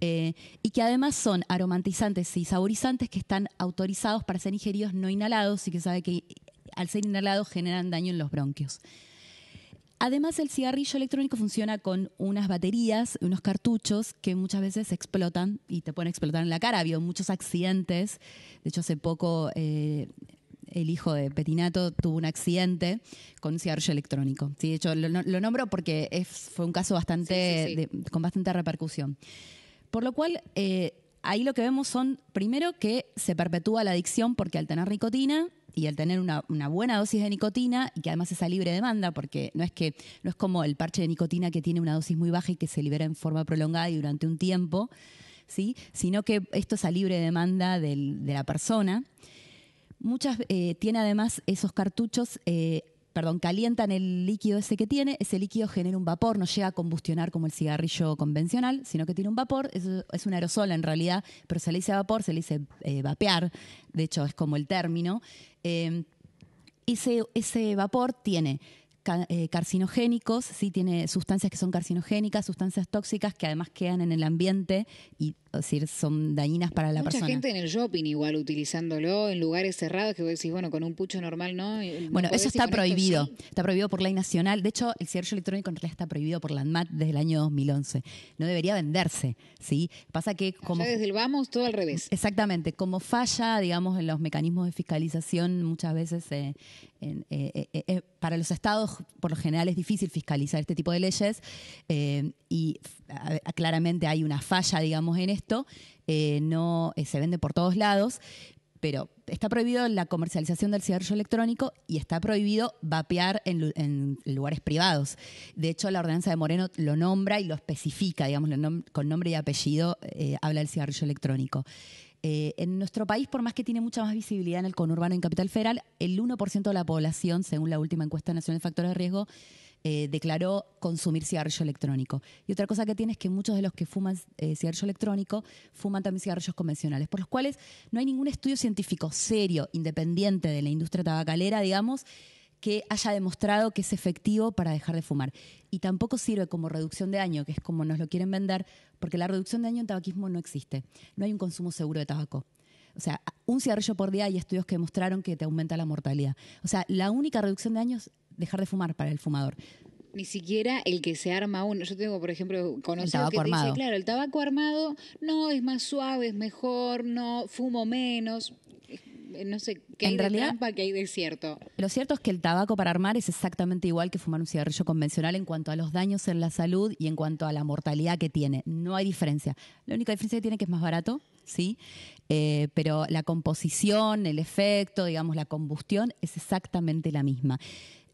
eh, y que además son aromatizantes y saborizantes que están autorizados para ser ingeridos no inhalados y que sabe que al ser inhalados generan daño en los bronquios. Además, el cigarrillo electrónico funciona con unas baterías, unos cartuchos que muchas veces explotan y te pueden explotar en la cara. Ha habido muchos accidentes. De hecho, hace poco eh, el hijo de Petinato tuvo un accidente con un cigarrillo electrónico. Sí, de hecho, lo, nombro porque fue un caso bastante con bastante repercusión. Por lo cual, eh, ahí lo que vemos son, primero, que se perpetúa la adicción porque al tener nicotina y al tener una, buena dosis de nicotina y que además es a libre demanda, porque no es que no es como el parche de nicotina que tiene una dosis muy baja y que se libera en forma prolongada y durante un tiempo, ¿sí? sino que esto es a libre demanda de la persona. Muchas eh, tiene además esos cartuchos eh, perdón, calientan el líquido ese que tiene, ese líquido genera un vapor, no llega a combustionar como el cigarrillo convencional, sino que tiene un vapor, es, una un aerosol en realidad, pero se le dice vapor, se le dice eh, vapear, de hecho es como el término. Eh, ese, ese vapor tiene eh, carcinogénicos, sí tiene sustancias que son carcinogénicas, sustancias tóxicas que además quedan en el ambiente y es decir, son dañinas para la persona. Mucha gente en el shopping igual utilizándolo, en lugares cerrados que vos decís, bueno, con un pucho normal no. bueno, eso está prohibido. Está prohibido por ley nacional. De hecho, el cierre electrónico en realidad está prohibido por la ANMAT desde el año 2011. No debería venderse, ¿sí? Pasa que como... desde el vamos, todo al ah, revés. Exactamente. Como falla, digamos, en los mecanismos de fiscalización muchas veces... Eh, eh, eh, para los estados, por lo general, es difícil fiscalizar este tipo de leyes y claramente hay una falla, digamos, en esto, eh, no eh, se vende por todos lados, pero está prohibido la comercialización del cigarrillo electrónico y está prohibido vapear en, lugares privados. De hecho, la ordenanza de Moreno lo nombra y lo especifica, digamos, con nombre y apellido eh, habla del cigarrillo electrónico. en nuestro país, por más que tiene mucha más visibilidad en el conurbano en Capital Federal, el 1% de la población, según la última encuesta nacional de factores de riesgo, eh, declaró consumir cigarrillo electrónico. Y otra cosa que tiene es que muchos de los que fuman eh, cigarrillo electrónico fuman también cigarrillos convencionales, por los cuales no hay ningún estudio científico serio, independiente de la industria tabacalera, digamos, que haya demostrado que es efectivo para dejar de fumar. Y tampoco sirve como reducción de daño, que es como nos lo quieren vender, porque la reducción de daño en tabaquismo no existe. No hay un consumo seguro de tabaco. O sea, un cigarrillo por día hay estudios que demostraron que te aumenta la mortalidad. O sea, la única reducción de daños dejar de fumar para el fumador. Ni siquiera el que se arma uno. Yo tengo, por ejemplo, conocido que dice, claro, el tabaco armado no es más suave, es mejor, no fumo menos. Eh, no sé qué en hay realidad, de trampa, hay de cierto. Lo cierto es que el tabaco para armar es exactamente igual que fumar un cigarrillo convencional en cuanto a los daños en la salud y en cuanto a la mortalidad que tiene. No hay diferencia. La única diferencia que tiene es que es más barato, ¿sí? Eh, pero la composición, el efecto, digamos, la combustión es exactamente la misma.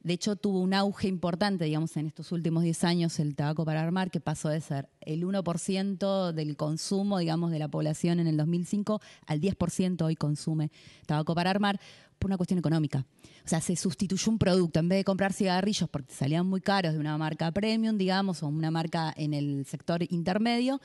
De hecho, tuvo un auge importante, digamos, en estos últimos 10 años el tabaco para armar, que pasó de ser el 1% del consumo, digamos, de la población en el 2005 al 10% hoy consume tabaco para armar por una cuestión económica. O sea, se sustituyó un producto. En vez de comprar cigarrillos porque salían muy caros de una marca premium, digamos, o una marca en el sector intermedio,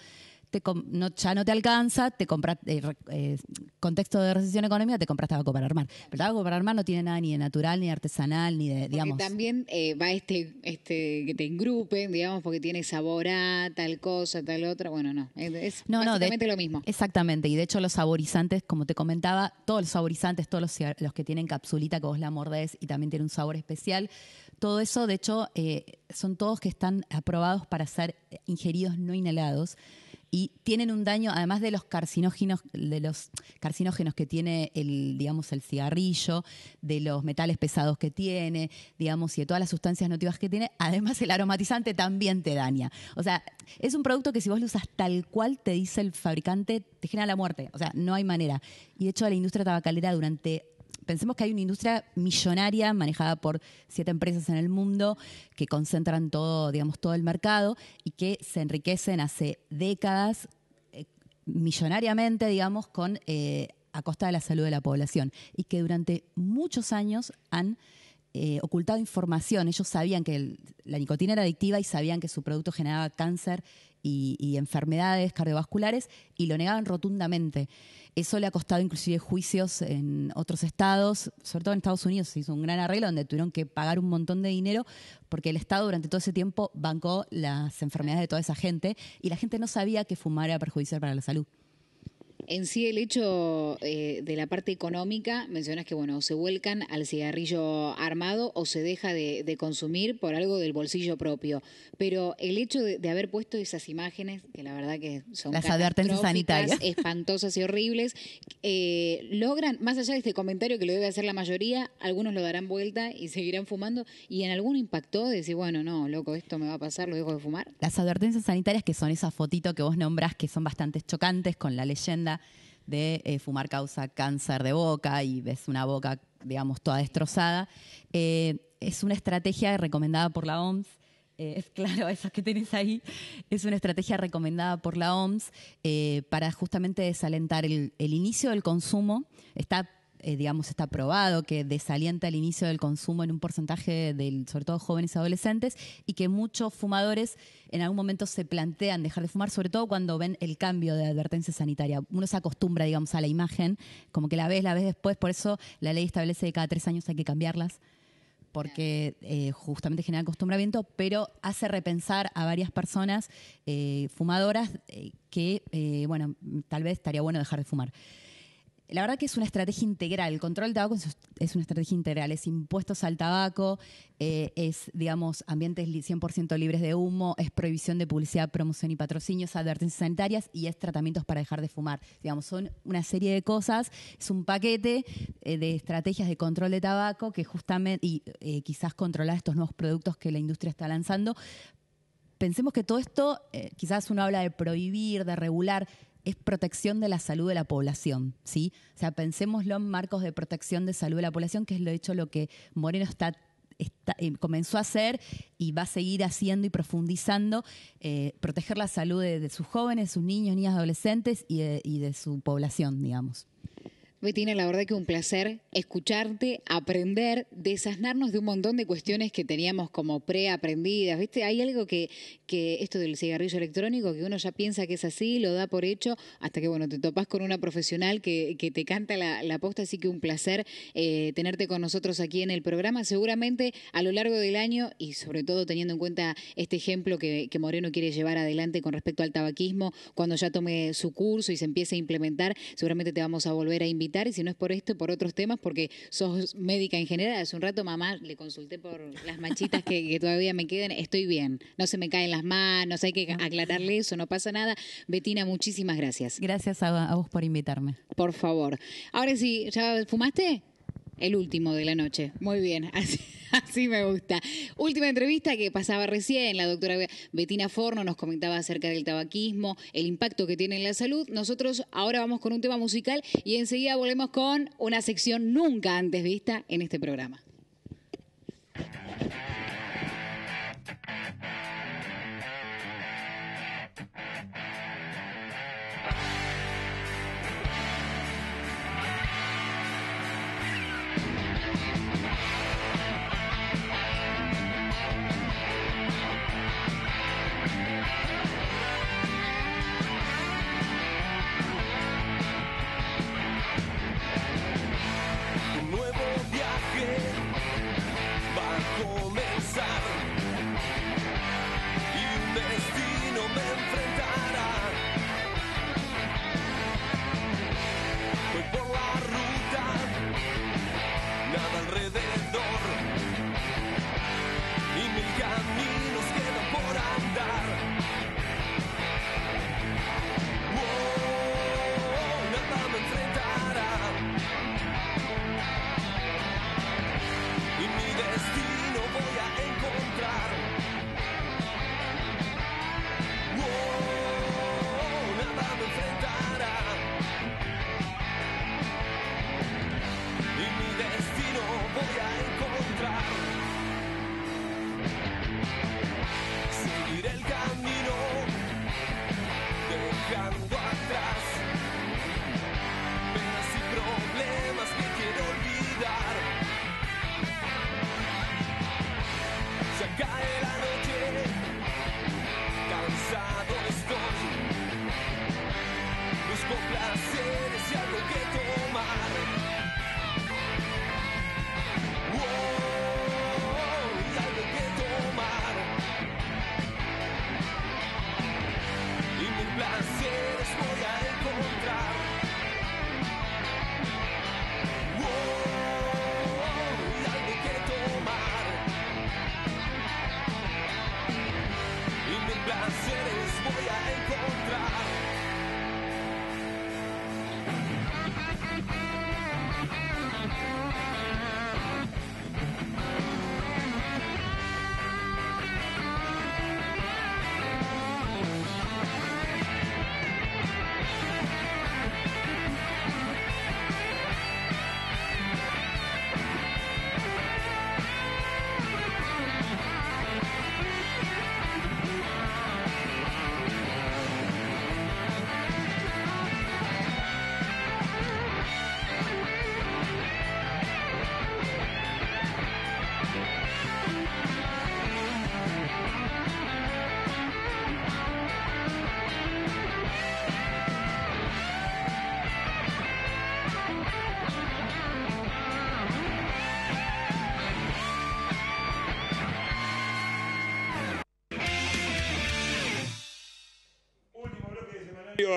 no, ya no te alcanza, te compras, eh, eh, contexto de recesión económica, te compras tabaco para armar. Pero tabaco para armar no tiene nada ni de natural, ni de artesanal, ni de, digamos. también eh, va este, este, que te engrupe, digamos, porque tiene sabor a tal cosa, tal otra. Bueno, no, es no, básicamente lo mismo. Exactamente, y de hecho los saborizantes, como te comentaba, todos los saborizantes, todos los, los que tienen capsulita que vos la mordés y también tiene un sabor especial, todo eso, de hecho, son todos que están aprobados para ser ingeridos no inhalados y tienen un daño, además de los carcinógenos, de los carcinógenos que tiene el, digamos, el cigarrillo, de los metales pesados que tiene, digamos, y de todas las sustancias nocivas que tiene, además el aromatizante también te daña. O sea, es un producto que si vos lo usas tal cual te dice el fabricante, te genera la muerte. O sea, no hay manera. Y de hecho, la industria tabacalera durante pensemos que hay una industria millonaria manejada por siete empresas en el mundo que concentran todo, digamos, todo el mercado y que se enriquecen hace décadas eh, millonariamente, digamos, con eh, a costa de la salud de la población y que durante muchos años han eh, ocultado información. Ellos sabían que la nicotina era adictiva y sabían que su producto generaba cáncer y, enfermedades cardiovasculares y lo negaban rotundamente. Eso le ha costado inclusive juicios en otros estados, sobre todo en Estados Unidos se hizo un gran arreglo donde tuvieron que pagar un montón de dinero porque el Estado durante todo ese tiempo bancó las enfermedades de toda esa gente y la gente no sabía que fumar era perjudicial para la salud. En sí, el hecho eh, de la parte económica, mencionas que, bueno, se vuelcan al cigarrillo armado o se deja de, consumir por algo del bolsillo propio. Pero el hecho de, haber puesto esas imágenes, que la verdad que son las advertencias sanitarias, *laughs* espantosas y horribles, eh, logran, más allá de este comentario que lo debe hacer la mayoría, algunos lo darán vuelta y seguirán fumando. Y en alguno impactó de decir, bueno, no, loco, esto me va a pasar, lo dejo de fumar. Las advertencias sanitarias, que son esas fotitos que vos nombras que son bastante chocantes con la leyenda de eh, fumar causa cáncer de boca y ves una boca, digamos, toda destrozada. Eh, es una estrategia recomendada por la OMS. es eh, *laughs* claro, esas que tenés ahí, es una estrategia recomendada por la OMS para justamente desalentar el, el inicio del consumo. Está eh, digamos, está probado, que desalienta el inicio del consumo en un porcentaje, del, sobre todo jóvenes y adolescentes, y que muchos fumadores en algún momento se plantean dejar de fumar, sobre todo cuando ven el cambio de advertencia sanitaria. Uno se acostumbra, digamos, a la imagen, como que la ves, la ves después, por eso la ley establece que cada tres años hay que cambiarlas porque eh, justamente genera acostumbramiento, pero hace repensar a varias personas eh, fumadoras que, bueno, tal vez estaría bueno dejar de fumar la verdad que es una estrategia integral. El control del tabaco es una estrategia integral. Es impuestos al tabaco, eh, es, digamos, ambientes 100% libres de humo, es prohibición de publicidad, promoción y patrocinios, advertencias sanitarias y es tratamientos para dejar de fumar. Digamos, son una serie de cosas. Es un paquete eh, de estrategias de control de tabaco que justamente, y eh, quizás controlar estos nuevos productos que la industria está lanzando. Pensemos que todo esto, quizás uno habla de prohibir, de regular, es protección de la salud de la población, ¿sí? O sea, pensemoslo en marcos de protección de salud de la población, que es lo hecho lo que Moreno está, eh, comenzó a hacer y va a seguir haciendo y profundizando, eh, proteger la salud de, sus jóvenes, sus niños, niñas, adolescentes y de, y de su población, digamos. Betina, la verdad que un placer escucharte, aprender, desasnarnos de un montón de cuestiones que teníamos como preaprendidas. ¿Viste? Hay algo que, que esto del cigarrillo electrónico, que uno ya piensa que es así, lo da por hecho, hasta que bueno, te topas con una profesional que, te canta la, la, posta. Así que un placer eh, tenerte con nosotros aquí en el programa. Seguramente a lo largo del año, y sobre todo teniendo en cuenta este ejemplo que, que Moreno quiere llevar adelante con respecto al tabaquismo, cuando ya tome su curso y se empiece a implementar, seguramente te vamos a volver a invitar y si no es por esto, por otros temas, porque sos médica en general. Hace un rato, mamá, le consulté por las manchitas que, todavía me quedan. Estoy bien, no se me caen las manos, hay que aclararle eso, no pasa nada. Betina, muchísimas gracias. Gracias a, a vos por invitarme. Por favor. Ahora sí, ¿ya fumaste? El último de la noche. Muy bien, *laughs* así, me gusta. Última entrevista que pasaba recién, la doctora Betina Forno nos comentaba acerca del tabaquismo, el impacto que tiene en la salud. Nosotros ahora vamos con un tema musical y enseguida volvemos con una sección nunca antes vista en este programa.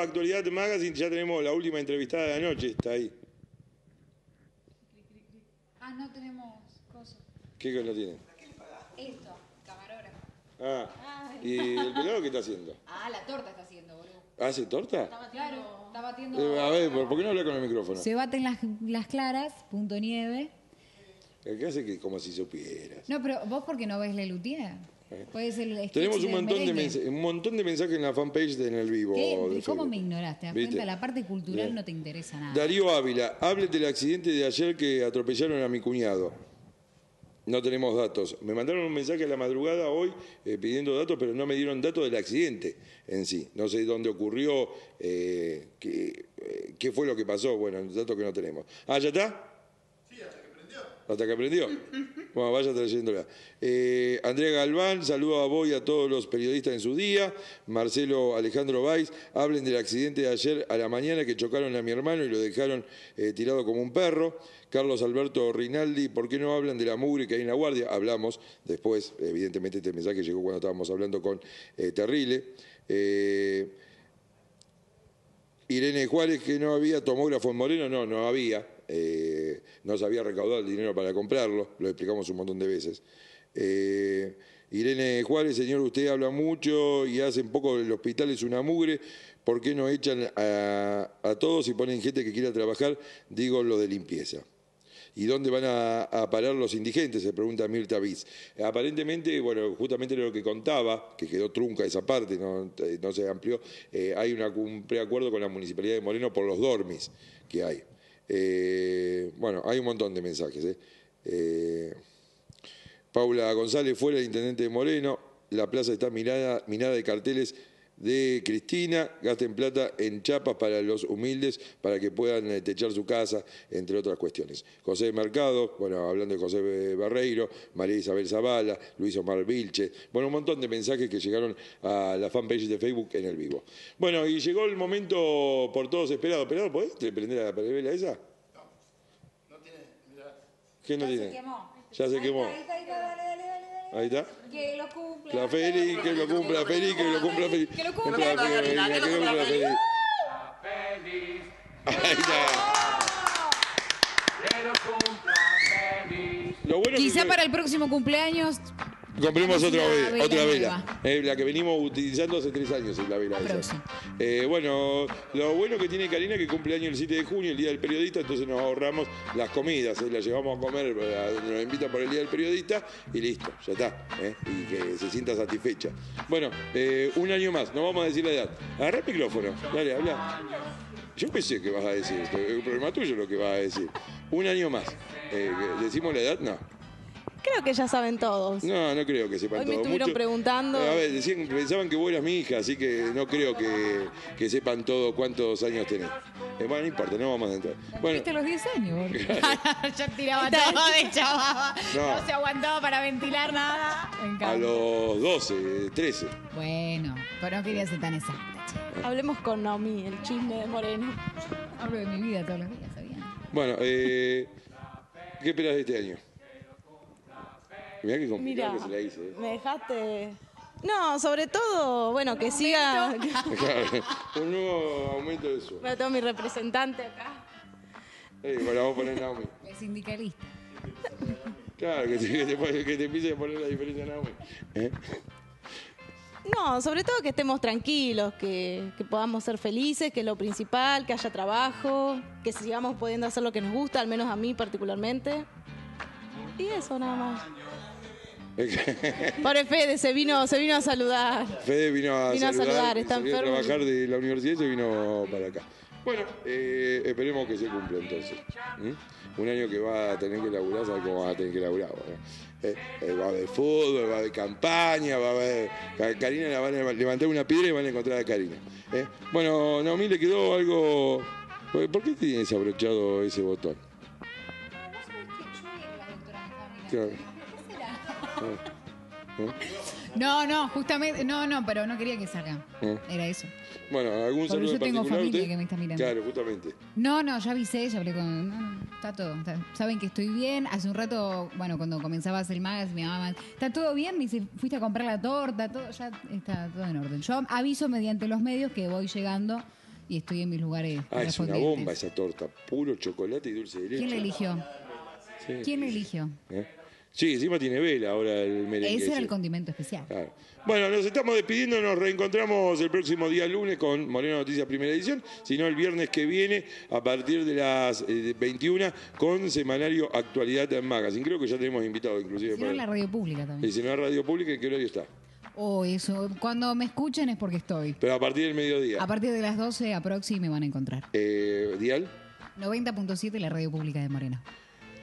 Actualidad Magazine, ya tenemos la última entrevistada de la noche, está ahí. Ah, no tenemos cosas. ¿Qué cosa tienen? Esto, camarógrafo. Ah, ¿y el pelado qué está haciendo? *laughs* Ah, la torta está haciendo, boludo. ¿Ah, ¿Hace torta? Está claro, está batiendo. Eh, a ver, ¿por qué no habla con el micrófono? Se baten las, las claras, punto nieve. ¿Qué hace que como si supieras? No, pero vos porque no ves la lutina. Tenemos un montón, de mensajes en la fanpage En el Vivo. ¿Cómo me ignoraste? ¿Te La parte cultural no te interesa nada. Darío Ávila, háblete del accidente de ayer que atropellaron a mi cuñado. No tenemos datos. Me mandaron un mensaje a la madrugada hoy eh, pidiendo datos, pero no me dieron datos del accidente en sí. No sé dónde ocurrió, eh, qué, eh, qué, fue lo que pasó. Bueno, datos que no tenemos. Ah, ya está hasta que aprendió. Bueno, vaya trayéndola. Eh, Andrea Galván, saludo a vos y a todos los periodistas en su día. Marcelo Alejandro Valls, hablen del accidente de ayer a la mañana que chocaron a mi hermano y lo dejaron eh, tirado como un perro. Carlos Alberto Rinaldi, ¿por qué no hablan de la mugre que hay en la guardia? Hablamos después, evidentemente este mensaje llegó cuando estábamos hablando con eh, Terrile. Irene Juárez, que no había tomógrafo en Moreno, no, no había, eh, no se había recaudado el dinero para comprarlo, lo explicamos un montón de veces. Eh, Irene Juárez, señor, usted habla mucho y hace poco el hospital es una mugre. ¿Por qué no echan a, todos y ponen gente que quiera trabajar? Digo lo de limpieza. ¿Y dónde van a, parar los indigentes? Se pregunta Mirta Viz. Aparentemente, bueno, justamente lo que contaba, que quedó trunca esa parte, no, eh, se amplió, hay un preacuerdo con la Municipalidad de Moreno por los dormis que hay. Eh, bueno, hay un montón de mensajes. ¿eh? Eh, Paula González fuera el intendente de Moreno. La plaza está minada, minada de carteles de Cristina, gasten plata en chapas para los humildes, para que puedan techar este, su casa, entre otras cuestiones. José Mercado, bueno, hablando de José Barreiro, María Isabel Zavala, Luis Omar Vilche, bueno, un montón de mensajes que llegaron a las fanpages de Facebook en el vivo. Bueno, y llegó el momento por todos esperado. ¿Pero podés prender la vela esa? No, no tiene, ¿Qué no ya tiene? Se quemó. Ya se quemó. Ahí está. Que lo cumpla. La Feli, que lo cumpla, Feli, que lo cumpla, Feli. Que lo cumpla, Feli. Que lo cumpla, Feli. Ahí está. Que lo cumpla, Feli. Quizá para el próximo cumpleaños Compremos otra vela, otra eh, vela. la que venimos utilizando hace tres años es la vela esa. Eh, bueno, lo bueno que tiene Karina es que cumple año el 7 de junio, el día del periodista, entonces nos ahorramos las comidas, eh, las llevamos a comer, eh, nos invitan por el día del periodista y listo, ya está. y que se sienta satisfecha. Bueno, un año más, no vamos a decir la edad. Agarra el micrófono, dale, habla. Yo pensé que vas a decir esto, es un problema tuyo lo que vas a decir. Un año más. ¿Decimos la edad? No. Creo que ya saben todos. No, no creo que sepan Hoy todos. estuvieron preguntando. a ver, decían, pensaban que vos eras mi hija, así que no creo que, que sepan todo cuántos años tenés. Eh, bueno, no importa, no vamos a entrar. Bueno, ¿Viste los 10 años? *laughs* *laughs* Yo tiraba todo de chavaba. No. se aguantaba para ventilar nada. A los 12, 13. Bueno, pero no quería ser tan exacta, Hablemos con Naomi, el chisme de Moreno. Hablo de mi vida todos los días, sabía Bueno, eh, ¿qué esperas de este año? Mirá qué complicado que se la hice. Eh. Me dejaste. No, sobre todo, bueno, que siga. *laughs* Un nuevo aumento de sueldo. Para todo mi representante acá. Eh, vamos a poner Naomi. El sindicalista. Claro, que te, que empiece a poner la diferencia Naomi. ¿Eh? No, sobre todo que estemos tranquilos, que, que, podamos ser felices, que es lo principal, que haya trabajo, que sigamos pudiendo hacer lo que nos gusta, al menos a mí particularmente. Y eso nada más. *laughs* Pare Fede, se vino, se vino a saludar. Fede vino a saludar, está enfermo. a trabajar de la universidad y se vino para acá. Bueno, eh, esperemos que se cumpla entonces. ¿eh? Un año que va a tener que laburar, ¿sabes cómo va a tener que laburar? Eh, va a haber fútbol, va a haber campaña, va a haber. Karina la van a levantar una piedra y van a encontrar a Karina. Bueno, Naomi le quedó algo. Pues, ¿Por qué tienes abrochado ese botón? No, no, justamente, no, no, pero no quería que salga. Eh. Era eso. Bueno, algún Porque yo tengo familia que me está mirando. Claro, justamente. No, no, ya avisé, ya hablé con. está todo. saben que estoy bien. Hace un rato, bueno, cuando comenzaba a hacer magas, mi mamá. Está todo bien, me dice, fuiste a comprar la torta, todo, ya está todo en orden. Yo aviso mediante los medios que voy llegando y estoy en mis lugares. Ah, es una bomba esa torta. Puro chocolate y dulce de leche. ¿Quién la eligió? ¿Quién eligió? ¿Eh? Sí, encima tiene vela ahora el merengue. Ese era el condimento especial. Bueno, nos estamos despidiendo, nos reencontramos el próximo día lunes con Moreno Noticias Primera Edición, sino el viernes que viene a partir de las 21 eh, con Semanario Actualidad en Magazine. Creo que ya tenemos invitado inclusive. Si no, la radio pública también. Y si no, la radio pública, ¿en qué horario está? Oh, eso. Cuando me escuchen es porque estoy. Pero a partir del mediodía. A partir de las 12 aproximadamente me van a encontrar. Eh, ¿Dial? 90.7 la radio pública de Moreno.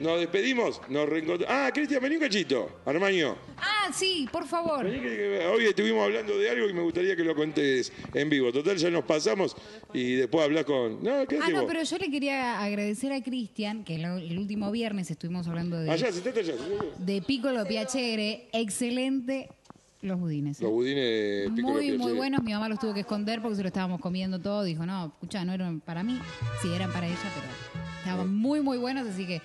Nos despedimos, nos reencontramos. Ah, Cristian, vení un cachito, Armaño. Ah, sí, por favor. hoy estuvimos hablando de algo y me gustaría que lo cuentes en vivo. Total, ya nos pasamos y después hablas con. No, Ah, no, pero yo le quería agradecer a Cristian, que el último viernes estuvimos hablando de, Allá, sentate allá. de Piccolo Piachere. Excelente los budines. ¿eh? Los budines Muy, muy buenos. Mi mamá los tuvo que esconder porque se lo estábamos comiendo todo. Dijo, no, escucha, no eran para mí. Sí, eran para ella, pero Estaban muy, muy buenos, así que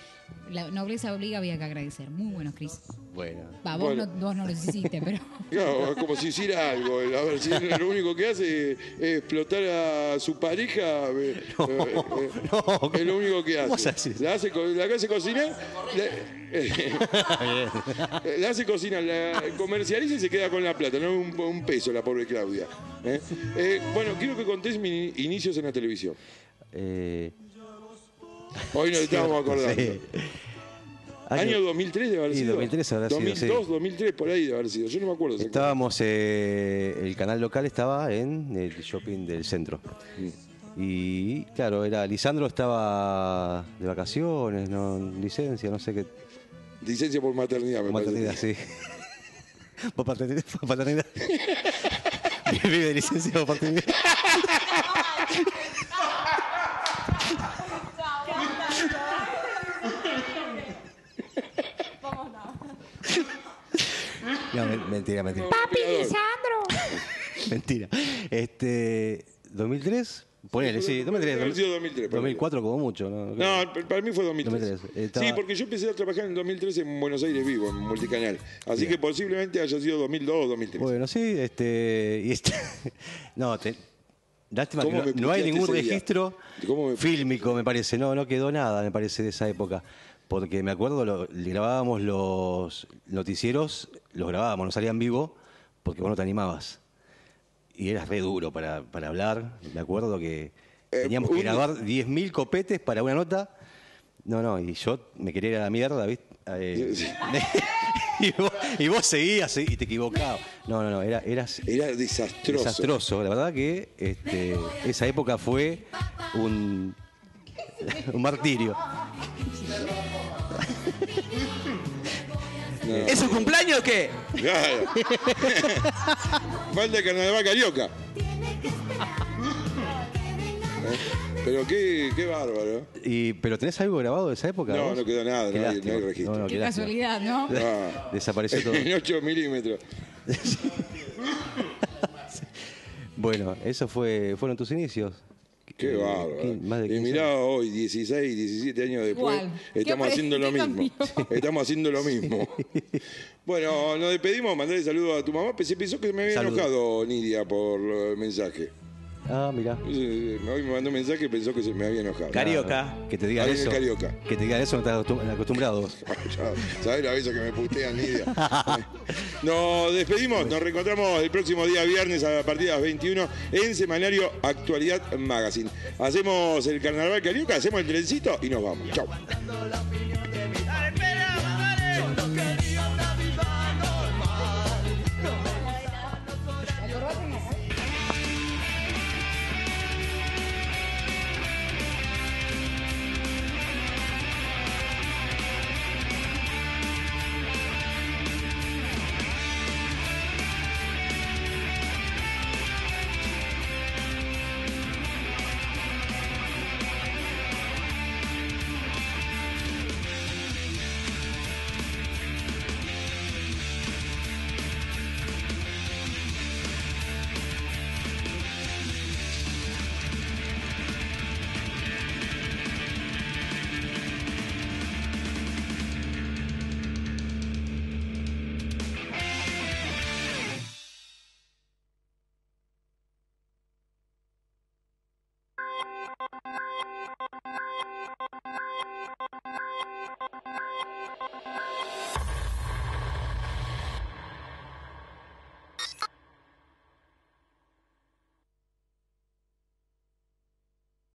la nobleza obliga, había que agradecer. Muy buenos, Cris. Bueno. vos, No, lo hiciste, pero. *laughs* como si hiciera algo. A ver, si lo único que hace es explotar a su pareja, eh, *laughs* eh, eh, no, es lo único que hace. La hace, la hace cocinar. *laughs* La, hace cocinar, la comercializa y se queda con la plata, no un, un peso la pobre Claudia. bueno, quiero que contés mis inicios en la televisión. Eh, Hoy no *laughs* estábamos acordando. Año, 2003 de haber sido. Sí, 2003 habrá 2002, sido, 2003, por ahí de haber sido. Yo no me acuerdo. Estábamos, eh, el canal local estaba en el shopping del centro. Mm. Y claro, era Lisandro estaba de vacaciones, no licencia, no sé qué. Licencia por maternidad, me Maternidad, sí. *laughs* por paternidad. Por paternidad. *laughs* Vive licencia por paternidad. No, mentira, mentira. Papi Sandro *laughs* mentira. Este, 2003. Ponele, sí, 2003. 2003 2004 como mucho, ¿no? No, para mí fue 2003. 2003. Eh, sí, porque yo empecé a trabajar en 2003 en Buenos Aires Vivo, en Multicanal. Así que posiblemente haya sido 2002 o 2003. Bueno, sí, este. Y este *laughs* no, te- lástima que no, hay ningún registro me- fílmico, me parece. No, no quedó nada, me parece, de esa época. Porque me acuerdo, le grabábamos los noticieros los grabábamos, no salían vivo porque vos no te animabas. Y eras re duro para, hablar. Me acuerdo que eh, teníamos que grabar 10.000 copetes para una nota. No, no, y yo me quería ir a la mierda, ¿viste? Eh, *laughs* y, vos, seguías y te equivocabas. No, no, no, era, era desastroso. Desastroso. La verdad que este, esa época fue un, *laughs* un martirio. *laughs* ¿Es su cumpleaños o qué? Claro. *laughs* Falta el carnaval carioca. Pero qué, qué bárbaro. Y, ¿Pero tenés algo grabado de esa época? No, no quedó nada, no hay, registro. qué, casualidad, ¿no? *laughs* Desapareció todo. En 8 milímetros. *laughs* bueno, esos fue, fueron tus inicios. Qué bárbaro. y hoy, 16, 17 años después, estamos haciendo lo mismo. *laughs* Estamos haciendo lo mismo. Bueno, nos despedimos, mandarle saludos a tu mamá, pero pensó que me había enojado Nidia por el mensaje. Ah, mira. Y, me mandó un mensaje y pensó que se me había enojado. Carioca. Que te diga eso. Que te diga eso, no estás acostumbrado. *laughs* ¿Sabes la vez que me putean, Lidia? *laughs* nos despedimos, nos reencontramos el próximo día viernes a partir de las 21 en Semanario Actualidad Magazine. Hacemos el carnaval carioca, hacemos el trencito y nos vamos. Chao.